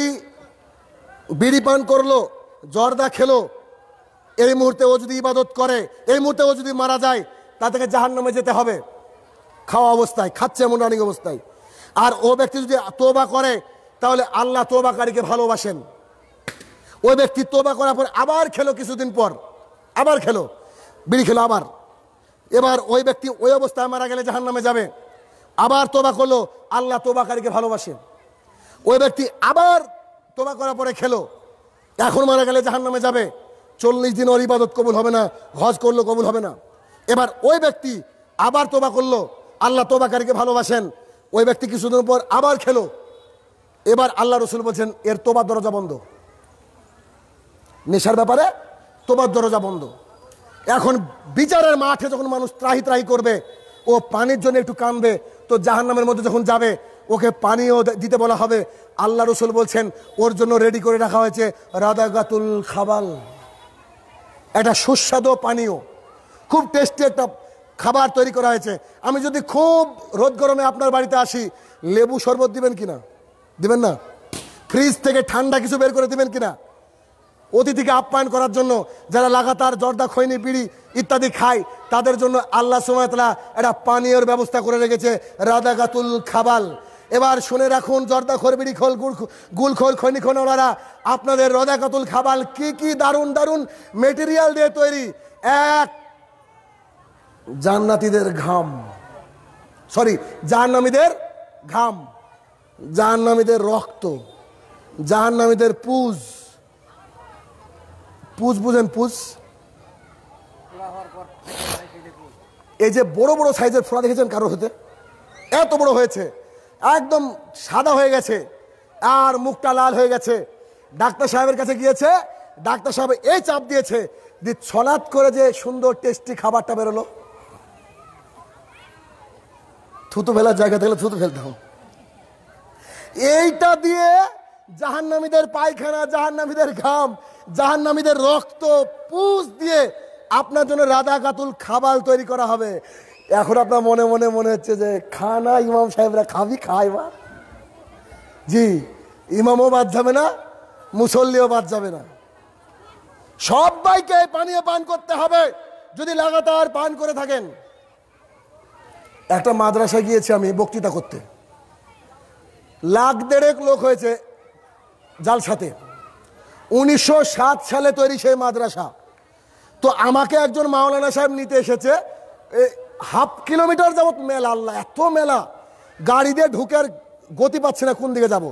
বিড়ি পান করলো জর্দা খেলো এই মুহূর্তে ও যদি ইবাদত করে এই মুহূর্তে ও যদি মারা যায় তা থেকে জাহান নামে যেতে হবে খাওয়া অবস্থায় খাচ্ছে এমন রানিং অবস্থায় আর ও ব্যক্তি যদি তোবা করে তাহলে আল্লাহ তোবাকারীকে ভালোবাসেন ওই ব্যক্তি তোবা করার পর আবার খেলো কিছুদিন পর আবার খেলো বিড়ি খেলো আবার এবার ওই ব্যক্তি ওই অবস্থায় মারা গেলে জাহান নামে যাবে আবার তোবা করলো আল্লাহ তোবাকারীকে ভালোবাসেন ওই ব্যক্তি আবার তোবা করার পরে খেলো এখন মারা গেলে জাহান নামে যাবে চল্লিশ দিন ওর ইবাদত কবুল হবে না হজ করলো কবুল হবে না এবার ওই ব্যক্তি আবার তোবা করলো আল্লাহ তোবাকারীকে ভালোবাসেন ওই ব্যক্তি কিছুদিন পর আবার খেলো এবার আল্লাহ রসুল বলছেন এর তোবার দরজা বন্ধ নেশার ব্যাপারে তোবার দরজা বন্ধ এখন বিচারের মাঠে যখন মানুষ ত্রাহি ত্রাহি করবে ও পানির জন্য একটু কামবে তো জাহান্নামের মধ্যে যখন যাবে ওকে পানিও দিতে বলা হবে আল্লাহ রসুল বলছেন ওর জন্য রেডি করে রাখা হয়েছে রাদাগাতুল খাবাল একটা সুস্বাদু পানীয় খুব টেস্টি একটা খাবার তৈরি করা হয়েছে আমি যদি খুব রোদ গরমে আপনার বাড়িতে আসি লেবু শরবত দিবেন কিনা দিবেন না ফ্রিজ থেকে ঠান্ডা কিছু বের করে দিবেন কিনা অতিথিকে আপ্যায়ন করার জন্য যারা লাগাতার জর্দা খৈনি পিড়ি ইত্যাদি খায় তাদের জন্য আল্লাহ তারা একটা পানীয়র ব্যবস্থা করে রেখেছে রাদাগাতুল খাবাল এবার শুনে রাখুন জর্দা খরবিড়ি খোল গুলখোল খনি খনোলারা আপনাদের রদাকাতুল খাবাল কি কি দারুণ দারুণ মেটেরিয়াল দিয়ে তৈরি এক জান্নাতিদের ঘাম সরি জাহান্নামীদের ঘাম জাহান্নামীদের রক্ত জাহান্নামীদের পুজ পুজ বুঝেন পুজ এই যে বড় বড় সাইজের ফোড়া দেখেছেন কারোর হতে এত বড় হয়েছে একদম সাদা হয়ে গেছে আর মুখটা লাল হয়ে গেছে ডাক্তার সাহেবের কাছে গিয়েছে ডাক্তার সাহেব এই চাপ দিয়েছে যে ছলাৎ করে যে সুন্দর টেস্টি খাবারটা বেরোলো থুতু ফেলার জায়গা থাকলে থুতু ফেলতে ফেলতাম এইটা দিয়ে জাহান্নামীদের পায়খানা জাহান্নামীদের ঘাম জাহান্নামীদের রক্ত পুষ দিয়ে আপনার জন্য কাতুল খাবার তৈরি করা হবে এখন আপনার মনে মনে মনে হচ্ছে যে খানা ইমাম সাহেবরা খাবি খায় বা জি ইমামও বাদ যাবে না মুসল্লিও বাদ যাবে না সবাইকে পানীয় পান করতে হবে যদি লাগাতার পান করে থাকেন একটা মাদ্রাসা গিয়েছি আমি বক্তৃতা করতে লাখ দেড়েক লোক হয়েছে জাল সাথে উনিশশো সালে তৈরি সেই মাদ্রাসা তো আমাকে একজন মাওলানা সাহেব নিতে এসেছে হাফ কিলোমিটার যাবো মেলা আল্লাহ এত মেলা গাড়ি দিয়ে আর গতি পাচ্ছে না কোন দিকে যাব।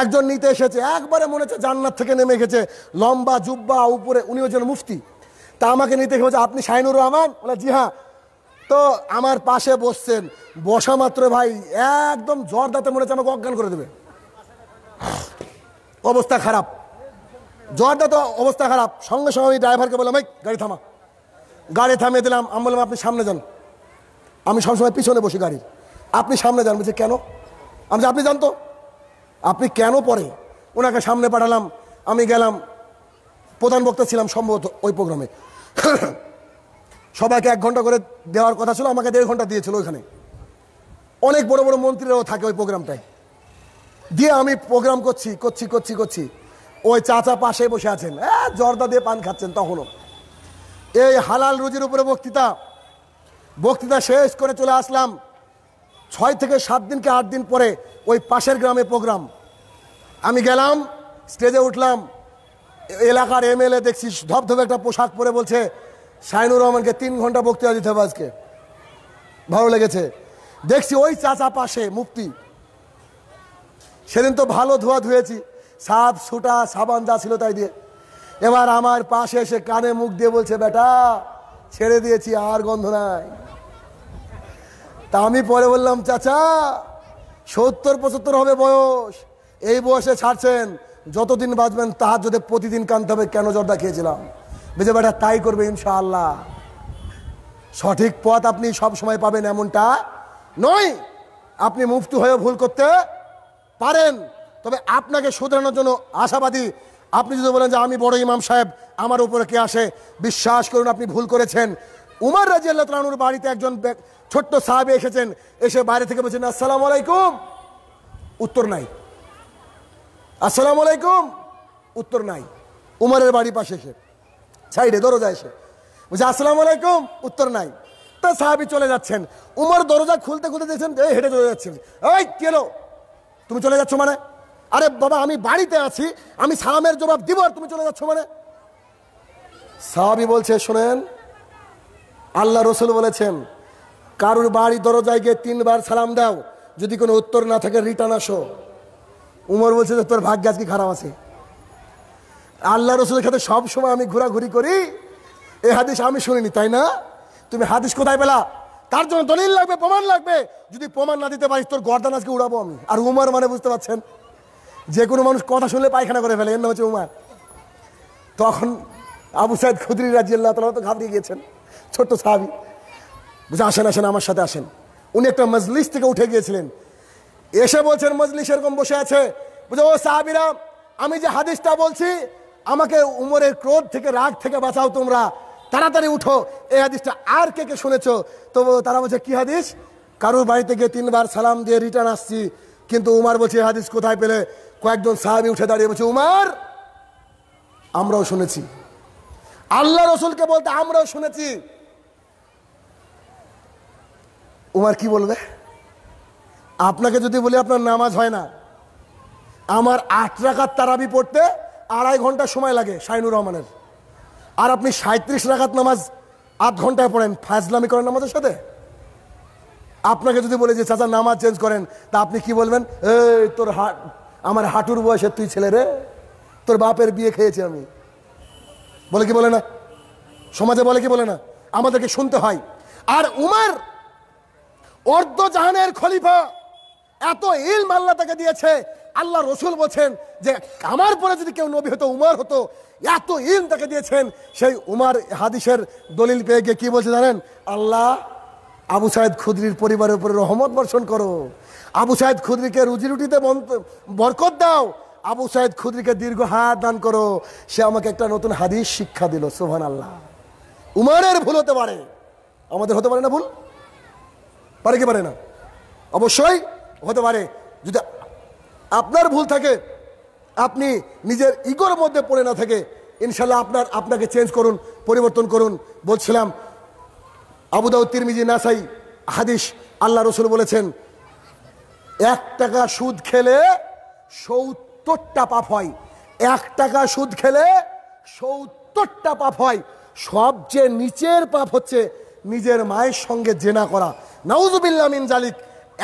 একজন নিতে এসেছে একবারে মনে হচ্ছে জান্নার থেকে নেমে গেছে লম্বা জুব্বা উপরে উনি হচ্ছেন মুফতি তা আমাকে নিতে গেছে আপনি শাহিনুর রহমান বলে জি হ্যাঁ তো আমার পাশে বসছেন বসা মাত্র ভাই একদম জ্বর দাঁতে মনে হচ্ছে আমাকে অজ্ঞান করে দেবে অবস্থা খারাপ জ্বর তো অবস্থা খারাপ সঙ্গে সঙ্গে আমি ড্রাইভারকে বললাম এই গাড়ি থামা গাড়ি থামিয়ে দিলাম আমি বললাম আপনি সামনে যান আমি সবসময় পিছনে বসে গাড়ির আপনি সামনে যান বলছি কেন আমি আপনি জানতো আপনি কেন পরে ওনাকে সামনে পাঠালাম আমি গেলাম প্রধান বক্তা ছিলাম সম্ভবত ওই প্রোগ্রামে (coughs) সবাইকে এক ঘন্টা করে দেওয়ার কথা ছিল আমাকে দেড় ঘন্টা দিয়েছিল ওইখানে অনেক বড় বড় মন্ত্রীরাও থাকে ওই প্রোগ্রামটায় দিয়ে আমি প্রোগ্রাম করছি করছি করছি করছি ওই চাচা পাশে বসে আছেন হ্যাঁ জর্দা দিয়ে পান খাচ্ছেন তখনও এই হালাল রুজির উপরে বক্তৃতা বক্তৃতা শেষ করে চলে আসলাম ছয় থেকে সাত দিনকে আট দিন পরে ওই পাশের গ্রামে প্রোগ্রাম আমি গেলাম স্টেজে উঠলাম এলাকার এমএলএ দেখছি ধপধপে একটা পোশাক পরে বলছে শাহিনুর রহমানকে তিন ঘন্টা বক্তৃতা দিতে হবে আজকে ভালো লেগেছে দেখছি ওই চাচা পাশে মুক্তি সেদিন তো ভালো ধোয়া ধুয়েছি সাপ সুটা সাবান যা ছিল তাই দিয়ে এবার আমার পাশে এসে কানে মুখ দিয়ে বলছে বেটা ছেড়ে দিয়েছি আর গন্ধ নাই তা আমি পরে বললাম চাচা সত্তর পঁচাত্তর হবে বয়স এই বয়সে ছাড়ছেন যতদিন বাঁচবেন তাহার যদি প্রতিদিন কানতে হবে কেন জর্দা খেয়েছিলাম বেজে বেটা তাই করবে আল্লাহ সঠিক পথ আপনি সব সময় পাবেন এমনটা নয় আপনি মুফতি হয়ে ভুল করতে পারেন তবে আপনাকে শুধরানোর জন্য আশাবাদী আপনি যদি বলেন যে আমি বড় ইমাম সাহেব আমার উপরে কে আসে বিশ্বাস করুন আপনি ভুল করেছেন উমার রাজি আল্লাহ বাড়িতে একজন ছোট্ট সাহাবে এসেছেন এসে বাইরে থেকে বলছেন আসসালাম আলাইকুম উত্তর নাই আসসালাম আলাইকুম উত্তর নাই উমারের বাড়ি পাশে এসে সাইডে দরজা এসে বলছে আসসালাম আলাইকুম উত্তর নাই তা সাহাবি চলে যাচ্ছেন উমার দরজা খুলতে খুলতে দেখছেন হেঁটে চলে যাচ্ছেন এই কেন তুমি চলে যাচ্ছ মানে আরে বাবা আমি বাড়িতে আছি আমি সালামের জবাব দিব আর তুমি চলে যাচ্ছ মানে সাহাবি বলছে শোনেন আল্লাহ রসুল বলেছেন কারুর বাড়ি দরজায় গিয়ে তিনবার সালাম দাও যদি কোনো উত্তর না থাকে রিটার্ন আসো উমর বলছে যে তোর ভাগ্য আজকে খারাপ আছে আল্লাহ রসুলের সাথে সব সময় আমি ঘোরাঘুরি করি এ হাদিস আমি শুনিনি তাই না তুমি হাদিস কোথায় পেলা তার জন্য দলিল লাগবে প্রমাণ লাগবে যদি প্রমাণ না দিতে পারিস তোর গর্দান আজকে উড়াবো আমি আর উমর মানে বুঝতে পারছেন যে কোনো মানুষ কথা শুনলে পায়খানা করে ফেলে এর নাম হচ্ছে উমার তখন আবু সাইদ খুদরি রাজিয়াল্লাহ তালা তো ঘাবড়িয়ে গিয়েছেন ছোট্ট সাহাবি বুঝে আসেন আসেন আমার সাথে আসেন উনি একটা মজলিস থেকে উঠে গিয়েছিলেন এসে বলছেন মজলিস এরকম বসে আছে বুঝে ও সাহাবিরাম আমি যে হাদিসটা বলছি আমাকে উমরের ক্রোধ থেকে রাগ থেকে বাঁচাও তোমরা তাড়াতাড়ি উঠো এই হাদিসটা আর কে কে শুনেছ তো তারা বলছে কি হাদিস কারোর বাড়িতে গিয়ে তিনবার সালাম দিয়ে রিটার্ন আসছি কিন্তু উমার বলছে হাদিস কোথায় পেলে কয়েকজন সাহাবি উঠে দাঁড়িয়ে বলছে উমার আমরাও শুনেছি আল্লাহ রসুলকে বলতে আমরাও শুনেছি উমার কি বলবে আপনাকে যদি বলি আপনার নামাজ হয় না আমার আট রাখাত তারাবি পড়তে আড়াই ঘন্টা সময় লাগে শাহিনুর রহমানের আর আপনি সাঁত্রিশ রাখাত নামাজ আধ ঘন্টায় পড়েন ফাজলামি করেন আমাদের সাথে আপনাকে যদি বলে যে চাচা নামাজ চেঞ্জ করেন তা আপনি কি বলবেন এই তোর আমার হাঁটুর বয়সে তুই ছেলে রে তোর বাপের বিয়ে খেয়েছি আমি বলে কি বলে না সমাজে বলে কি বলে না আমাদেরকে শুনতে হয় আর উমার অর্ধ জাহানের খলিফা এত ইল মাল্লা তাকে দিয়েছে আল্লাহ রসুল বলছেন যে আমার পরে যদি কেউ নবী হতো উমার হতো এত ইল তাকে দিয়েছেন সেই উমার হাদিসের দলিল পেয়ে গিয়ে কি বলছে জানেন আল্লাহ আবু সাহেদ খুদরির পরিবারের উপরে রহমত বর্ষণ করো আবু সাহেদ খুদরিকে রুজি রুটিতে বরকত দাও আবু সাহেদ খুদরিকে দীর্ঘ হাত দান করো সে আমাকে একটা নতুন হাদিস শিক্ষা দিল সোহান আল্লাহ উমারের ভুল হতে পারে আমাদের হতে পারে না ভুল পারে কি পারে না অবশ্যই হতে পারে যদি আপনার ভুল থাকে আপনি নিজের ইগোর মধ্যে পড়ে না থাকে ইনশাল্লাহ আপনার আপনাকে চেঞ্জ করুন পরিবর্তন করুন বলছিলাম আবুদাউ তিরমিজি নাসাই হাদিস আল্লাহ রসুল বলেছেন এক টাকা সুদ খেলে সত্তরটা পাপ হয় এক টাকা সুদ খেলে সত্তরটা পাপ হয় সবচেয়ে নিচের পাপ হচ্ছে নিজের মায়ের সঙ্গে জেনা করা নাউজুবিল্লা মিন জালিক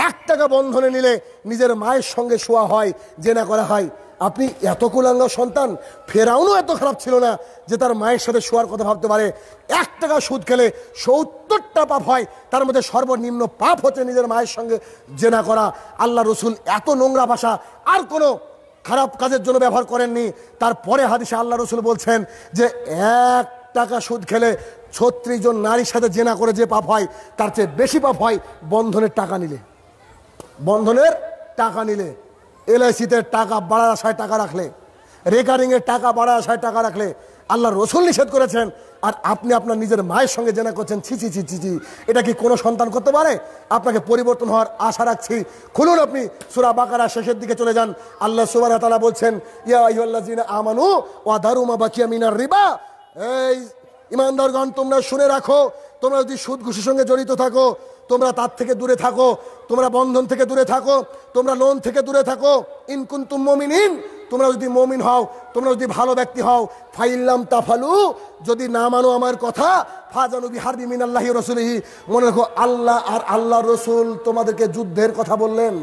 এক টাকা বন্ধনে নিলে নিজের মায়ের সঙ্গে শোয়া হয় জেনা করা হয় আপনি এত কুলাঙ্গ সন্তান ফেরাউনও এত খারাপ ছিল না যে তার মায়ের সাথে শোয়ার কথা ভাবতে পারে এক টাকা সুদ খেলে সত্তরটা পাপ হয় তার মধ্যে সর্বনিম্ন পাপ হচ্ছে নিজের মায়ের সঙ্গে জেনা করা আল্লাহ রসুল এত নোংরা ভাষা আর কোনো খারাপ কাজের জন্য ব্যবহার করেননি তারপরে হাদিসে আল্লাহ রসুল বলছেন যে এক টাকা সুদ খেলে ছত্রিশ জন নারীর সাথে জেনা করে যে পাপ হয় তার চেয়ে বেশি পাপ হয় বন্ধনের টাকা নিলে বন্ধনের টাকা নিলে এলআইসিতে টাকা বাড়ার আশায় টাকা রাখলে রেকারিংয়ের টাকা বাড়ার আশায় টাকা রাখলে আল্লাহ রসুল নিষেধ করেছেন আর আপনি আপনার নিজের মায়ের সঙ্গে জেনা করছেন ছি ছি ছি ছি ছি এটা কি কোনো সন্তান করতে পারে আপনাকে পরিবর্তন হওয়ার আশা রাখছি খুলুন আপনি সুরা বাকারা শেষের দিকে চলে যান আল্লাহ সুবাহ তালা বলছেন ইয়া আমানু ওয়া বাকিয়া মিনার রিবা এই ইমানদারগণ তোমরা শুনে রাখো তোমরা যদি সুদ ঘুষের সঙ্গে জড়িত থাকো তোমরা তার থেকে দূরে থাকো তোমরা বন্ধন থেকে দূরে থাকো তোমরা লোন থেকে দূরে থাকো ইনকুন্তুম মমিনিন তোমরা যদি মমিন হও তোমরা যদি ভালো ব্যক্তি হও ফাইল্লাম তাফালু যদি না মানো আমার কথা ফাজানুবি হারবি মিন আল্লাহি রসুলহি মনে রাখো আল্লাহ আর আল্লাহ রসুল তোমাদেরকে যুদ্ধের কথা বললেন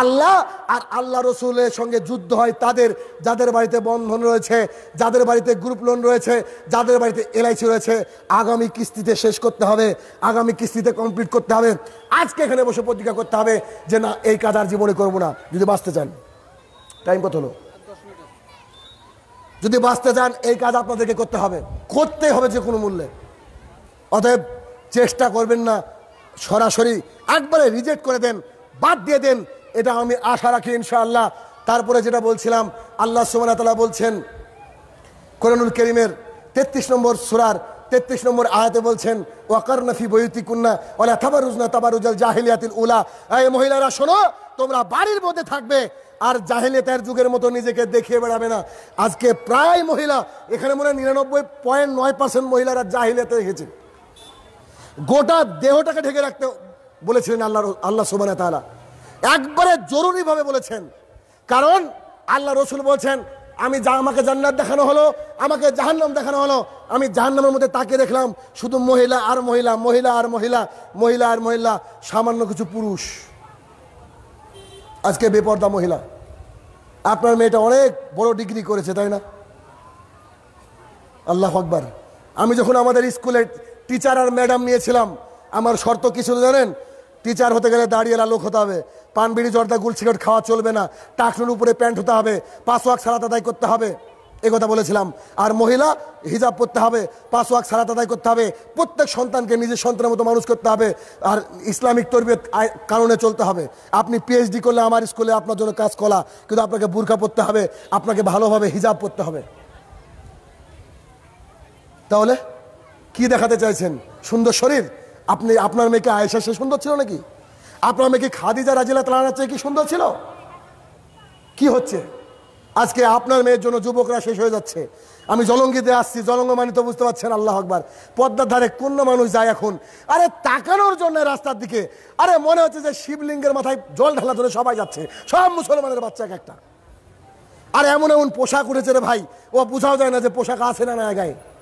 আল্লাহ আর আল্লাহ রসুলের সঙ্গে যুদ্ধ হয় তাদের যাদের বাড়িতে বন্ধন রয়েছে যাদের বাড়িতে গ্রুপ লোন রয়েছে যাদের বাড়িতে এলআইসি রয়েছে আগামী কিস্তিতে শেষ করতে হবে আগামী কিস্তিতে কমপ্লিট করতে হবে আজকে এখানে বসে প্রতিজ্ঞা করতে হবে যে না এই কাজ আর জীবনে করবো না যদি বাঁচতে চান টাইম কত হলো যদি বাঁচতে চান এই কাজ আপনাদেরকে করতে হবে করতে হবে যে কোনো মূল্যে অতএব চেষ্টা করবেন না সরাসরি একবারে রিজেক্ট করে দেন বাদ দিয়ে দেন এটা আমি আশা রাখি ইনশাআল্লাহ তারপরে যেটা বলছিলাম আল্লাহ সুমানাতলা বলছেন করনুল করিমের তেত্রিশ নম্বর সুরার তেত্রিশ নম্বর আয়াতে বলছেন ওয়াকার নফি বৈতি কুন্না ওলা থাবারুজনা জাহিলিয়াতিল উলা এই মহিলারা শোনো তোমরা বাড়ির মধ্যে থাকবে আর জাহেলেতার যুগের মতো নিজেকে দেখিয়ে বেড়াবে না আজকে প্রায় মহিলা এখানে মনে হয় নিরানব্বই পয়েন্ট নয় পার্সেন্ট মহিলারা জাহিলেতে রেখেছে গোটা দেহটাকে ঢেকে রাখতে বলেছিলেন আল্লাহ আল্লাহ সুবানা তালা একবারে জরুরিভাবে বলেছেন কারণ আল্লাহ রসুল বলছেন আমি যা আমাকে জান্নাত দেখানো হলো আমাকে জাহান্নাম দেখানো হলো আমি জাহান্নামের মধ্যে তাকে দেখলাম শুধু মহিলা আর মহিলা মহিলা আর মহিলা মহিলা আর মহিলা সামান্য কিছু পুরুষ আজকে বেপর্দা মহিলা আপনার মেয়েটা অনেক বড় ডিগ্রি করেছে তাই না আল্লাহ আকবর আমি যখন আমাদের স্কুলে টিচার আর ম্যাডাম নিয়েছিলাম আমার শর্ত কিছু জানেন টিচার হতে গেলে দাঁড়িয়ে লোক হতে হবে পানবিড়ি জর্দা গুল সিগারেট খাওয়া চলবে না টাকলুর উপরে প্যান্ট হতে হবে পাঁচ ওয়াক সালাত করতে হবে এ কথা বলেছিলাম আর মহিলা হিজাব পড়তে হবে পাঁচ ওয়াক সারাত করতে হবে প্রত্যেক সন্তানকে নিজের সন্তানের মতো মানুষ করতে হবে আর ইসলামিক তরবিয়ত কারণে চলতে হবে আপনি পিএইচডি করলে আমার স্কুলে আপনার জন্য কাজ করা কিন্তু আপনাকে বুর্খা পড়তে হবে আপনাকে ভালোভাবে হিজাব পড়তে হবে তাহলে কি দেখাতে চাইছেন সুন্দর শরীর আপনি আপনার মেয়েকে আয়েশা সে সুন্দর ছিল নাকি আপনার মেয়েকে খাদিজা রাজিলা তালানার চেয়ে কি সুন্দর ছিল কি হচ্ছে আজকে আপনার মেয়ের জন্য যুবকরা শেষ হয়ে যাচ্ছে আমি জলঙ্গিতে আসছি জলঙ্গ মানে তো বুঝতে পারছেন আল্লাহ আকবর পদ্মার ধারে কোন মানুষ যায় এখন আরে তাকানোর জন্য রাস্তার দিকে আরে মনে হচ্ছে যে শিবলিঙ্গের মাথায় জল ঢালা ধরে সবাই যাচ্ছে সব মুসলমানের বাচ্চা এক একটা আর এমন এমন পোশাক উঠেছে রে ভাই ও বোঝাও যায় না যে পোশাক আছে না না গায়ে